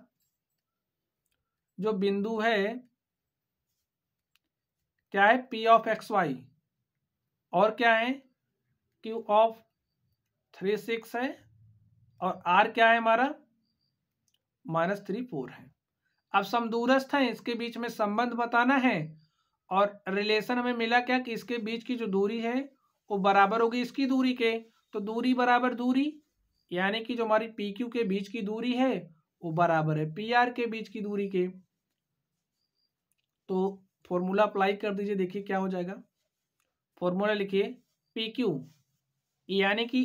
जो बिंदु है क्या है पी ऑफ एक्स वाई और क्या है क्यू ऑफ थ्री सिक्स है और आर क्या है हमारा माइनस थ्री फोर है अब समदूरस्थ है इसके बीच में संबंध बताना है और रिलेशन हमें मिला क्या कि इसके बीच की जो दूरी है वो बराबर होगी इसकी दूरी के तो दूरी बराबर दूरी यानी कि जो हमारी पी क्यू के बीच की दूरी है वो बराबर है पी आर के बीच की दूरी के तो फॉर्मूला अप्लाई कर दीजिए देखिए क्या हो जाएगा फॉर्मूला लिखिए पी क्यू यानी कि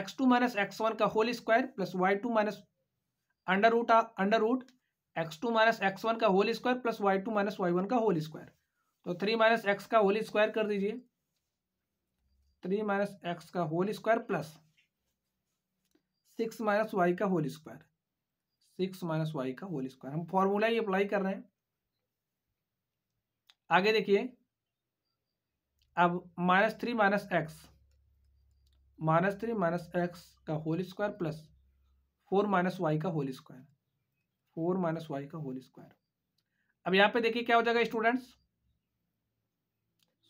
X two minus x one का whole square plus Y two minus under root under root x two minus x one का whole square plus Y two minus Y one का whole square तो three minus x का whole square कर दीजिए three minus x का whole square plus six minus Y का whole square six minus Y का whole square हम formula ही अप्लाई कर रहे हैं आगे देखिए अब minus three minus x minus three minus x का whole square plus four minus Y का whole square four minus Y का होल स्क्वायर अब यहां पे देखिए क्या हो जाएगा स्टूडेंट्स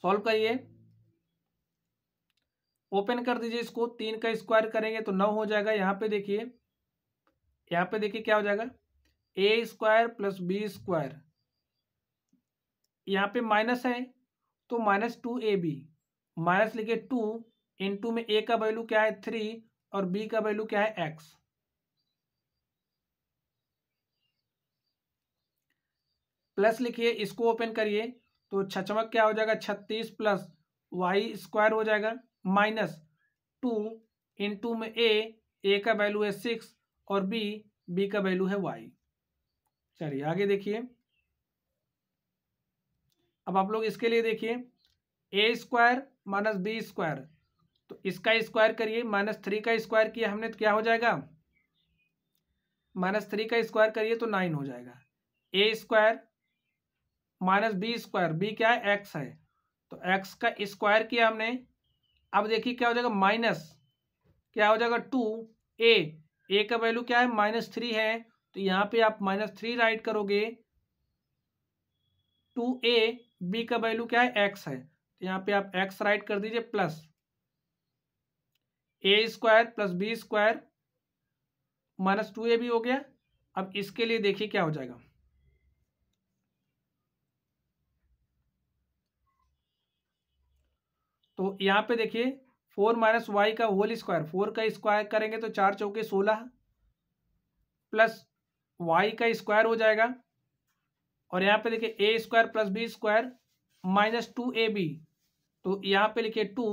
सॉल्व करिए ओपन कर दीजिए इसको तीन का स्क्वायर करेंगे तो नौ हो जाएगा यहां पे देखिए यहां पे देखिए क्या हो जाएगा A square plus B square यहां पे माइनस है तो माइनस टू ए बी माइनस लिखे टू इन टू में ए का वैल्यू क्या है थ्री और बी का वैल्यू क्या है एक्स प्लस लिखिए इसको ओपन करिए तो छचमक क्या हो जाएगा छत्तीस प्लस वाई स्क्वायर हो जाएगा माइनस टू इंटू में ए ए का वैल्यू है सिक्स और बी बी का वैल्यू है वाई चलिए आगे देखिए अब आप लोग इसके लिए देखिए ए स्क्वायर माइनस बी स्क्वायर तो इसका स्क्वायर करिए माइनस थ्री का स्क्वायर किया हमने तो क्या हो जाएगा माइनस थ्री का स्क्वायर करिए तो नाइन हो जाएगा A square minus B square B क्या है एक्स है तो एक्स का स्क्वायर किया हमने अब देखिए क्या हो जाएगा माइनस क्या हो जाएगा टू ए ए का वैल्यू क्या है माइनस थ्री है तो यहाँ पे आप माइनस थ्री राइट करोगे टू ए बी का वैल्यू क्या है एक्स है तो यहाँ पे आप एक्स राइट कर दीजिए plus A square plus B square minus two A भी हो गया अब इसके लिए देखिए क्या हो जाएगा तो यहाँ पे देखिए फोर माइनस वाई का होल स्क्वायर फोर का स्क्वायर करेंगे तो चार चौके सोलह प्लस वाई का स्क्वायर हो जाएगा और यहाँ पे देखिए ए square plus B square minus two ए बी तो यहाँ पे लिखिए टू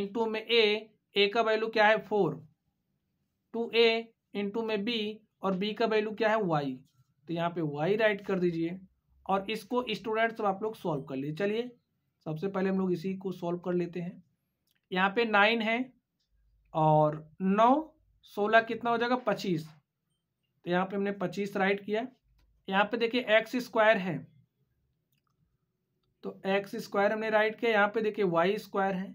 इंटू में ए ए का वैल्यू क्या है फोर टू ए इंटू में बी और बी का वैल्यू क्या है वाई तो यहाँ पे वाई राइट कर दीजिए और इसको स्टूडेंट्स आप लोग सॉल्व कर लीजिए चलिए सबसे पहले हम लोग इसी को सॉल्व कर लेते हैं यहाँ पे नाइन है और नौ सोलह कितना हो जाएगा पच्चीस तो यहाँ पे हमने पच्चीस राइट किया यहाँ पे देखिए एक्स स्क्वायर है तो एक्स स्क्वायर हमने राइट किया यहाँ पे देखिए वाई स्क्वायर है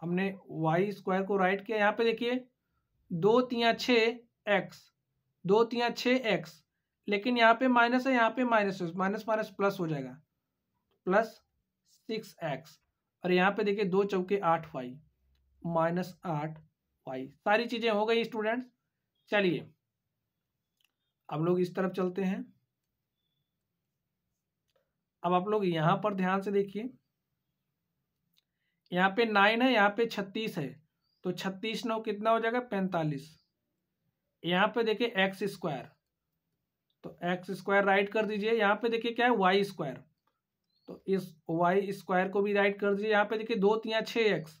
हमने वाई स्क्वायर को राइट किया यहाँ पे देखिए दो तिया छः एक्स दो तिया छः एक्स लेकिन यहाँ पे माइनस है यहाँ पे माइनस माइनस माइनस प्लस हो जाएगा प्लस सिक्स एक्स और यहाँ पे देखिए दो चौके आठ वाई माइनस आठ वाई सारी चीज़ें हो गई स्टूडेंट्स चलिए अब लोग इस तरफ चलते हैं अब आप लोग यहाँ पर ध्यान से देखिए यहाँ पे नाइन है यहाँ पे छत्तीस है तो छत्तीस नौ कितना हो जाएगा पैंतालीस यहाँ पे देखिए एक्स स्क्वायर तो एक्स स्क्वायर राइट कर दीजिए यहाँ पे देखिए क्या है वाई स्क्वायर तो इस वाई स्क्वायर को भी राइट कर दीजिए यहाँ पे देखिए दो तीन छः एक्स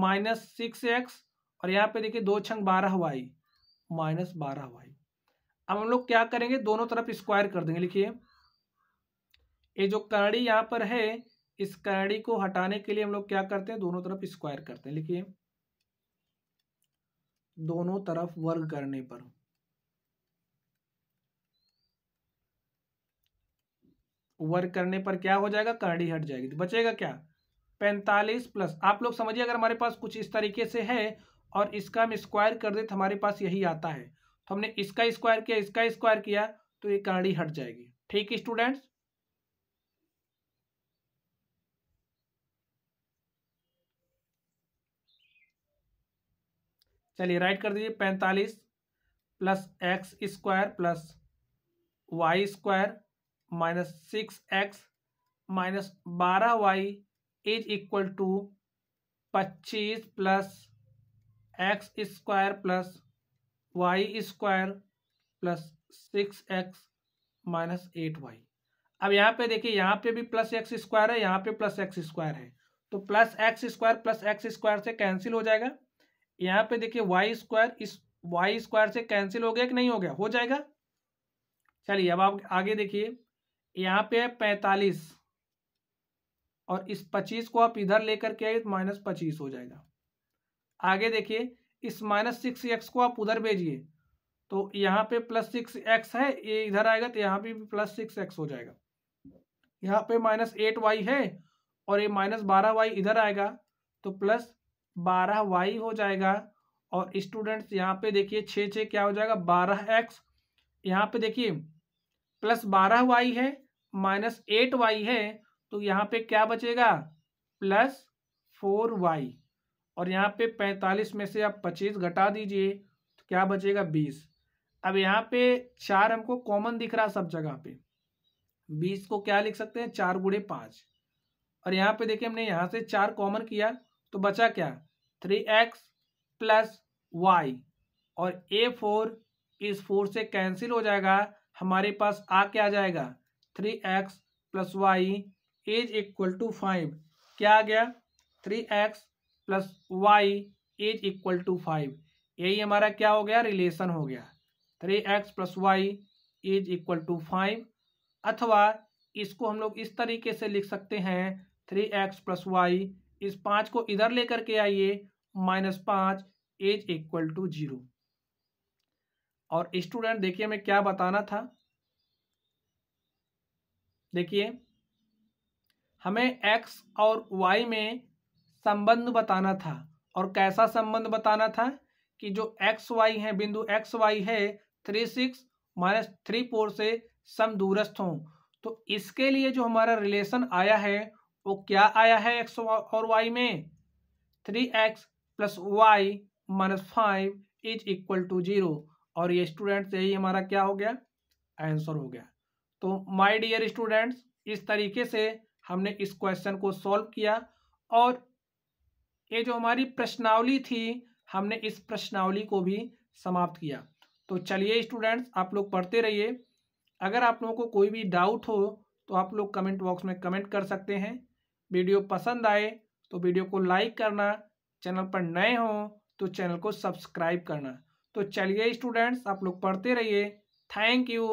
माइनस सिक्स एक्स और यहाँ पे देखिए दो छंग बारह वाई माइनस बारह वाई अब हम लोग क्या करेंगे दोनों तरफ स्क्वायर कर देंगे लिखिए ये जो कड़ी यहाँ पर है इस कड़ी को हटाने के लिए हम लोग क्या करते हैं दोनों तरफ स्क्वायर करते हैं लिखिए दोनों तरफ वर्ग करने पर वर्ग करने पर क्या हो जाएगा करड़ी हट जाएगी तो बचेगा क्या पैंतालीस प्लस आप लोग समझिए अगर हमारे पास कुछ इस तरीके से है और इसका हम स्क्वायर कर दे तो हमारे पास यही आता है तो हमने इसका स्क्वायर किया इसका स्क्वायर किया तो ये करड़ी हट जाएगी ठीक स्टूडेंट्स चलिए राइट कर दीजिए पैंतालीस plus X square plus Y square minus six X minus बारह वाई इज इक्वल टू पच्चीस plus X square plus Y square plus six X minus eight Y अब यहाँ पे देखिए यहाँ पे भी प्लस एक्स स्क्वायर है यहाँ पे प्लस एक्स स्क्वायर है तो plus X square plus X square से कैंसिल हो जाएगा यहाँ पे देखिए वाई स्क्वायर इस वाई स्क्वायर से कैंसिल हो गया कि नहीं हो गया हो जाएगा चलिए अब आप आगे देखिए यहाँ पे है पैंतालीस और इस पच्चीस को आप इधर लेकर के आए तो माइनस पच्चीस हो जाएगा आगे देखिए इस माइनस सिक्स एक्स को आप उधर भेजिए तो यहाँ पे प्लस सिक्स एक्स है ये इधर आएगा तो यहाँ पे भी प्लस सिक्स एक्स हो जाएगा यहाँ पे माइनस एट वाई है और ये माइनस बारह वाई इधर आएगा तो प्लस बारह वाई हो जाएगा और स्टूडेंट्स यहाँ पे देखिए छः छः क्या हो जाएगा बारह एक्स यहाँ पे देखिए प्लस बारह वाई है माइनस एट वाई है तो यहाँ पे क्या बचेगा प्लस फोर वाई और यहाँ पे पैंतालीस में से आप पच्चीस घटा दीजिए तो क्या बचेगा बीस अब यहाँ पे चार हमको कॉमन दिख रहा सब जगह पे बीस को क्या लिख सकते हैं चार गुड़े पाँच और यहाँ पे देखिए हमने यहाँ से चार कॉमन किया तो बचा क्या थ्री एक्स प्लस वाई और ए फोर इस फोर से कैंसिल हो जाएगा हमारे पास आ क्या जाएगा three X plus Y is equal to five क्या आ गया three X plus Y is equal to five यही हमारा क्या हो गया रिलेशन हो गया three X plus Y is equal to five अथवा इसको हम लोग इस तरीके से लिख सकते हैं थ्री एक्स प्लस वाई इस पाँच को इधर लेकर के आइए माइनस पाँच इज इक्वल टू जीरो और स्टूडेंट देखिए हमें क्या बताना था देखिए हमें एक्स और वाई में संबंध बताना था और कैसा संबंध बताना था कि जो एक्स वाई है बिंदु एक्स वाई है three six minus three four से दूरस्थ हों तो इसके लिए जो हमारा रिलेशन आया है वो क्या आया है एक्स और वाई में three X plus Y minus five is equal to zero और ये स्टूडेंट्स यही हमारा क्या हो गया आंसर हो गया तो माय डियर स्टूडेंट्स इस तरीके से हमने इस क्वेश्चन को सॉल्व किया और ये जो हमारी प्रश्नावली थी हमने इस प्रश्नावली को भी समाप्त किया तो चलिए स्टूडेंट्स आप लोग पढ़ते रहिए अगर आप लोगों को कोई भी डाउट हो तो आप लोग कमेंट बॉक्स में कमेंट कर सकते हैं वीडियो पसंद आए तो वीडियो को लाइक करना चैनल पर नए हों तो चैनल को सब्सक्राइब करना तो चलिए स्टूडेंट्स आप लोग पढ़ते रहिए थैंक यू